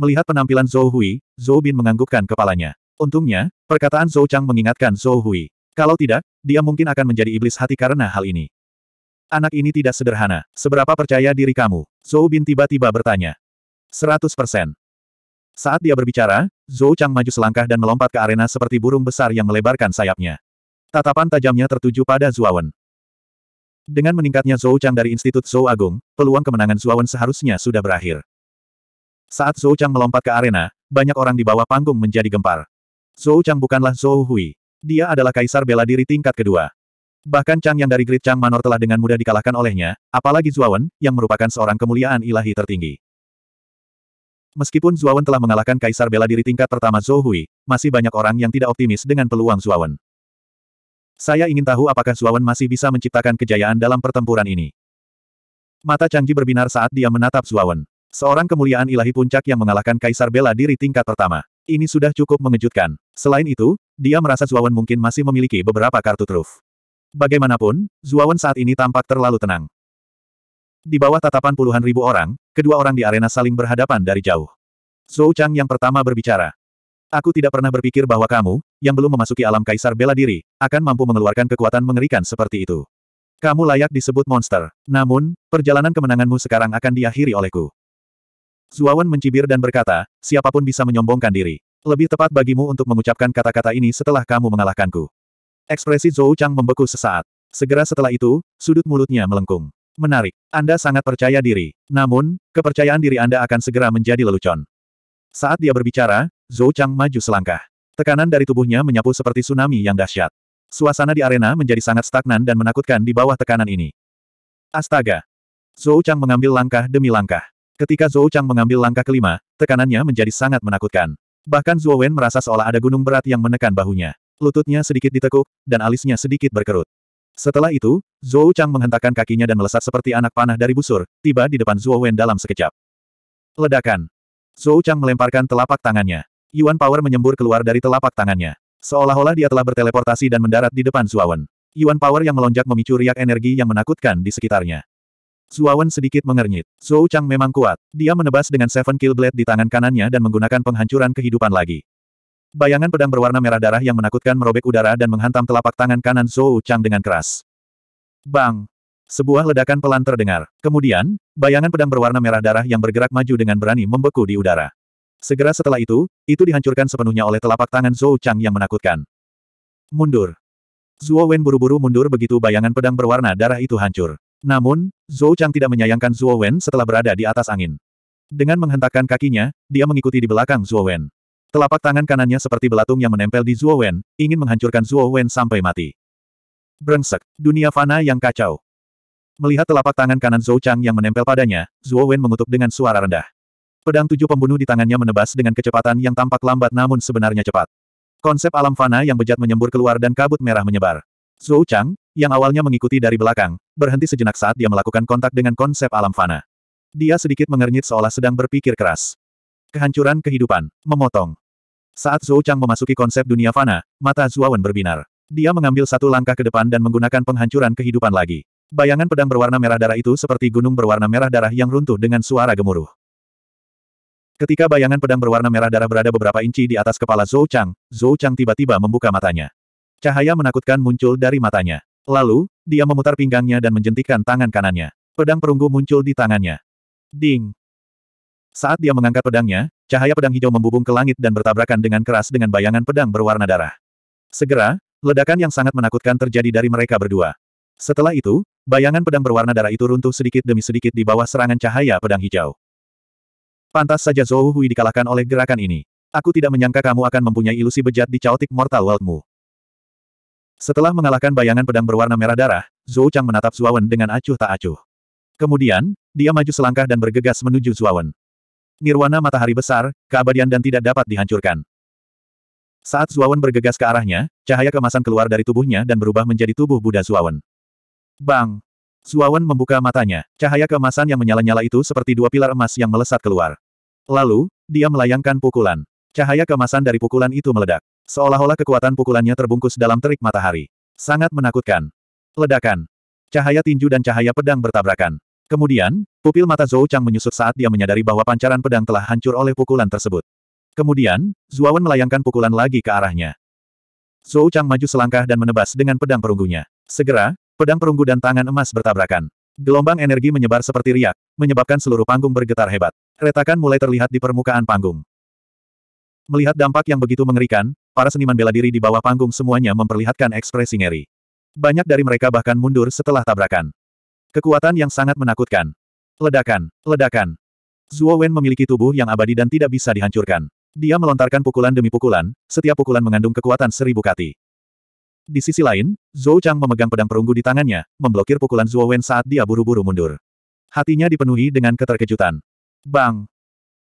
Melihat penampilan Zhou Hui, Zhou Bin menganggukkan kepalanya. Untungnya, perkataan Zhou Chang mengingatkan Zhou Hui. Kalau tidak, dia mungkin akan menjadi iblis hati karena hal ini anak ini tidak sederhana. Seberapa percaya diri kamu? Zhou Bin tiba-tiba bertanya. Seratus Saat dia berbicara, Zhou Chang maju selangkah dan melompat ke arena seperti burung besar yang melebarkan sayapnya. Tatapan tajamnya tertuju pada Zuawan. Dengan meningkatnya Zhou Chang dari Institut Zhou Agung, peluang kemenangan Zuawan seharusnya sudah berakhir. Saat Zhou Chang melompat ke arena, banyak orang di bawah panggung menjadi gempar. Zhou Chang bukanlah Zhou Hui. Dia adalah kaisar bela diri tingkat kedua. Bahkan Chang yang dari Great Chang Manor telah dengan mudah dikalahkan olehnya, apalagi Zuawan, yang merupakan seorang kemuliaan ilahi tertinggi. Meskipun Zuawan telah mengalahkan Kaisar Bela Diri tingkat pertama Zohui, masih banyak orang yang tidak optimis dengan peluang Zuawan. Saya ingin tahu apakah Zuawan masih bisa menciptakan kejayaan dalam pertempuran ini. Mata Changji berbinar saat dia menatap Zuawan. Seorang kemuliaan ilahi puncak yang mengalahkan Kaisar Bela Diri tingkat pertama. Ini sudah cukup mengejutkan. Selain itu, dia merasa Zuawan mungkin masih memiliki beberapa kartu truf. Bagaimanapun, Zuawan saat ini tampak terlalu tenang. Di bawah tatapan puluhan ribu orang, kedua orang di arena saling berhadapan dari jauh. Zhou Chang yang pertama berbicara. Aku tidak pernah berpikir bahwa kamu, yang belum memasuki alam kaisar bela diri, akan mampu mengeluarkan kekuatan mengerikan seperti itu. Kamu layak disebut monster. Namun, perjalanan kemenanganmu sekarang akan diakhiri olehku. Zuawan mencibir dan berkata, siapapun bisa menyombongkan diri. Lebih tepat bagimu untuk mengucapkan kata-kata ini setelah kamu mengalahkanku. Ekspresi Zhou Chang membeku sesaat. Segera setelah itu, sudut mulutnya melengkung. Menarik. Anda sangat percaya diri. Namun, kepercayaan diri Anda akan segera menjadi lelucon. Saat dia berbicara, Zhou Chang maju selangkah. Tekanan dari tubuhnya menyapu seperti tsunami yang dahsyat. Suasana di arena menjadi sangat stagnan dan menakutkan di bawah tekanan ini. Astaga! Zhou Chang mengambil langkah demi langkah. Ketika Zhou Chang mengambil langkah kelima, tekanannya menjadi sangat menakutkan. Bahkan Zhou Wen merasa seolah ada gunung berat yang menekan bahunya. Lututnya sedikit ditekuk, dan alisnya sedikit berkerut. Setelah itu, Zhou Chang menghentakkan kakinya dan melesat seperti anak panah dari busur, tiba di depan Zhuo Wen dalam sekejap. Ledakan. Zhou Chang melemparkan telapak tangannya. Yuan Power menyembur keluar dari telapak tangannya. Seolah-olah dia telah berteleportasi dan mendarat di depan Zhuo Wen. Yuan Power yang melonjak memicu riak energi yang menakutkan di sekitarnya. Zuawan sedikit mengernyit. Zhou Chang memang kuat. Dia menebas dengan Seven Kill Blade di tangan kanannya dan menggunakan penghancuran kehidupan lagi. Bayangan pedang berwarna merah darah yang menakutkan merobek udara dan menghantam telapak tangan kanan Zhou Chang dengan keras. Bang! Sebuah ledakan pelan terdengar. Kemudian, bayangan pedang berwarna merah darah yang bergerak maju dengan berani membeku di udara. Segera setelah itu, itu dihancurkan sepenuhnya oleh telapak tangan Zhou Chang yang menakutkan. Mundur! Zuo Wen buru-buru mundur begitu bayangan pedang berwarna darah itu hancur. Namun, Zhou Chang tidak menyayangkan Zuo Wen setelah berada di atas angin. Dengan menghentakkan kakinya, dia mengikuti di belakang Zuo Wen. Telapak tangan kanannya seperti belatung yang menempel di Zuo Wen, ingin menghancurkan Zuo Wen sampai mati. Brengsek, dunia fana yang kacau. Melihat telapak tangan kanan Zhou Chang yang menempel padanya, Zuo Wen mengutuk dengan suara rendah. Pedang tujuh pembunuh di tangannya menebas dengan kecepatan yang tampak lambat namun sebenarnya cepat. Konsep alam fana yang bejat menyembur keluar dan kabut merah menyebar. Zhou Chang, yang awalnya mengikuti dari belakang, berhenti sejenak saat dia melakukan kontak dengan konsep alam fana. Dia sedikit mengernyit seolah sedang berpikir keras. Kehancuran kehidupan, memotong. Saat Zhou Chang memasuki konsep dunia fana, mata Zuawan berbinar. Dia mengambil satu langkah ke depan dan menggunakan penghancuran kehidupan lagi. Bayangan pedang berwarna merah darah itu seperti gunung berwarna merah darah yang runtuh dengan suara gemuruh. Ketika bayangan pedang berwarna merah darah berada beberapa inci di atas kepala Zhou Chang, Zhou Chang tiba-tiba membuka matanya. Cahaya menakutkan muncul dari matanya. Lalu, dia memutar pinggangnya dan menjentikkan tangan kanannya. Pedang perunggu muncul di tangannya. Ding! Saat dia mengangkat pedangnya, Cahaya pedang hijau membubung ke langit dan bertabrakan dengan keras dengan bayangan pedang berwarna darah. Segera, ledakan yang sangat menakutkan terjadi dari mereka berdua. Setelah itu, bayangan pedang berwarna darah itu runtuh sedikit demi sedikit di bawah serangan cahaya pedang hijau. Pantas saja Zhou Hui dikalahkan oleh gerakan ini. Aku tidak menyangka kamu akan mempunyai ilusi bejat di caotik mortal worldmu. Setelah mengalahkan bayangan pedang berwarna merah darah, Zhou Chang menatap Zuawan dengan acuh tak acuh. Kemudian, dia maju selangkah dan bergegas menuju Zuawan. Nirwana matahari besar, keabadian dan tidak dapat dihancurkan. Saat Zuawan bergegas ke arahnya, cahaya kemasan keluar dari tubuhnya dan berubah menjadi tubuh Buddha Zuawan. Bang! Zuawan membuka matanya. Cahaya kemasan yang menyala-nyala itu seperti dua pilar emas yang melesat keluar. Lalu, dia melayangkan pukulan. Cahaya kemasan dari pukulan itu meledak. Seolah-olah kekuatan pukulannya terbungkus dalam terik matahari. Sangat menakutkan. Ledakan. Cahaya tinju dan cahaya pedang bertabrakan. Kemudian, pupil mata Zhou Chang menyusut saat dia menyadari bahwa pancaran pedang telah hancur oleh pukulan tersebut. Kemudian, Zuawan melayangkan pukulan lagi ke arahnya. Zhou Chang maju selangkah dan menebas dengan pedang perunggunya. Segera, pedang perunggu dan tangan emas bertabrakan. Gelombang energi menyebar seperti riak, menyebabkan seluruh panggung bergetar hebat. Retakan mulai terlihat di permukaan panggung. Melihat dampak yang begitu mengerikan, para seniman bela diri di bawah panggung semuanya memperlihatkan ekspresi ngeri. Banyak dari mereka bahkan mundur setelah tabrakan. Kekuatan yang sangat menakutkan. Ledakan, ledakan. Zuo Wen memiliki tubuh yang abadi dan tidak bisa dihancurkan. Dia melontarkan pukulan demi pukulan, setiap pukulan mengandung kekuatan seribu kati. Di sisi lain, Zhou Chang memegang pedang perunggu di tangannya, memblokir pukulan Zuo Wen saat dia buru-buru mundur. Hatinya dipenuhi dengan keterkejutan. Bang!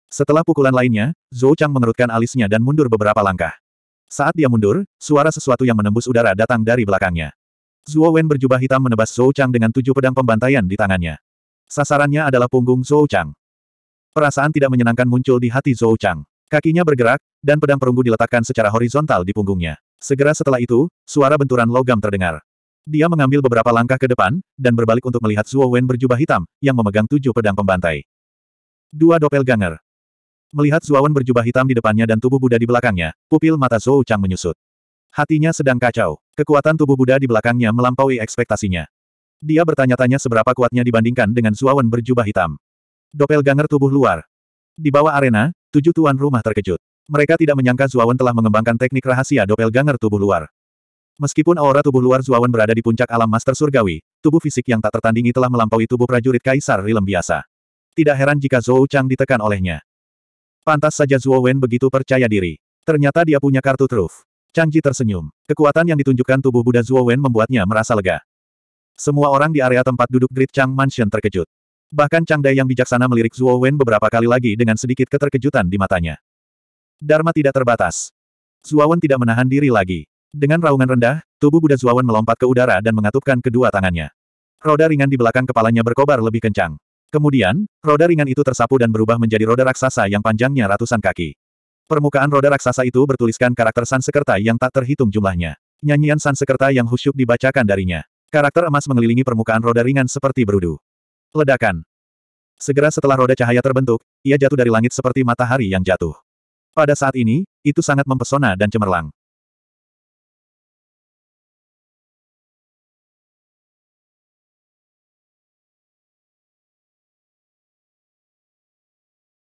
Setelah pukulan lainnya, Zhou Chang mengerutkan alisnya dan mundur beberapa langkah. Saat dia mundur, suara sesuatu yang menembus udara datang dari belakangnya. Zuo Wen berjubah hitam menebas Zhou Chang dengan tujuh pedang pembantaian di tangannya. Sasarannya adalah punggung Zhou Chang. Perasaan tidak menyenangkan muncul di hati Zhou Chang. Kakinya bergerak, dan pedang perunggu diletakkan secara horizontal di punggungnya. Segera setelah itu, suara benturan logam terdengar. Dia mengambil beberapa langkah ke depan, dan berbalik untuk melihat Zuo Wen berjubah hitam, yang memegang tujuh pedang pembantai. Dua doppelganger. Melihat Zuo Wen berjubah hitam di depannya dan tubuh Buddha di belakangnya, pupil mata Zhou Chang menyusut. Hatinya sedang kacau. Kekuatan tubuh Buddha di belakangnya melampaui ekspektasinya. Dia bertanya-tanya seberapa kuatnya dibandingkan dengan Zuawan berjubah hitam. Doppelganger tubuh luar. Di bawah arena, tujuh tuan rumah terkejut. Mereka tidak menyangka Zuawan telah mengembangkan teknik rahasia doppelganger tubuh luar. Meskipun aura tubuh luar Zuawan berada di puncak alam master surgawi, tubuh fisik yang tak tertandingi telah melampaui tubuh prajurit kaisar rilem biasa. Tidak heran jika Zhou Chang ditekan olehnya. Pantas saja Zuo Wen begitu percaya diri. Ternyata dia punya kartu truf. Chang tersenyum. Kekuatan yang ditunjukkan tubuh Buddha Zuo Wen membuatnya merasa lega. Semua orang di area tempat duduk Great Chang Mansion terkejut. Bahkan Chang Dai yang bijaksana melirik Zuo Wen beberapa kali lagi dengan sedikit keterkejutan di matanya. Dharma tidak terbatas. Zuo Wen tidak menahan diri lagi. Dengan raungan rendah, tubuh Buddha Zuo Wen melompat ke udara dan mengatupkan kedua tangannya. Roda ringan di belakang kepalanya berkobar lebih kencang. Kemudian, roda ringan itu tersapu dan berubah menjadi roda raksasa yang panjangnya ratusan kaki. Permukaan roda raksasa itu bertuliskan karakter Sansekerta yang tak terhitung jumlahnya. Nyanyian Sansekerta yang khusyuk dibacakan darinya. Karakter emas mengelilingi permukaan roda ringan seperti berudu. Ledakan. Segera setelah roda cahaya terbentuk, ia jatuh dari langit seperti matahari yang jatuh. Pada saat ini, itu sangat mempesona dan cemerlang.